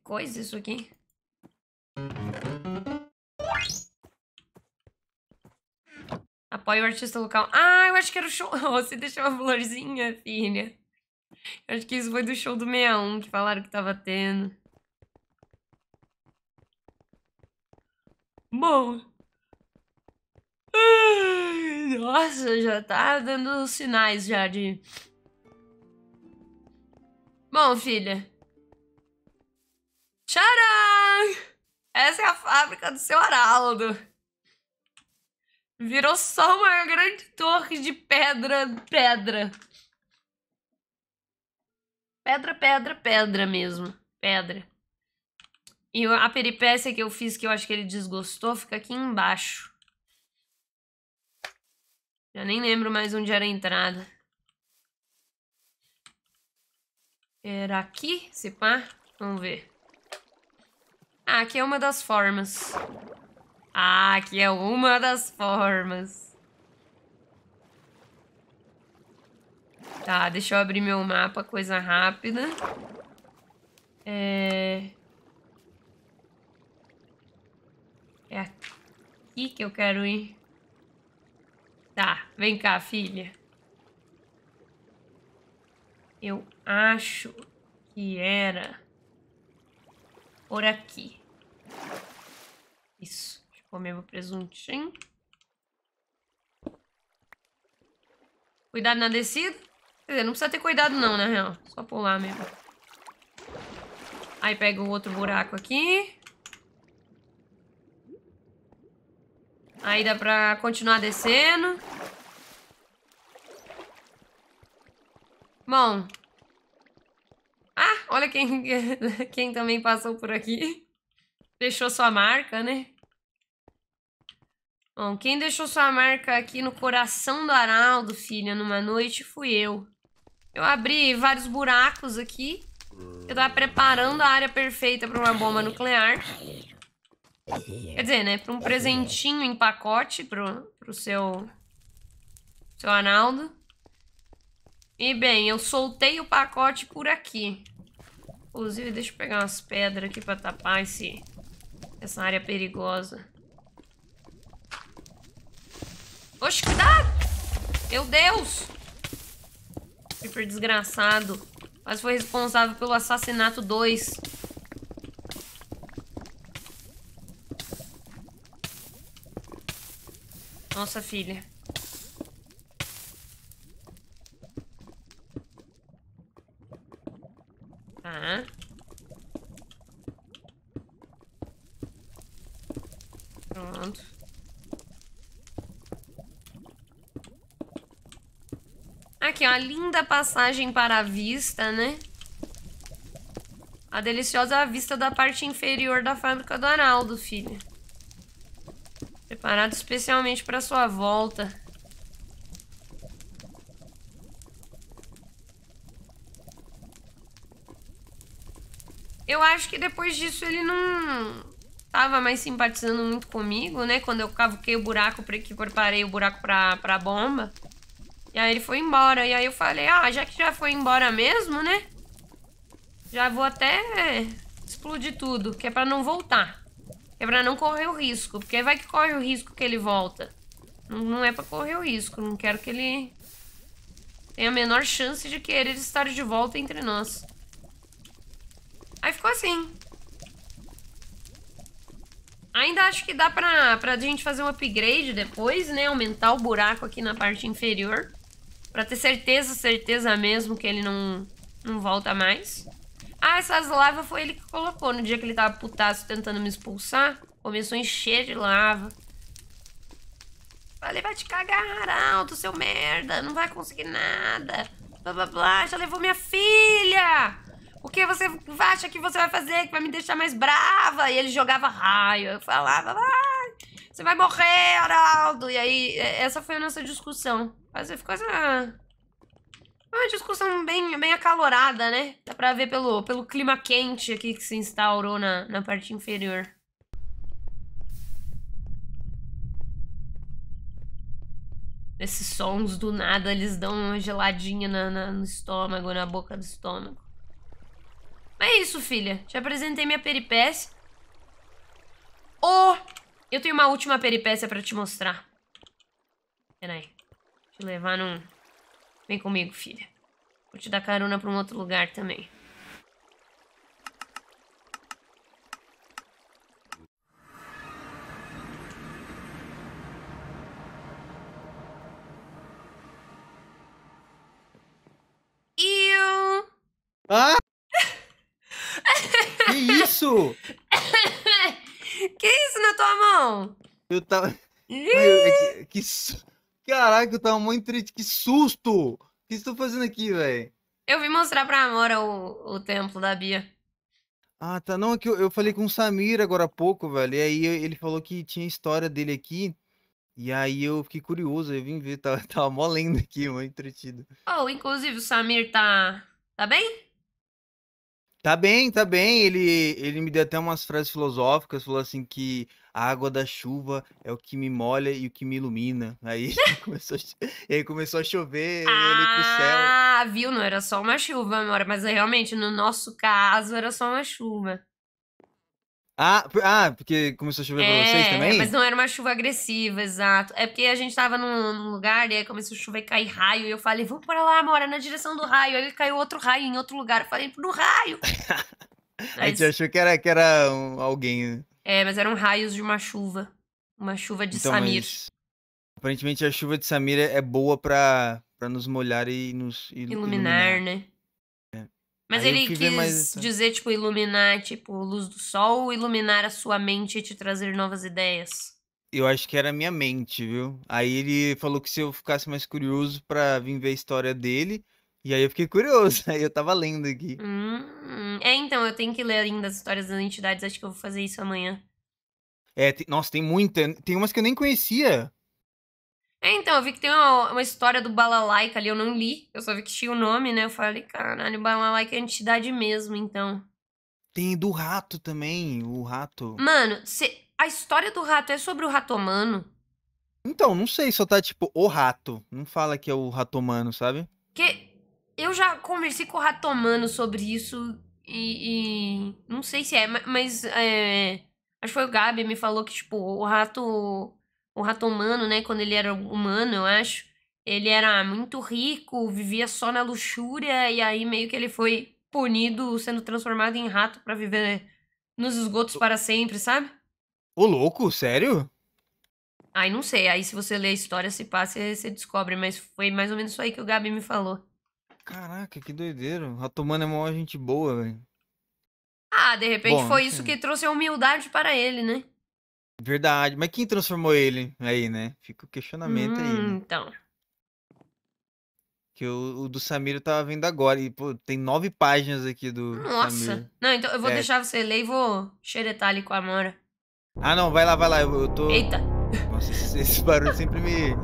coisa isso aqui. Apoie o artista local. Ah, eu acho que era o show. Você deixou a florzinha, filha. Eu acho que isso foi do show do 61 que falaram que tava tendo. Bom. Nossa, já tá dando sinais já de... Bom, filha. Tcharam! Essa é a fábrica do seu Araldo. Virou só uma grande torre de pedra, pedra. Pedra, pedra, pedra mesmo. Pedra. E a peripécia que eu fiz, que eu acho que ele desgostou, fica aqui embaixo. Já nem lembro mais onde era a entrada. Era aqui, se pá? Vamos ver. Ah, aqui é uma das formas. Ah, aqui é uma das formas. Tá, deixa eu abrir meu mapa, coisa rápida. É... É aqui que eu quero ir. Tá, vem cá, filha. Eu acho que era por aqui. Isso. Deixa eu comer meu presuntinho. Cuidado na descida. Quer dizer, não precisa ter cuidado não, na né, real. Só pular mesmo. Aí pega o outro buraco aqui. Aí dá pra continuar descendo. Bom, ah, olha quem, quem também passou por aqui. Deixou sua marca, né? Bom, quem deixou sua marca aqui no coração do Araldo, filha, numa noite, fui eu. Eu abri vários buracos aqui. Eu tava preparando a área perfeita para uma bomba nuclear. Quer dizer, né? Para um presentinho em pacote pro, pro seu... Seu Arnaldo. E bem, eu soltei o pacote por aqui. Inclusive, deixa eu pegar umas pedras aqui pra tapar esse, essa área perigosa. Oxe, cuidado! Meu Deus! Super desgraçado. Mas foi responsável pelo assassinato 2. Nossa filha. Tá. Pronto. Aqui, ó. Linda passagem para a vista, né? A deliciosa vista da parte inferior da fábrica do Arnaldo, filho. Preparado especialmente para sua volta. eu acho que depois disso ele não tava mais simpatizando muito comigo, né? Quando eu cavuquei o buraco pra, que preparei o buraco pra, pra bomba. E aí ele foi embora. E aí eu falei, ah, já que já foi embora mesmo, né? Já vou até explodir tudo, que é pra não voltar. Que é pra não correr o risco. Porque vai que corre o risco que ele volta. Não, não é pra correr o risco. Não quero que ele tenha a menor chance de querer estar de volta entre nós. Aí ficou assim. Ainda acho que dá pra, pra gente fazer um upgrade depois, né? Aumentar o buraco aqui na parte inferior. Pra ter certeza, certeza mesmo que ele não, não volta mais. Ah, essas lavas foi ele que colocou no dia que ele tava putaço tentando me expulsar. Começou a encher de lava. Falei, vai te cagar, Arauto, seu merda. Não vai conseguir nada. Blá, blá, blá. Já levou minha filha. O que você acha que você vai fazer que vai me deixar mais brava? E ele jogava raio, eu falava, vai, você vai morrer, Araldo. E aí, é, essa foi a nossa discussão. Mas ficou essa... Uma discussão bem, bem acalorada, né? Dá pra ver pelo, pelo clima quente aqui que se instaurou na, na parte inferior. Esses sons do nada, eles dão uma geladinha na, na no estômago, na boca do estômago é isso, filha. Te apresentei minha peripécia. Oh! Eu tenho uma última peripécia pra te mostrar. Peraí. Vou te levar num... Vem comigo, filha. Vou te dar carona pra um outro lugar também. Eu... Ah! Que isso? que isso na tua mão? Eu tava. É que, que Caraca, eu tava muito triste. Que susto! O que você tá fazendo aqui, velho? Eu vim mostrar pra Amora o, o templo da Bia. Ah, tá. Não, é que eu, eu falei com o Samir agora há pouco, velho. E aí ele falou que tinha história dele aqui. E aí eu fiquei curioso, eu vim ver, tava, tá, tava mó lendo aqui, muito entretido. Oh, inclusive o Samir tá. tá bem? Tá bem, tá bem. Ele, ele me deu até umas frases filosóficas, falou assim que a água da chuva é o que me molha e o que me ilumina. Aí começou, a, começou a chover, ah, eu olhei pro céu. Ah, viu? Não era só uma chuva, Mora, mas realmente, no nosso caso, era só uma chuva. Ah, ah, porque começou a chover é, pra vocês é, também? Mas não era uma chuva agressiva, exato. É porque a gente tava num, num lugar e aí começou a chover e cair raio. E eu falei, vamos pra lá, mora, é na direção do raio. Aí caiu outro raio em outro lugar. Eu falei, no raio! mas... A gente achou que era, que era um, alguém. Né? É, mas eram raios de uma chuva. Uma chuva de então, Samir. Mas, aparentemente a chuva de Samir é, é boa pra, pra nos molhar e nos iluminar. iluminar. né? Mas Aí ele quis mais... dizer, tipo, iluminar, tipo, luz do sol, ou iluminar a sua mente e te trazer novas ideias? Eu acho que era a minha mente, viu? Aí ele falou que se eu ficasse mais curioso para vir ver a história dele, e aí eu fiquei curioso, aí eu tava lendo aqui. Hum, é, então, eu tenho que ler ainda as histórias das entidades, acho que eu vou fazer isso amanhã. É, tem, nossa, tem muita. Tem umas que eu nem conhecia. É, então, eu vi que tem uma, uma, história do Balalaika ali, eu não li, eu só vi que tinha o nome, né? Eu falei, caralho, Balalaika é entidade mesmo, então. Tem do rato também, o rato. Mano, cê, a história do rato é sobre o rato humano? Então, não sei, só tá tipo, o rato. Não fala que é o rato humano, sabe? Que eu já conversei com o rato humano sobre isso e, e. não sei se é, mas. É, acho que foi o Gabi me falou que, tipo, o rato o rato humano, né, quando ele era humano, eu acho, ele era muito rico, vivia só na luxúria e aí meio que ele foi punido sendo transformado em rato para viver nos esgotos para sempre, sabe? Ô louco, sério? Aí não sei, aí se você ler a história se passa, você descobre, mas foi mais ou menos isso aí que o Gabi me falou. Caraca, que doideira. O rato humano é maior gente boa, velho. Ah, de repente Bom, foi isso que trouxe a humildade para ele, né? Verdade, mas quem transformou ele aí, né? Fica o questionamento aí. Hum, né? Então. Que o, o, do Samir eu tava tá vendo agora. E, pô, tem nove páginas aqui do. Nossa! Samir. Não, então eu vou é. deixar você ler e vou xeretar ali com a Amora. Ah, não, vai lá, vai lá. Eu, eu tô. Eita! Nossa, esse, esse barulho sempre me.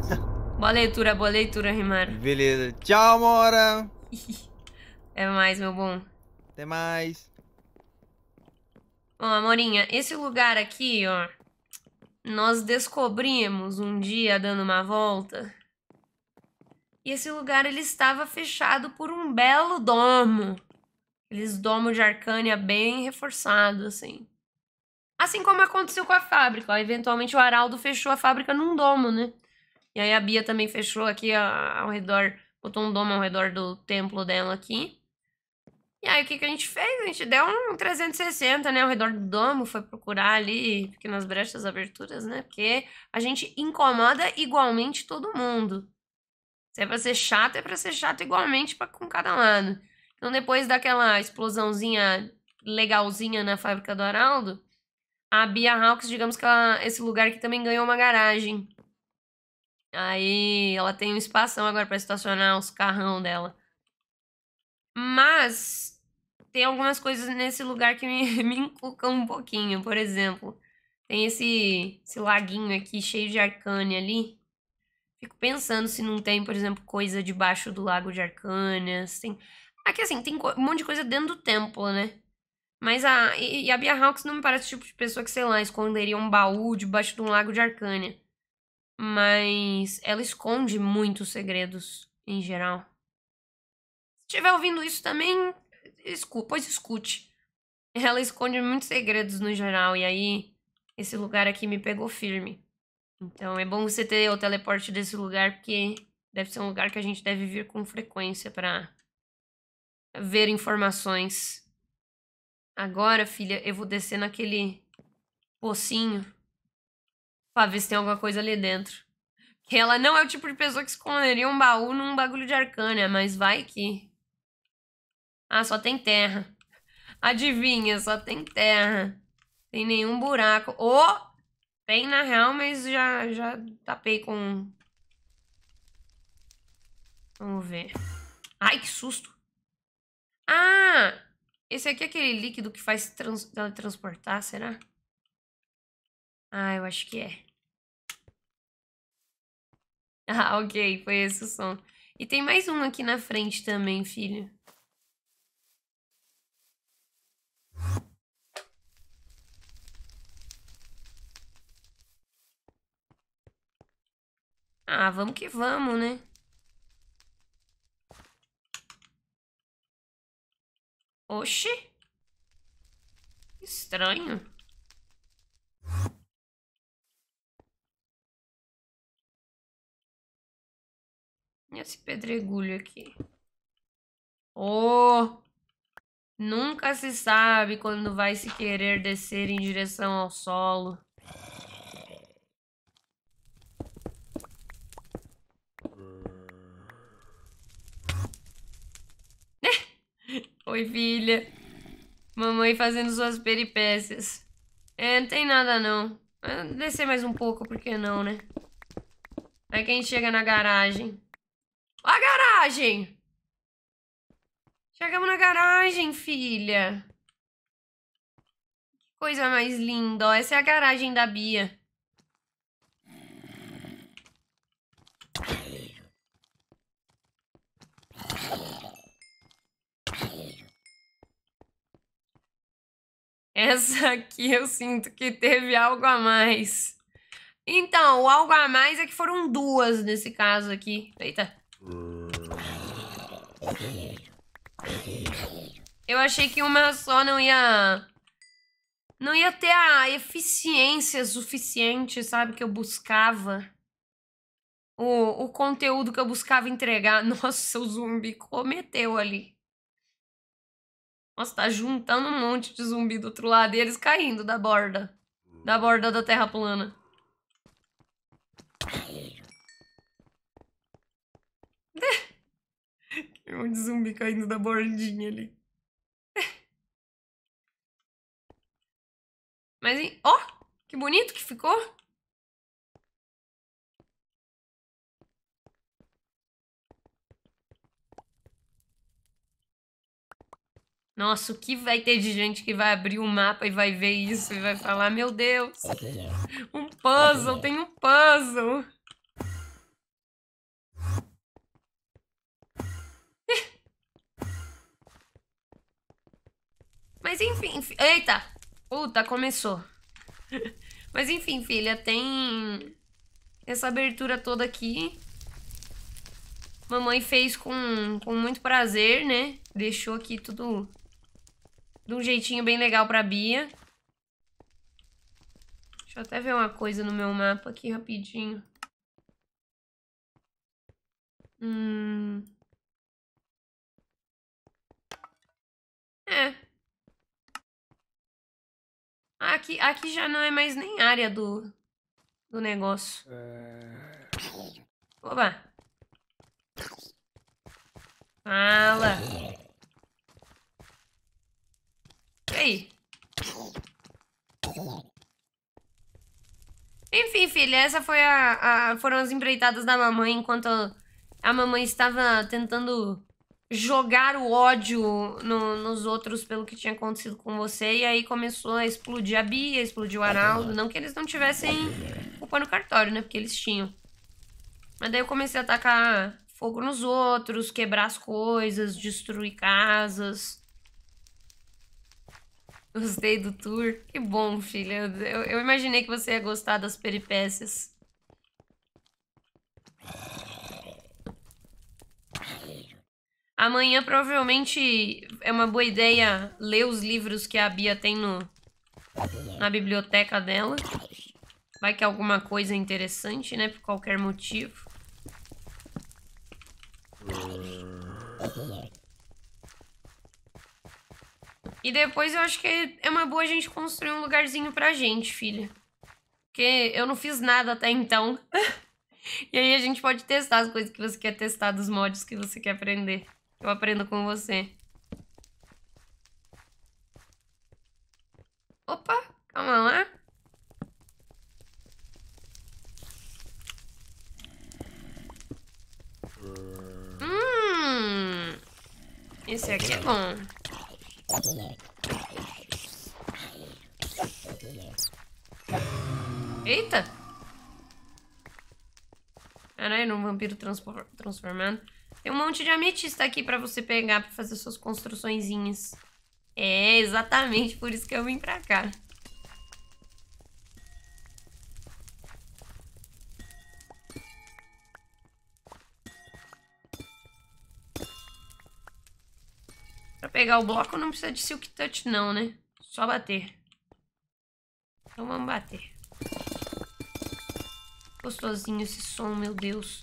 boa leitura, boa leitura, Rimar. Beleza. Tchau, Amora! Até mais, meu bom. Até mais. Ó, amorinha, esse lugar aqui, ó, nós descobrimos um dia dando uma volta. E esse lugar ele estava fechado por um belo domo. Aqueles domo de Arcânia bem reforçado, assim. Assim como aconteceu com a fábrica. Ó, eventualmente o Araldo fechou a fábrica num domo, né? E aí a Bia também fechou aqui ó, ao redor, botou um domo ao redor do templo dela aqui. E aí, o que, que a gente fez? A gente deu um 360, né, ao redor do domo, foi procurar ali pequenas brechas, aberturas, né, porque a gente incomoda igualmente todo mundo. Se é pra ser chato, é pra ser chato igualmente pra, com cada lado. Então, depois daquela explosãozinha legalzinha na fábrica do Araldo, a Bia Hawks, digamos que ela, esse lugar aqui também ganhou uma garagem. Aí ela tem um espação agora para estacionar os carrão dela. Mas tem algumas coisas nesse lugar que me, me encucam um pouquinho. Por exemplo, tem esse, esse laguinho aqui cheio de arcânia ali. Fico pensando se não tem, por exemplo, coisa debaixo do lago de arcânia. Tem... Aqui, assim, tem um monte de coisa dentro do templo, né? Mas a. E, e a Bia Hawks não me parece o tipo de pessoa que, sei lá, esconderia um baú debaixo de um lago de arcânia. Mas ela esconde muitos segredos, em geral. Se estiver ouvindo isso também, pois escute. Ela esconde muitos segredos no geral, e aí esse lugar aqui me pegou firme. Então é bom você ter o teleporte desse lugar, porque deve ser um lugar que a gente deve vir com frequência para ver informações. Agora, filha, eu vou descer naquele pocinho pra ver se tem alguma coisa ali dentro. Que ela não é o tipo de pessoa que esconderia um baú num bagulho de arcânia, mas vai que ah, só tem terra. Adivinha, só tem terra. Tem nenhum buraco. Ou oh, tem na real, mas já, já tapei com... Vamos ver. Ai, que susto. Ah, esse aqui é aquele líquido que faz trans teletransportar, será? Ah, eu acho que é. Ah, ok, foi esse o som. E tem mais um aqui na frente também, filho. Ah, vamos que vamos, né? Oxi. Estranho. E esse pedregulho aqui? Oh! Nunca se sabe quando vai se querer descer em direção ao solo. Oi, filha. Mamãe fazendo suas peripécias. É, não tem nada não. Ah, descer mais um pouco, por que não, né? Aí quem chega na garagem. A garagem! Chegamos na garagem, filha. Que coisa mais linda, ó. Essa é a garagem da Bia. Essa aqui eu sinto que teve algo a mais. Então, o algo a mais é que foram duas nesse caso aqui. Eita. Eu achei que uma só não ia. Não ia ter a eficiência suficiente, sabe? Que eu buscava. O, o conteúdo que eu buscava entregar. Nossa, o zumbi cometeu ali. Nossa, tá juntando um monte de zumbi do outro lado e eles caindo da borda. Da borda da terra plana. um zumbi caindo da bordinha ali. Mas, ó, oh, que bonito que ficou. Nossa, o que vai ter de gente que vai abrir o um mapa e vai ver isso e vai falar: Meu Deus, um puzzle, tem um puzzle. Mas enfim, fi... eita! Puta, começou. Mas enfim, filha, tem essa abertura toda aqui. Mamãe fez com, com muito prazer, né? Deixou aqui tudo de um jeitinho bem legal pra Bia. Deixa eu até ver uma coisa no meu mapa aqui rapidinho. Hum... É. Aqui, aqui já não é mais nem área do, do negócio. É. Oba! Fala! E aí? Enfim, filha, essa foi a, a, foram as empreitadas da mamãe enquanto a mamãe estava tentando jogar o ódio no, nos outros pelo que tinha acontecido com você. E aí começou a explodir a Bia, explodiu o é Arnaldo. Não que eles não tivessem é. culpa no cartório, né? Porque eles tinham. Mas daí eu comecei a atacar fogo nos outros, quebrar as coisas, destruir casas. Gostei do tour. Que bom, filha. Eu, eu imaginei que você ia gostar das peripécias. Amanhã provavelmente é uma boa ideia ler os livros que a Bia tem no, na biblioteca dela. Vai que é alguma coisa é interessante, né? Por qualquer motivo. E depois eu acho que é uma boa a gente construir um lugarzinho pra gente, filha. Porque eu não fiz nada até então. e aí a gente pode testar as coisas que você quer testar, dos mods que você quer aprender. Eu aprendo com você. Opa, calma lá. Hum, esse aqui é bom. Eita! Caralho, um vampiro transformando. Tem um monte de ametista aqui pra você pegar pra fazer suas construçõezinhas. É, exatamente por isso que eu vim pra cá. Pra pegar o bloco não precisa de silk touch não, né? Só bater. Então vamos bater. Gostosinho esse som, meu Deus.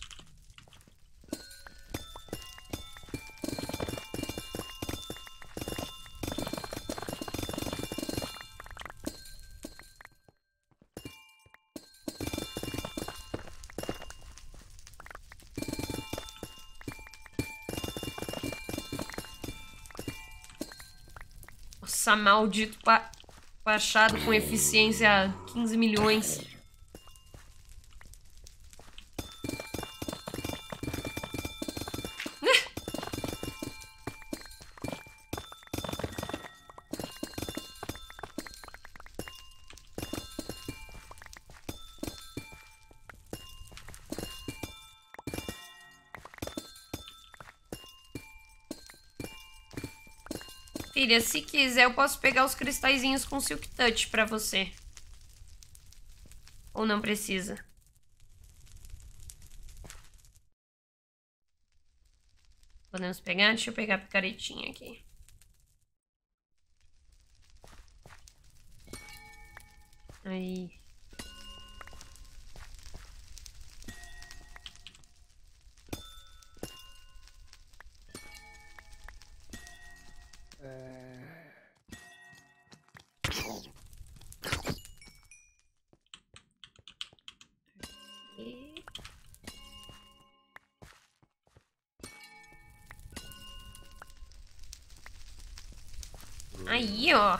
maldito pa pachado com eficiência 15 milhões. se quiser, eu posso pegar os cristalzinhos com Silk Touch pra você. Ou não precisa? Podemos pegar? Deixa eu pegar a picaretinha aqui. Aí. Aí, ó.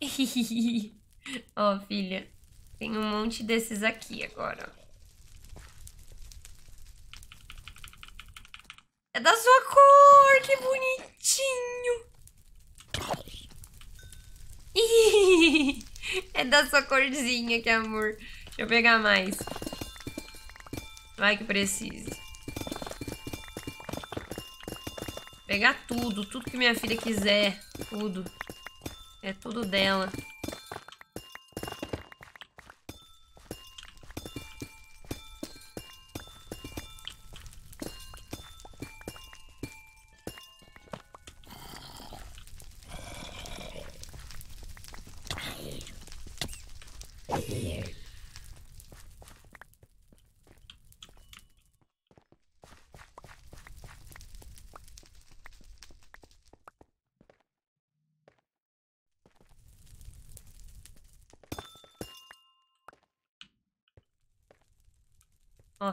ó, filha. Tem um monte desses aqui agora, ó. da sua corzinha, que amor. Deixa eu pegar mais. Vai que precisa. Pegar tudo, tudo que minha filha quiser. Tudo. É tudo dela.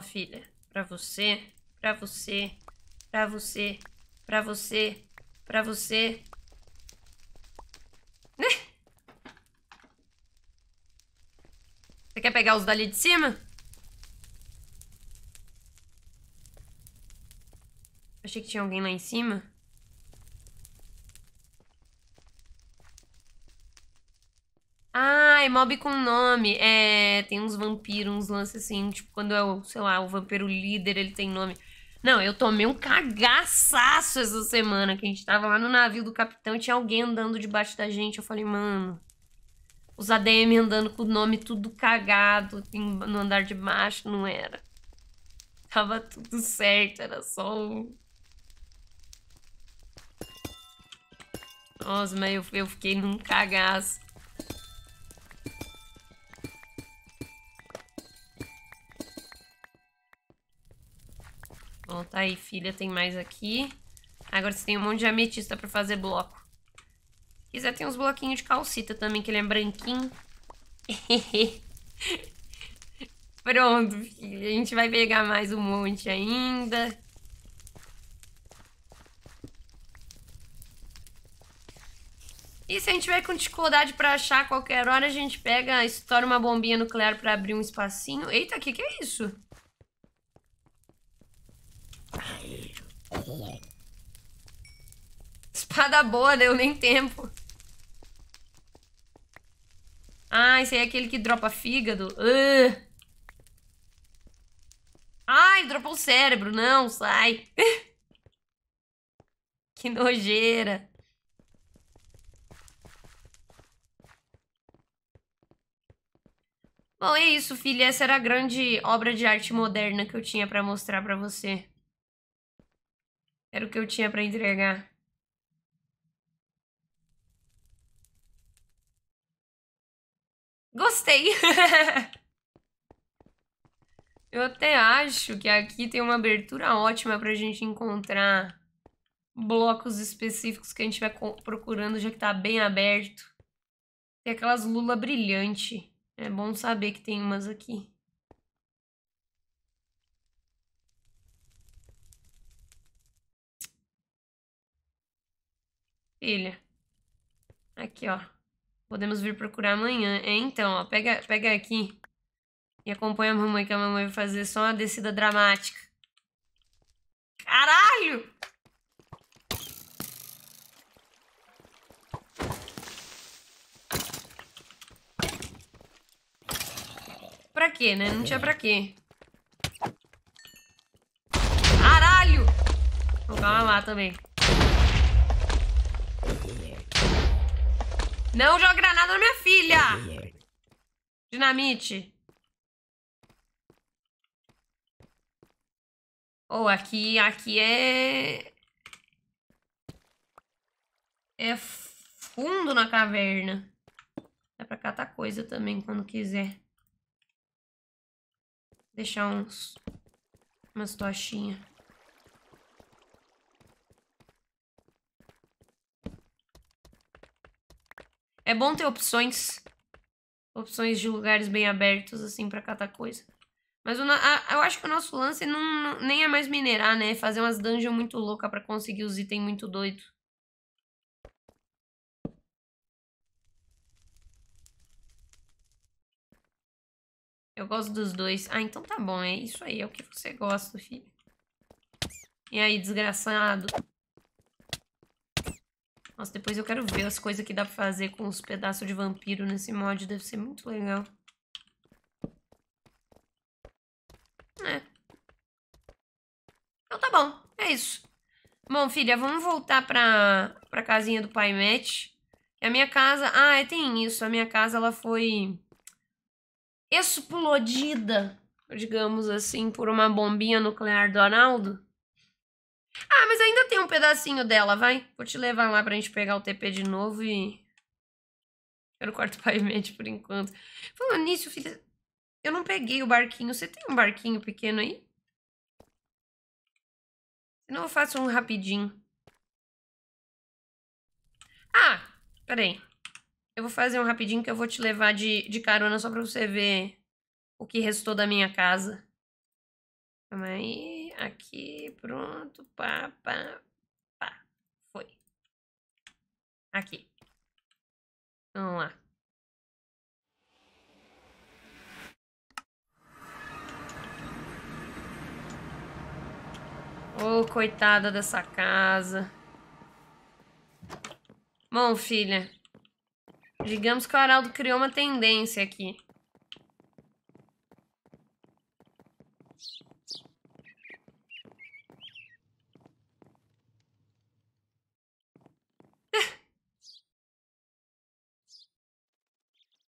filha. Pra você, pra você, pra você, pra você, pra você. Né? Você quer pegar os dali de cima? Achei que tinha alguém lá em cima. mob com nome. É, tem uns vampiros, uns lances assim, tipo, quando é o, sei lá, o vampiro líder, ele tem nome. Não, eu tomei um cagaçaço essa semana, que a gente tava lá no navio do capitão e tinha alguém andando debaixo da gente. Eu falei, mano, os ADM andando com o nome tudo cagado no andar de baixo, não era. Tava tudo certo, era só um. Nossa, mas eu, eu fiquei num cagaço. tá aí, filha, tem mais aqui. Agora você tem um monte de ametista pra fazer bloco. Se quiser, tem uns bloquinhos de calcita também, que ele é branquinho. Pronto, filha. A gente vai pegar mais um monte ainda. E se a gente tiver com dificuldade para achar qualquer hora, a gente pega, estoura uma bombinha nuclear para abrir um espacinho. Eita, o que, que é isso? Espada boa, deu né? nem tempo. Ah, esse aí é aquele que dropa fígado. Uh. Ai, dropou o cérebro. Não, sai. que nojeira. Bom, é isso, filha. Essa era a grande obra de arte moderna que eu tinha para mostrar para você. Era o que eu tinha para entregar. Gostei! eu até acho que aqui tem uma abertura ótima pra gente encontrar blocos específicos que a gente vai procurando, já que tá bem aberto. Tem aquelas lula brilhante. É bom saber que tem umas aqui. Filha. Aqui, ó. Podemos vir procurar amanhã. É, então, ó. Pega, pega aqui. E acompanha a mamãe, que a mamãe vai fazer só uma descida dramática. Caralho! Pra quê, né? Não tinha pra quê. Caralho! Vou calma lá também. Não joga granada na minha filha! Dinamite. Ou oh, aqui, aqui é... É fundo na caverna. Dá é pra catar coisa também quando quiser. Deixar uns... Umas tochinhas. É bom ter opções. Opções de lugares bem abertos, assim, para cada coisa. Mas o, a, eu acho que o nosso lance não, não, nem é mais minerar, né? É fazer umas dungeons muito loucas para conseguir os itens muito doidos. Eu gosto dos dois. Ah, então tá bom. É isso aí. É o que você gosta, filho. E aí, desgraçado? Nossa, depois eu quero ver as coisas que dá pra fazer com os pedaços de vampiro nesse mod. Deve ser muito legal. É. Então tá bom. É isso. Bom, filha, vamos voltar pra, pra casinha do pai Matt. A minha casa... Ah, é, tem isso. A minha casa, ela foi... Explodida, digamos assim, por uma bombinha nuclear do Arnaldo. Ah, mas ainda tem um pedacinho dela, vai. Vou te levar lá pra gente pegar o TP de novo e... Quero o quarto pavimento por enquanto. Falando nisso, filha... Eu não peguei o barquinho. Você tem um barquinho pequeno aí? Senão eu faço um rapidinho. Ah, peraí. Eu vou fazer um rapidinho que eu vou te levar de, de carona só pra você ver o que restou da minha casa. Calma aí aqui, pronto, pá, pá, pá, foi. Aqui. Vamos lá. Ô, oh, coitada dessa casa. Bom, filha, digamos que o Araldo criou uma tendência aqui.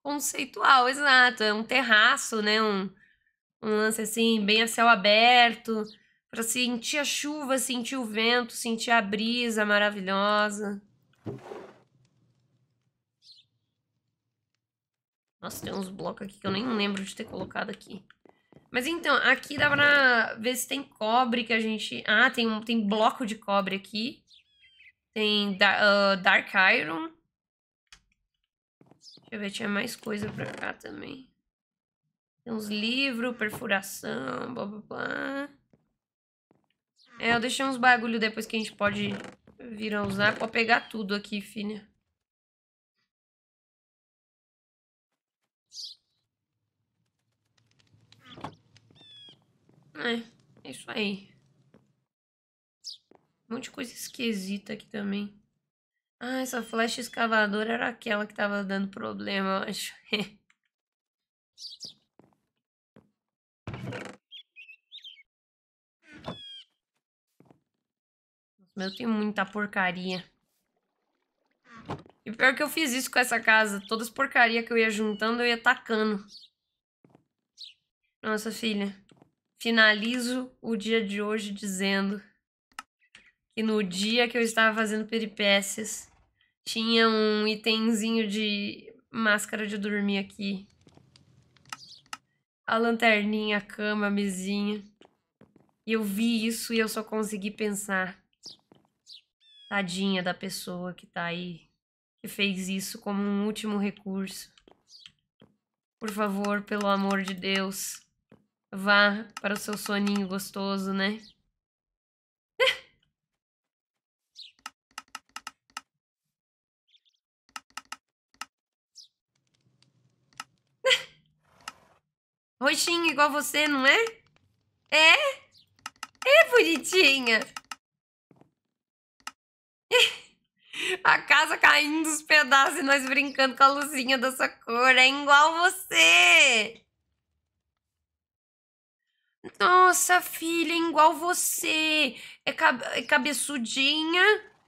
conceitual, exato. É um terraço, né? Um, um lance assim, bem a céu aberto, para sentir a chuva, sentir o vento, sentir a brisa maravilhosa. Nossa, tem uns blocos aqui que eu nem lembro de ter colocado aqui. Mas então, aqui dá pra ver se tem cobre que a gente... Ah, tem, um, tem bloco de cobre aqui. Tem da, uh, Dark Iron. Deixa eu ver, tinha mais coisa pra cá também. Tem uns livros, perfuração, blá blá blá. É, eu deixei uns bagulho depois que a gente pode vir a usar. Pode pegar tudo aqui, filha. É, é isso aí. Um monte de coisa esquisita aqui também. Ah, essa flecha escavadora era aquela que tava dando problema, eu acho. Meu eu tenho muita porcaria. E pior que eu fiz isso com essa casa. Todas as porcarias que eu ia juntando, eu ia tacando. Nossa, filha. Finalizo o dia de hoje dizendo... E no dia que eu estava fazendo peripécias, tinha um itemzinho de máscara de dormir aqui. A lanterninha, a cama, a mesinha. E eu vi isso e eu só consegui pensar. Tadinha da pessoa que tá aí, que fez isso como um último recurso. Por favor, pelo amor de Deus, vá para o seu soninho gostoso, né? Roxinho igual você, não é? É? É, bonitinha. A casa caindo os pedaços e nós brincando com a luzinha dessa cor. É igual você. Nossa, filha, é igual você. É, é cabeçudinha.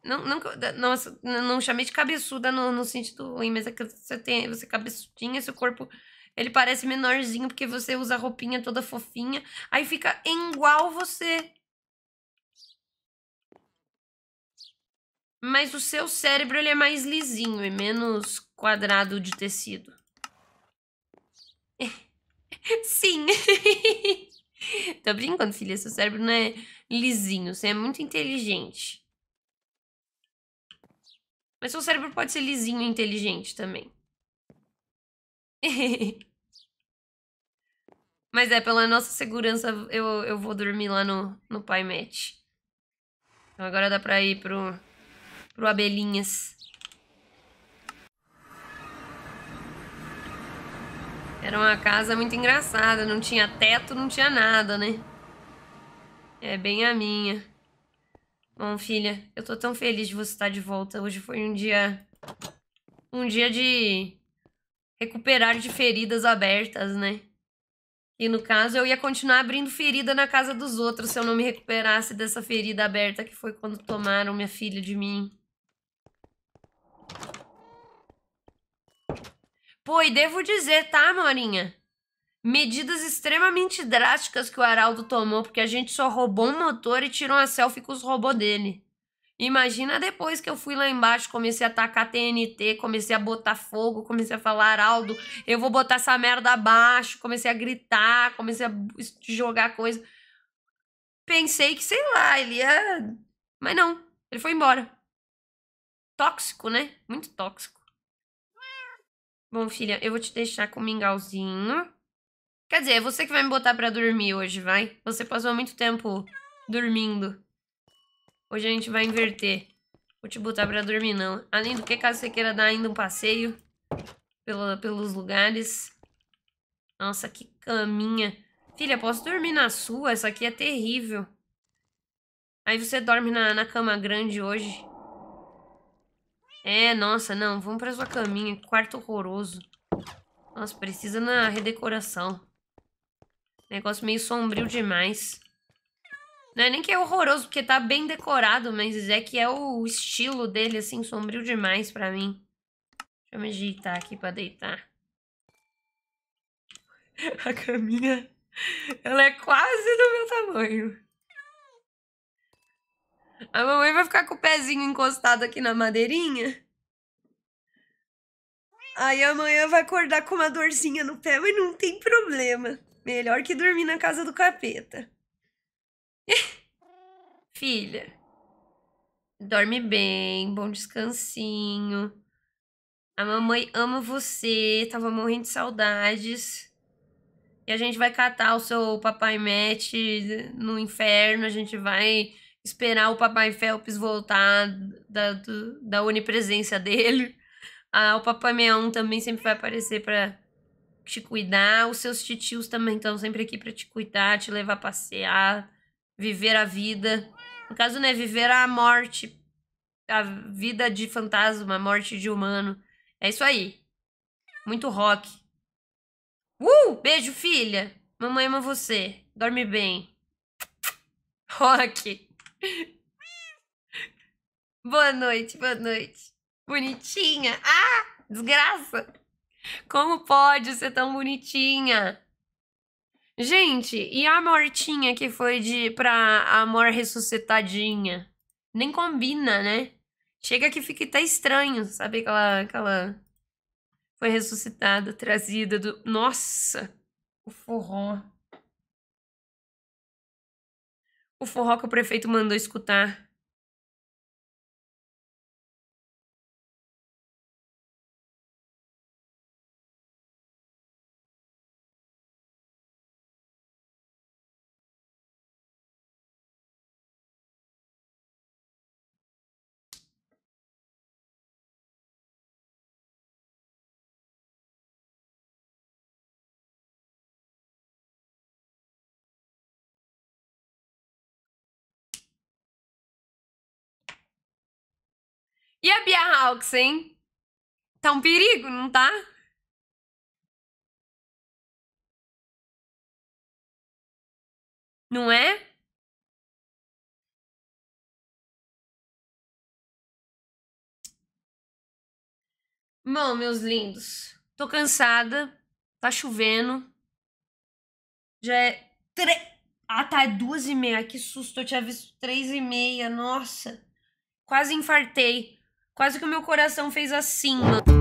Não, não, nossa, não chamei de cabeçuda no, no sentido ruim, mas é que você, tem, você é cabeçudinha, seu corpo ele parece menorzinho porque você usa a roupinha toda fofinha. Aí fica igual você. Mas o seu cérebro ele é mais lisinho e menos quadrado de tecido. Sim. Tô brincando, filha. Seu cérebro não é lisinho. Você é muito inteligente. Mas seu cérebro pode ser lisinho e inteligente também. Mas é, pela nossa segurança, eu, eu vou dormir lá no, no Pai Match. Então agora dá pra ir pro, pro Abelhinhas. Era uma casa muito engraçada, não tinha teto, não tinha nada, né? É bem a minha. Bom, filha, eu tô tão feliz de você estar de volta. Hoje foi um dia... Um dia de recuperar de feridas abertas, né? E no caso eu ia continuar abrindo ferida na casa dos outros se eu não me recuperasse dessa ferida aberta que foi quando tomaram minha filha de mim. Pô, e devo dizer, tá, Morinha? Medidas extremamente drásticas que o Araldo tomou, porque a gente só roubou um motor e tirou uma selfie com os robôs dele. Imagina depois que eu fui lá embaixo, comecei a tacar TNT, comecei a botar fogo, comecei a falar, Araldo, eu vou botar essa merda abaixo, comecei a gritar, comecei a jogar coisa. Pensei que, sei lá, ele ia. Mas não, ele foi embora. Tóxico, né? Muito tóxico. Bom, filha, eu vou te deixar com o mingauzinho. Quer dizer, é você que vai me botar pra dormir hoje, vai? Você passou muito tempo dormindo. Hoje a gente vai inverter. Vou te botar pra dormir, não. Além do que, caso você queira dar ainda um passeio pelo, pelos lugares. Nossa, que caminha. Filha, posso dormir na sua? Essa aqui é terrível. Aí você dorme na, na cama grande hoje. É, nossa, não. Vamos pra sua caminha. Quarto horroroso. Nossa, precisa na redecoração. Negócio meio sombrio demais. Não é nem que é horroroso, porque tá bem decorado, mas é que é o estilo dele, assim, sombrio demais pra mim. Deixa eu me ajeitar aqui pra deitar. A caminha, ela é quase do meu tamanho. A mamãe vai ficar com o pezinho encostado aqui na madeirinha. Aí amanhã vai acordar com uma dorzinha no pé, mas não tem problema. Melhor que dormir na casa do capeta. Filha, dorme bem, bom descansinho. A mamãe ama você, tava morrendo de saudades. E a gente vai catar o seu Papai Matt no inferno, a gente vai esperar o Papai Phelps voltar da, do, da onipresença dele. Ah, o Papai Meão também sempre vai aparecer para te cuidar. Os seus titios também estão sempre aqui para te cuidar, te levar a passear, viver a vida. No caso, né, viver a morte, a vida de fantasma, a morte de humano. É isso aí. Muito rock. Uh! Beijo, filha! Mamãe ama você. Dorme bem. Rock. boa noite, boa noite. Bonitinha. Ah! Desgraça! Como pode ser tão bonitinha? Gente, e a mortinha que foi de pra amor ressuscitadinha? Nem combina, né? Chega que fica até estranho, sabe? Aquela. que ela foi ressuscitada, trazida do. Nossa! O forró. O forró que o prefeito mandou escutar. E a Bia Hawks, hein? Tá um perigo, não tá? Não é? Bom, meus lindos, tô cansada, tá chovendo, já é três, Ah, tá, é duas e meia, que susto, eu tinha visto três e meia, nossa, quase infartei. Quase que o meu coração fez assim, mano.